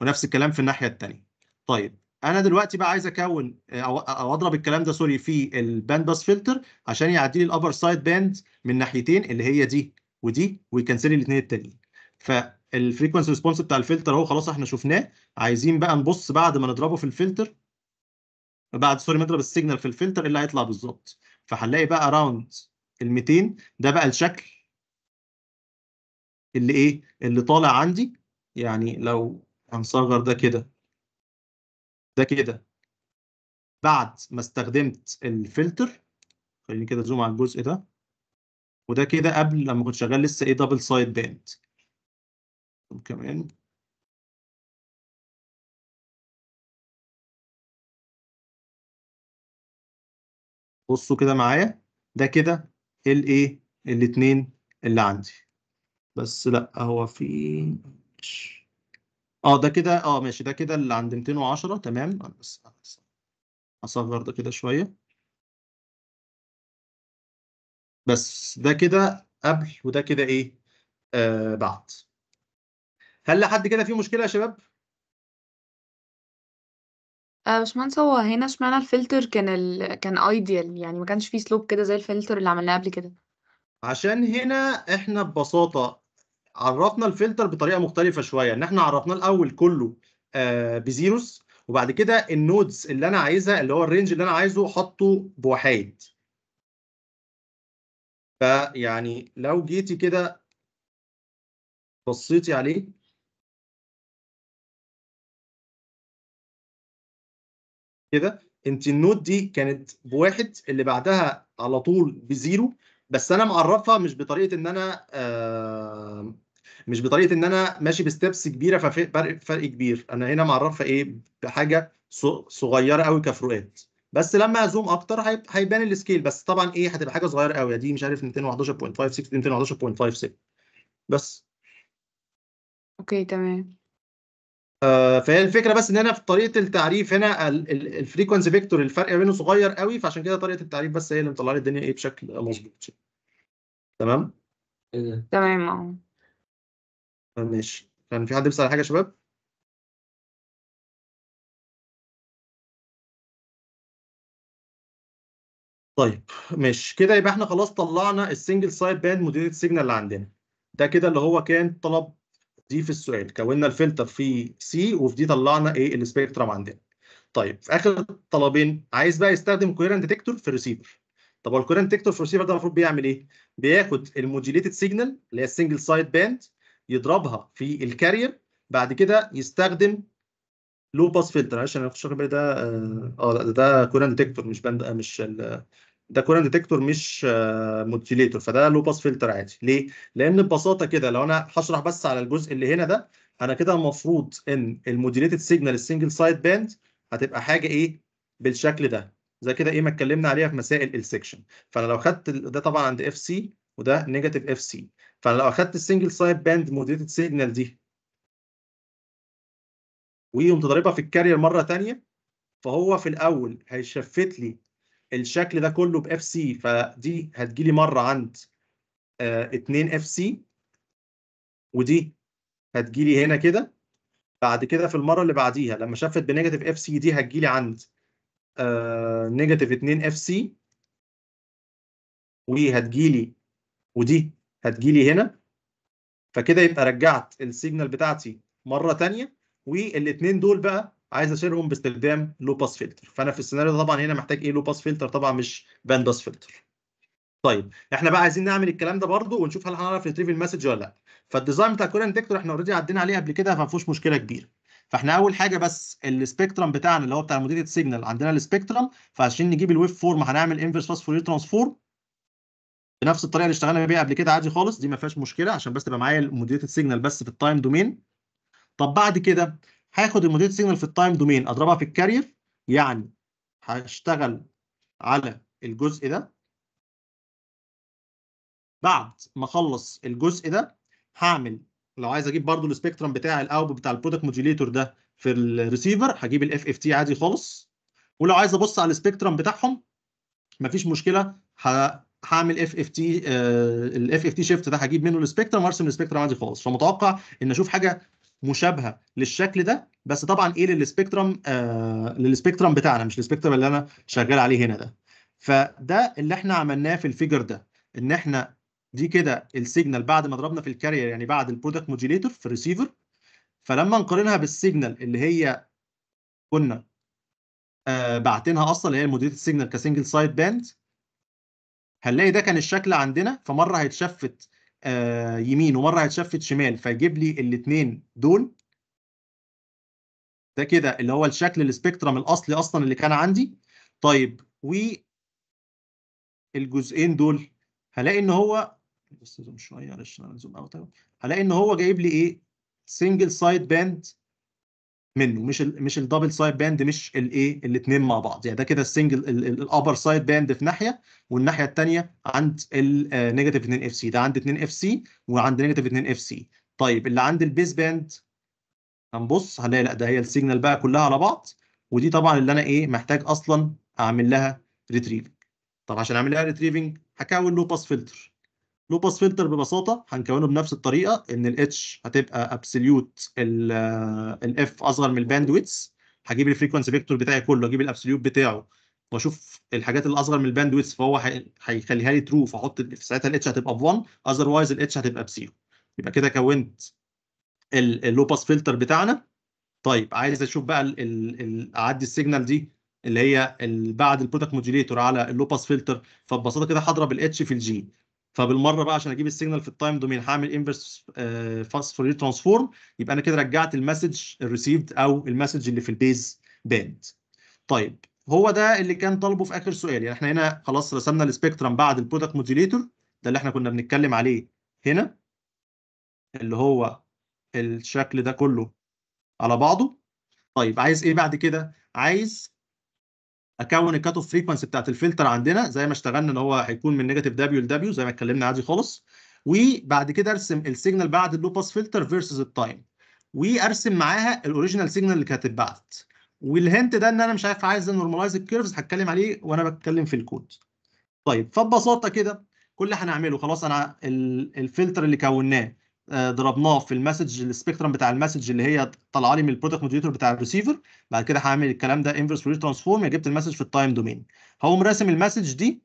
ونفس الكلام في الناحيه الثانيه طيب انا دلوقتي بقى عايز اكون آه، او, أو اضرب الكلام ده سوري في الباند باس فلتر عشان يعدي لي الابر سايد باند من ناحيتين اللي هي دي ودي ويكنسل الاثنين التانيين ف الفريكونسي ريسبونس بتاع الفلتر اهو خلاص احنا شفناه عايزين بقى نبص بعد ما نضربه في الفلتر بعد سوري ما نضرب السيجنال في الفلتر إيه اللي هيطلع بالظبط فهنلاقي بقى راوند ال 200 ده بقى الشكل اللي ايه اللي طالع عندي يعني لو هنصغر ده كده ده كده بعد ما استخدمت الفلتر خليني كده زوم على الجزء ده وده كده قبل لما كنت شغال لسه ايه دبل سايد باند طب كمان بصوا كده معايا ده كده الايه الاتنين اللي عندي بس لا هو في اه ده كده اه ماشي ده كده اللي عند 210 تمام بس اصغر ده كده شويه بس ده كده قبل وده كده ايه آه بعد هل لحد كده في مشكلة يا شباب؟ آه، باشمهندس هو هنا اشمعنى الفلتر كان ال... كان ايديال يعني ما كانش فيه سلوب كده زي الفلتر اللي عملناه قبل كده عشان هنا احنا ببساطة عرفنا الفلتر بطريقة مختلفة شوية ان احنا عرفناه الاول كله آه بزيروس وبعد كده النودز اللي انا عايزها اللي هو الرينج اللي انا عايزه حطه بوحايد فيعني لو جيتي كده بصيتي عليه كده انت النوت دي كانت بواحد اللي بعدها على طول بزيرو بس انا معرفها مش بطريقه ان انا آه مش بطريقه ان انا ماشي بستبس كبيره ففرق فرق كبير انا هنا معرفها ايه بحاجه صغيره قوي كفروقات بس لما ازوم اكتر هيبان السكيل بس طبعا ايه هتبقى حاجه صغيره قوي دي مش عارف 211.56 211.56 بس اوكي تمام آه، فهي الفكره بس ان انا في طريقه التعريف هنا الفريكونسي فيكتور الفرق بينه صغير قوي فعشان كده طريقه التعريف بس هي اللي مطلع لي الدنيا ايه بشكل مظبوط تمام إيه تمام آه. اه ماشي كان في حد بيسال حاجه يا شباب طيب ماشي كده يبقى احنا خلاص طلعنا السنجل سايد باند موديل سيجنال اللي عندنا ده كده اللي هو كان طلب دي في السؤال كونا الفلتر في سي وفي دي طلعنا ايه السبيكترم عندنا طيب في اخر طلبين عايز بقى يستخدم كويرنت ديتكتور في الريسيفر طب هو ديتكتور في الريسيفر ده المفروض بيعمل ايه بياخد الموديليتد سيجنال اللي هي السنجل سايد باند يضربها في الكارير بعد كده يستخدم لو باس فلتر عشان انا في الشغل بالي ده اه, آه، لا ده كويرنت ديتكتور مش باند آه، مش ده كورنت ديتكتور مش موديليتور آه، فده لو باس فلتر عادي ليه لان ببساطه كده لو انا هشرح بس على الجزء اللي هنا ده انا كده المفروض ان الموديليتد سيجنال السنجل سايد باند هتبقى حاجه ايه بالشكل ده زي كده ايه ما اتكلمنا عليها في مسائل السكشن فانا لو خدت ده طبعا عند اف سي وده نيجاتيف اف سي فانا لو اخدت السنجل سايد باند موديليتد سيجنال دي وقمت ضاربها في الكارير مره ثانيه فهو في الاول هيشفت لي الشكل ده كله باف سي فدي هتجيلي مره عند 2 آه، اف سي ودي هتجيلي هنا كده بعد كده في المره اللي بعديها لما شفت بنيجاتيف اف سي دي هتجيلي عند آه، نيجاتيف 2 اف سي وهتجيلي ودي هتجيلي هنا فكده يبقى رجعت السيجنال بتاعتي مره ثانيه والاثنين دول بقى عايز اشيلهم باستخدام لو باس فلتر فانا في السيناريو ده طبعا هنا محتاج ايه لو باس فلتر طبعا مش باند باس فلتر طيب احنا بقى عايزين نعمل الكلام ده برده ونشوف هل هنعرف نتريف المسج ولا لا فالديزاين بتاع الكورنت ديكتور احنا اوريدي عدينا عليه قبل كده فما فيهوش مشكله كبيره فاحنا اول حاجه بس السبيكترم بتاعنا اللي هو بتاع موديلة سيجنال عندنا السبيكترم فعشان نجيب الويف فورم هنعمل انفرس فاسفورير ترانسفورم بنفس الطريقه اللي اشتغلنا بيها قبل كده عادي خالص دي ما فيهاش مشكله عشان بس تبقى معايا موديلة السيجنال بس في التايم دومين طب بعد كده هاخد الموديل سيجنال في التايم دومين اضربها في الكارير يعني هشتغل على الجزء ده بعد ما اخلص الجزء ده هعمل لو عايز اجيب برضو السبيكترم بتاع الاوب بتاع البرودكت موديليتور ده في الريسيفر هجيب الاف اف تي عادي خالص ولو عايز ابص على السبيكترم بتاعهم مفيش مشكله هعمل اف اف تي الاف اف تي شيفت ده هجيب منه السبيكترم وارسم السبيكترم عادي خالص فمتوقع ان اشوف حاجه مشابهه للشكل ده بس طبعا ايه للسبيكترم آه للسبيكترم بتاعنا مش السبيكترم اللي انا شغال عليه هنا ده فده اللي احنا عملناه في الفيجر ده ان احنا دي كده السيجنال بعد ما ضربنا في الكارير يعني بعد البرودكت موديليتور في الريسيفر فلما نقارنها بالسيجنال اللي هي كنا آه بعتينها اصلا اللي هي الموديليت سيجنال كسنجل سايد باند هنلاقي ده كان الشكل عندنا فمره هيتشفت آه، يمين ومره هيتشفت شمال فيجيب لي الاثنين دول ده كده اللي هو الشكل السبيكترم الاصلي اصلا اللي كان عندي طيب و الجزئين دول هلاقي ان هو بس زوم شويه معلش انا زوم اوت هلاقي ان هو جايب لي ايه سنجل سايد باند منه مش الـ مش الدبل سايد باند مش الايه الاثنين مع بعض يعني ده كده السنجل الابر سايد باند في ناحيه والناحيه الثانيه عند النيجاتيف 2 اف سي ده عند 2 اف سي وعند نيجاتيف 2 اف سي طيب اللي عند البيس باند هنبص هنلاقي لا ده هي السيجنال بقى كلها على بعض ودي طبعا اللي انا ايه محتاج اصلا اعمل لها ريتريفنج طب عشان اعمل لها ريتريفنج هكون لو باس فلتر لو باس فلتر ببساطه هنكونه بنفس الطريقه ان الاتش هتبقى ابسوليوت الاف اصغر من الباند ويتس هجيب الفريكونسي فيكتور بتاعي كله اجيب الابسوليوت بتاعه واشوف الحاجات اللي اصغر من الباند ويتس فهو هيخليها لي ترو فاحط ساعتها الاتش هتبقى ب 1 اذروايز الاتش هتبقى 0 يبقى كده كونت اللو باس فلتر بتاعنا طيب عايز اشوف بقى الـ الـ اعدي السيجنال دي اللي هي بعد البرودكت موديليتور على اللو باس فلتر فببساطه كده هضرب الاتش في الجي فبالمره بقى عشان اجيب السيجنال في التايم دومين هعمل انفرس فاست فوري ترانسفورم يبقى انا كده رجعت المسج الريسيفد او المسج اللي في البيز باند طيب هو ده اللي كان طالبه في اخر سؤال يعني احنا هنا خلاص رسمنا السبيكترم بعد البرودكت موديليتور ده اللي احنا كنا بنتكلم عليه هنا اللي هو الشكل ده كله على بعضه طيب عايز ايه بعد كده عايز اكون الكات اوف فريكونسي بتاعت الفلتر عندنا زي ما اشتغلنا ان هو هيكون من نيجاتيف دبليو لدبليو زي ما اتكلمنا عادي خالص وبعد كده ارسم السيجنال بعد اللو باس فلتر فيرسز التايم وارسم معاها الاوريجينال سيجنال اللي كانت اتبعت والهنت ده ان انا مش عارف عايز نورماليز الكيرفز هتكلم عليه وانا بتكلم في الكود طيب فببساطه كده كل اللي هنعمله خلاص انا الفلتر اللي كوناه آه، ضربناه في المسج السبيكترم بتاع المسج اللي هي طالعه لي من البرودكت موديوليتور بتاع الريسيفر بعد كده هعمل الكلام ده انفرس فورير ترانسفورم جبت المسج في التايم دومين هقوم راسم المسج دي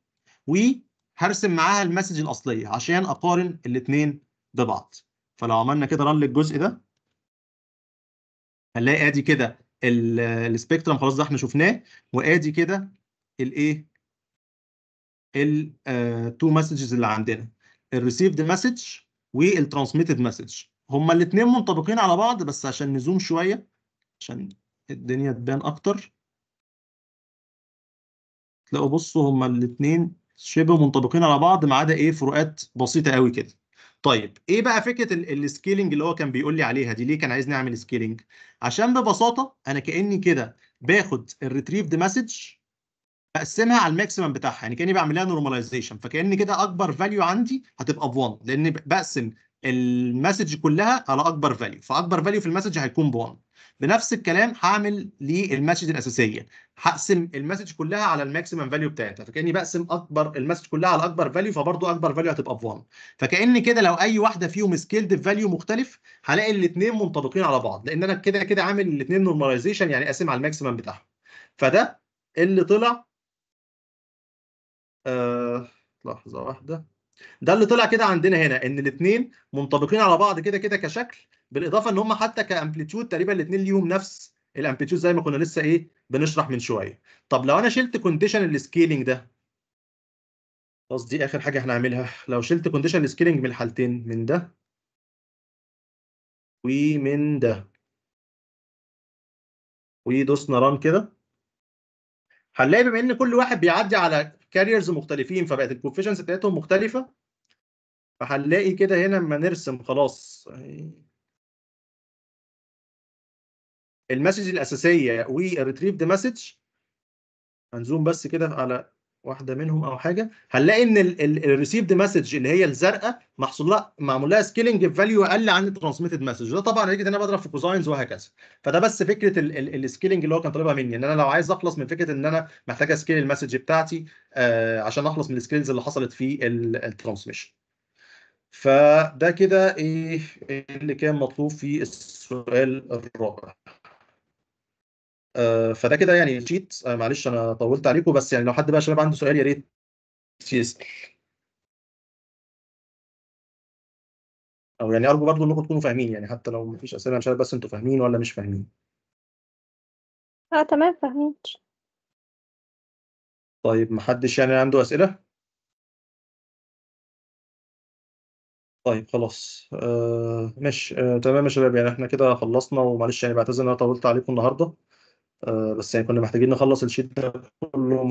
وهرسم معاها المسج الاصليه عشان اقارن الاثنين ببعض فلو عملنا كده رن للجزء ده هنلاقي ادي كده السبيكترم خلاص ده احنا شفناه وادي كده الايه التو مسجز اللي عندنا الريسيفد مسج والترانسميتد مسج هما الاثنين منطبقين على بعض بس عشان نزوم شويه عشان الدنيا تبان اكتر تلاقوا بصوا هما الاثنين شبه منطبقين على بعض ما عدا ايه فروقات بسيطه قوي كده طيب ايه بقى فكره السكيلينج اللي هو كان بيقول لي عليها دي ليه كان عايز نعمل سكيلينج عشان ببساطه انا كاني كده باخد الريتريفد مسج بقسمها على الماكسيمم بتاعها يعني كاني بعمل لها نورماليزيشن فكان كده اكبر فاليو عندي هتبقى ب 1 لان بقسم المسج كلها على اكبر فاليو فاكبر فاليو في المسج هيكون ب 1 بنفس الكلام هعمل للمسج الاساسيه هقسم المسج كلها على الماكسيمم فاليو بتاعتها فكاني بقسم اكبر المسج كلها على اكبر فاليو فبرضه اكبر فاليو هتبقى ب 1 فكان كده لو اي واحده فيهم سكيلد فاليو مختلف هلاقي الاثنين منطبقين على بعض لان انا كده كده عامل الاثنين نورماليزيشن يعني قاسم على الماكسيمم بتاعهم فده اللي طلع آه لحظه واحده ده اللي طلع كده عندنا هنا ان الاثنين منطبقين على بعض كده كده كشكل بالاضافه ان هم حتى كامبليتيود تقريبا الاثنين ليهم نفس الامبليتيود زي ما كنا لسه ايه بنشرح من شويه طب لو انا شلت كونديشن السكيلينج ده خلاص دي اخر حاجه هنعملها لو شلت كونديشن السكيلينج من الحالتين من ده ومن ده ودوسنا ران كده هنلاقي بما ان كل واحد بيعدي على كاريرز مختلفين فبقت الكوفيشنز بتاعتهم مختلفه فهنلاقي كده هنا لما نرسم خلاص المسج الاساسيه والريتريفد مسج هنزوم بس كده على واحده منهم او حاجه هنلاقي ان الريسيفد مسج اللي هي الزرقاء محصول لها معمول لها سكيلنج فاليو اقل عن الترانسميتد مسج ده طبعا نتيجه ان انا بضرب في كوزاينز وهكذا فده بس فكره السكيلنج اللي هو كان طالبها مني ان انا لو عايز اخلص من فكره ان انا محتاج اسكيل المسج بتاعتي آه عشان اخلص من السكيلز اللي حصلت في الترانسميشن فده كده ايه اللي كان مطلوب في السؤال الرابع آه، فده كده يعني تشيت آه، معلش انا طولت عليكم بس يعني لو حد بقى شباب عنده سؤال يا ريت يسال او يعني ارجو برضو انكم تكونوا فاهمين يعني حتى لو مفيش اسئله مش عارف بس انتوا فاهمين ولا مش فاهمين اه تمام فاهمين طيب محدش يعني عنده اسئله طيب خلاص آه مش آه تمام يا شباب يعني احنا كده خلصنا ومعلش يعني بعتذر ان انا طولت عليكم النهارده آه، بس يعني كنا محتاجين نخلص الشيت ده كله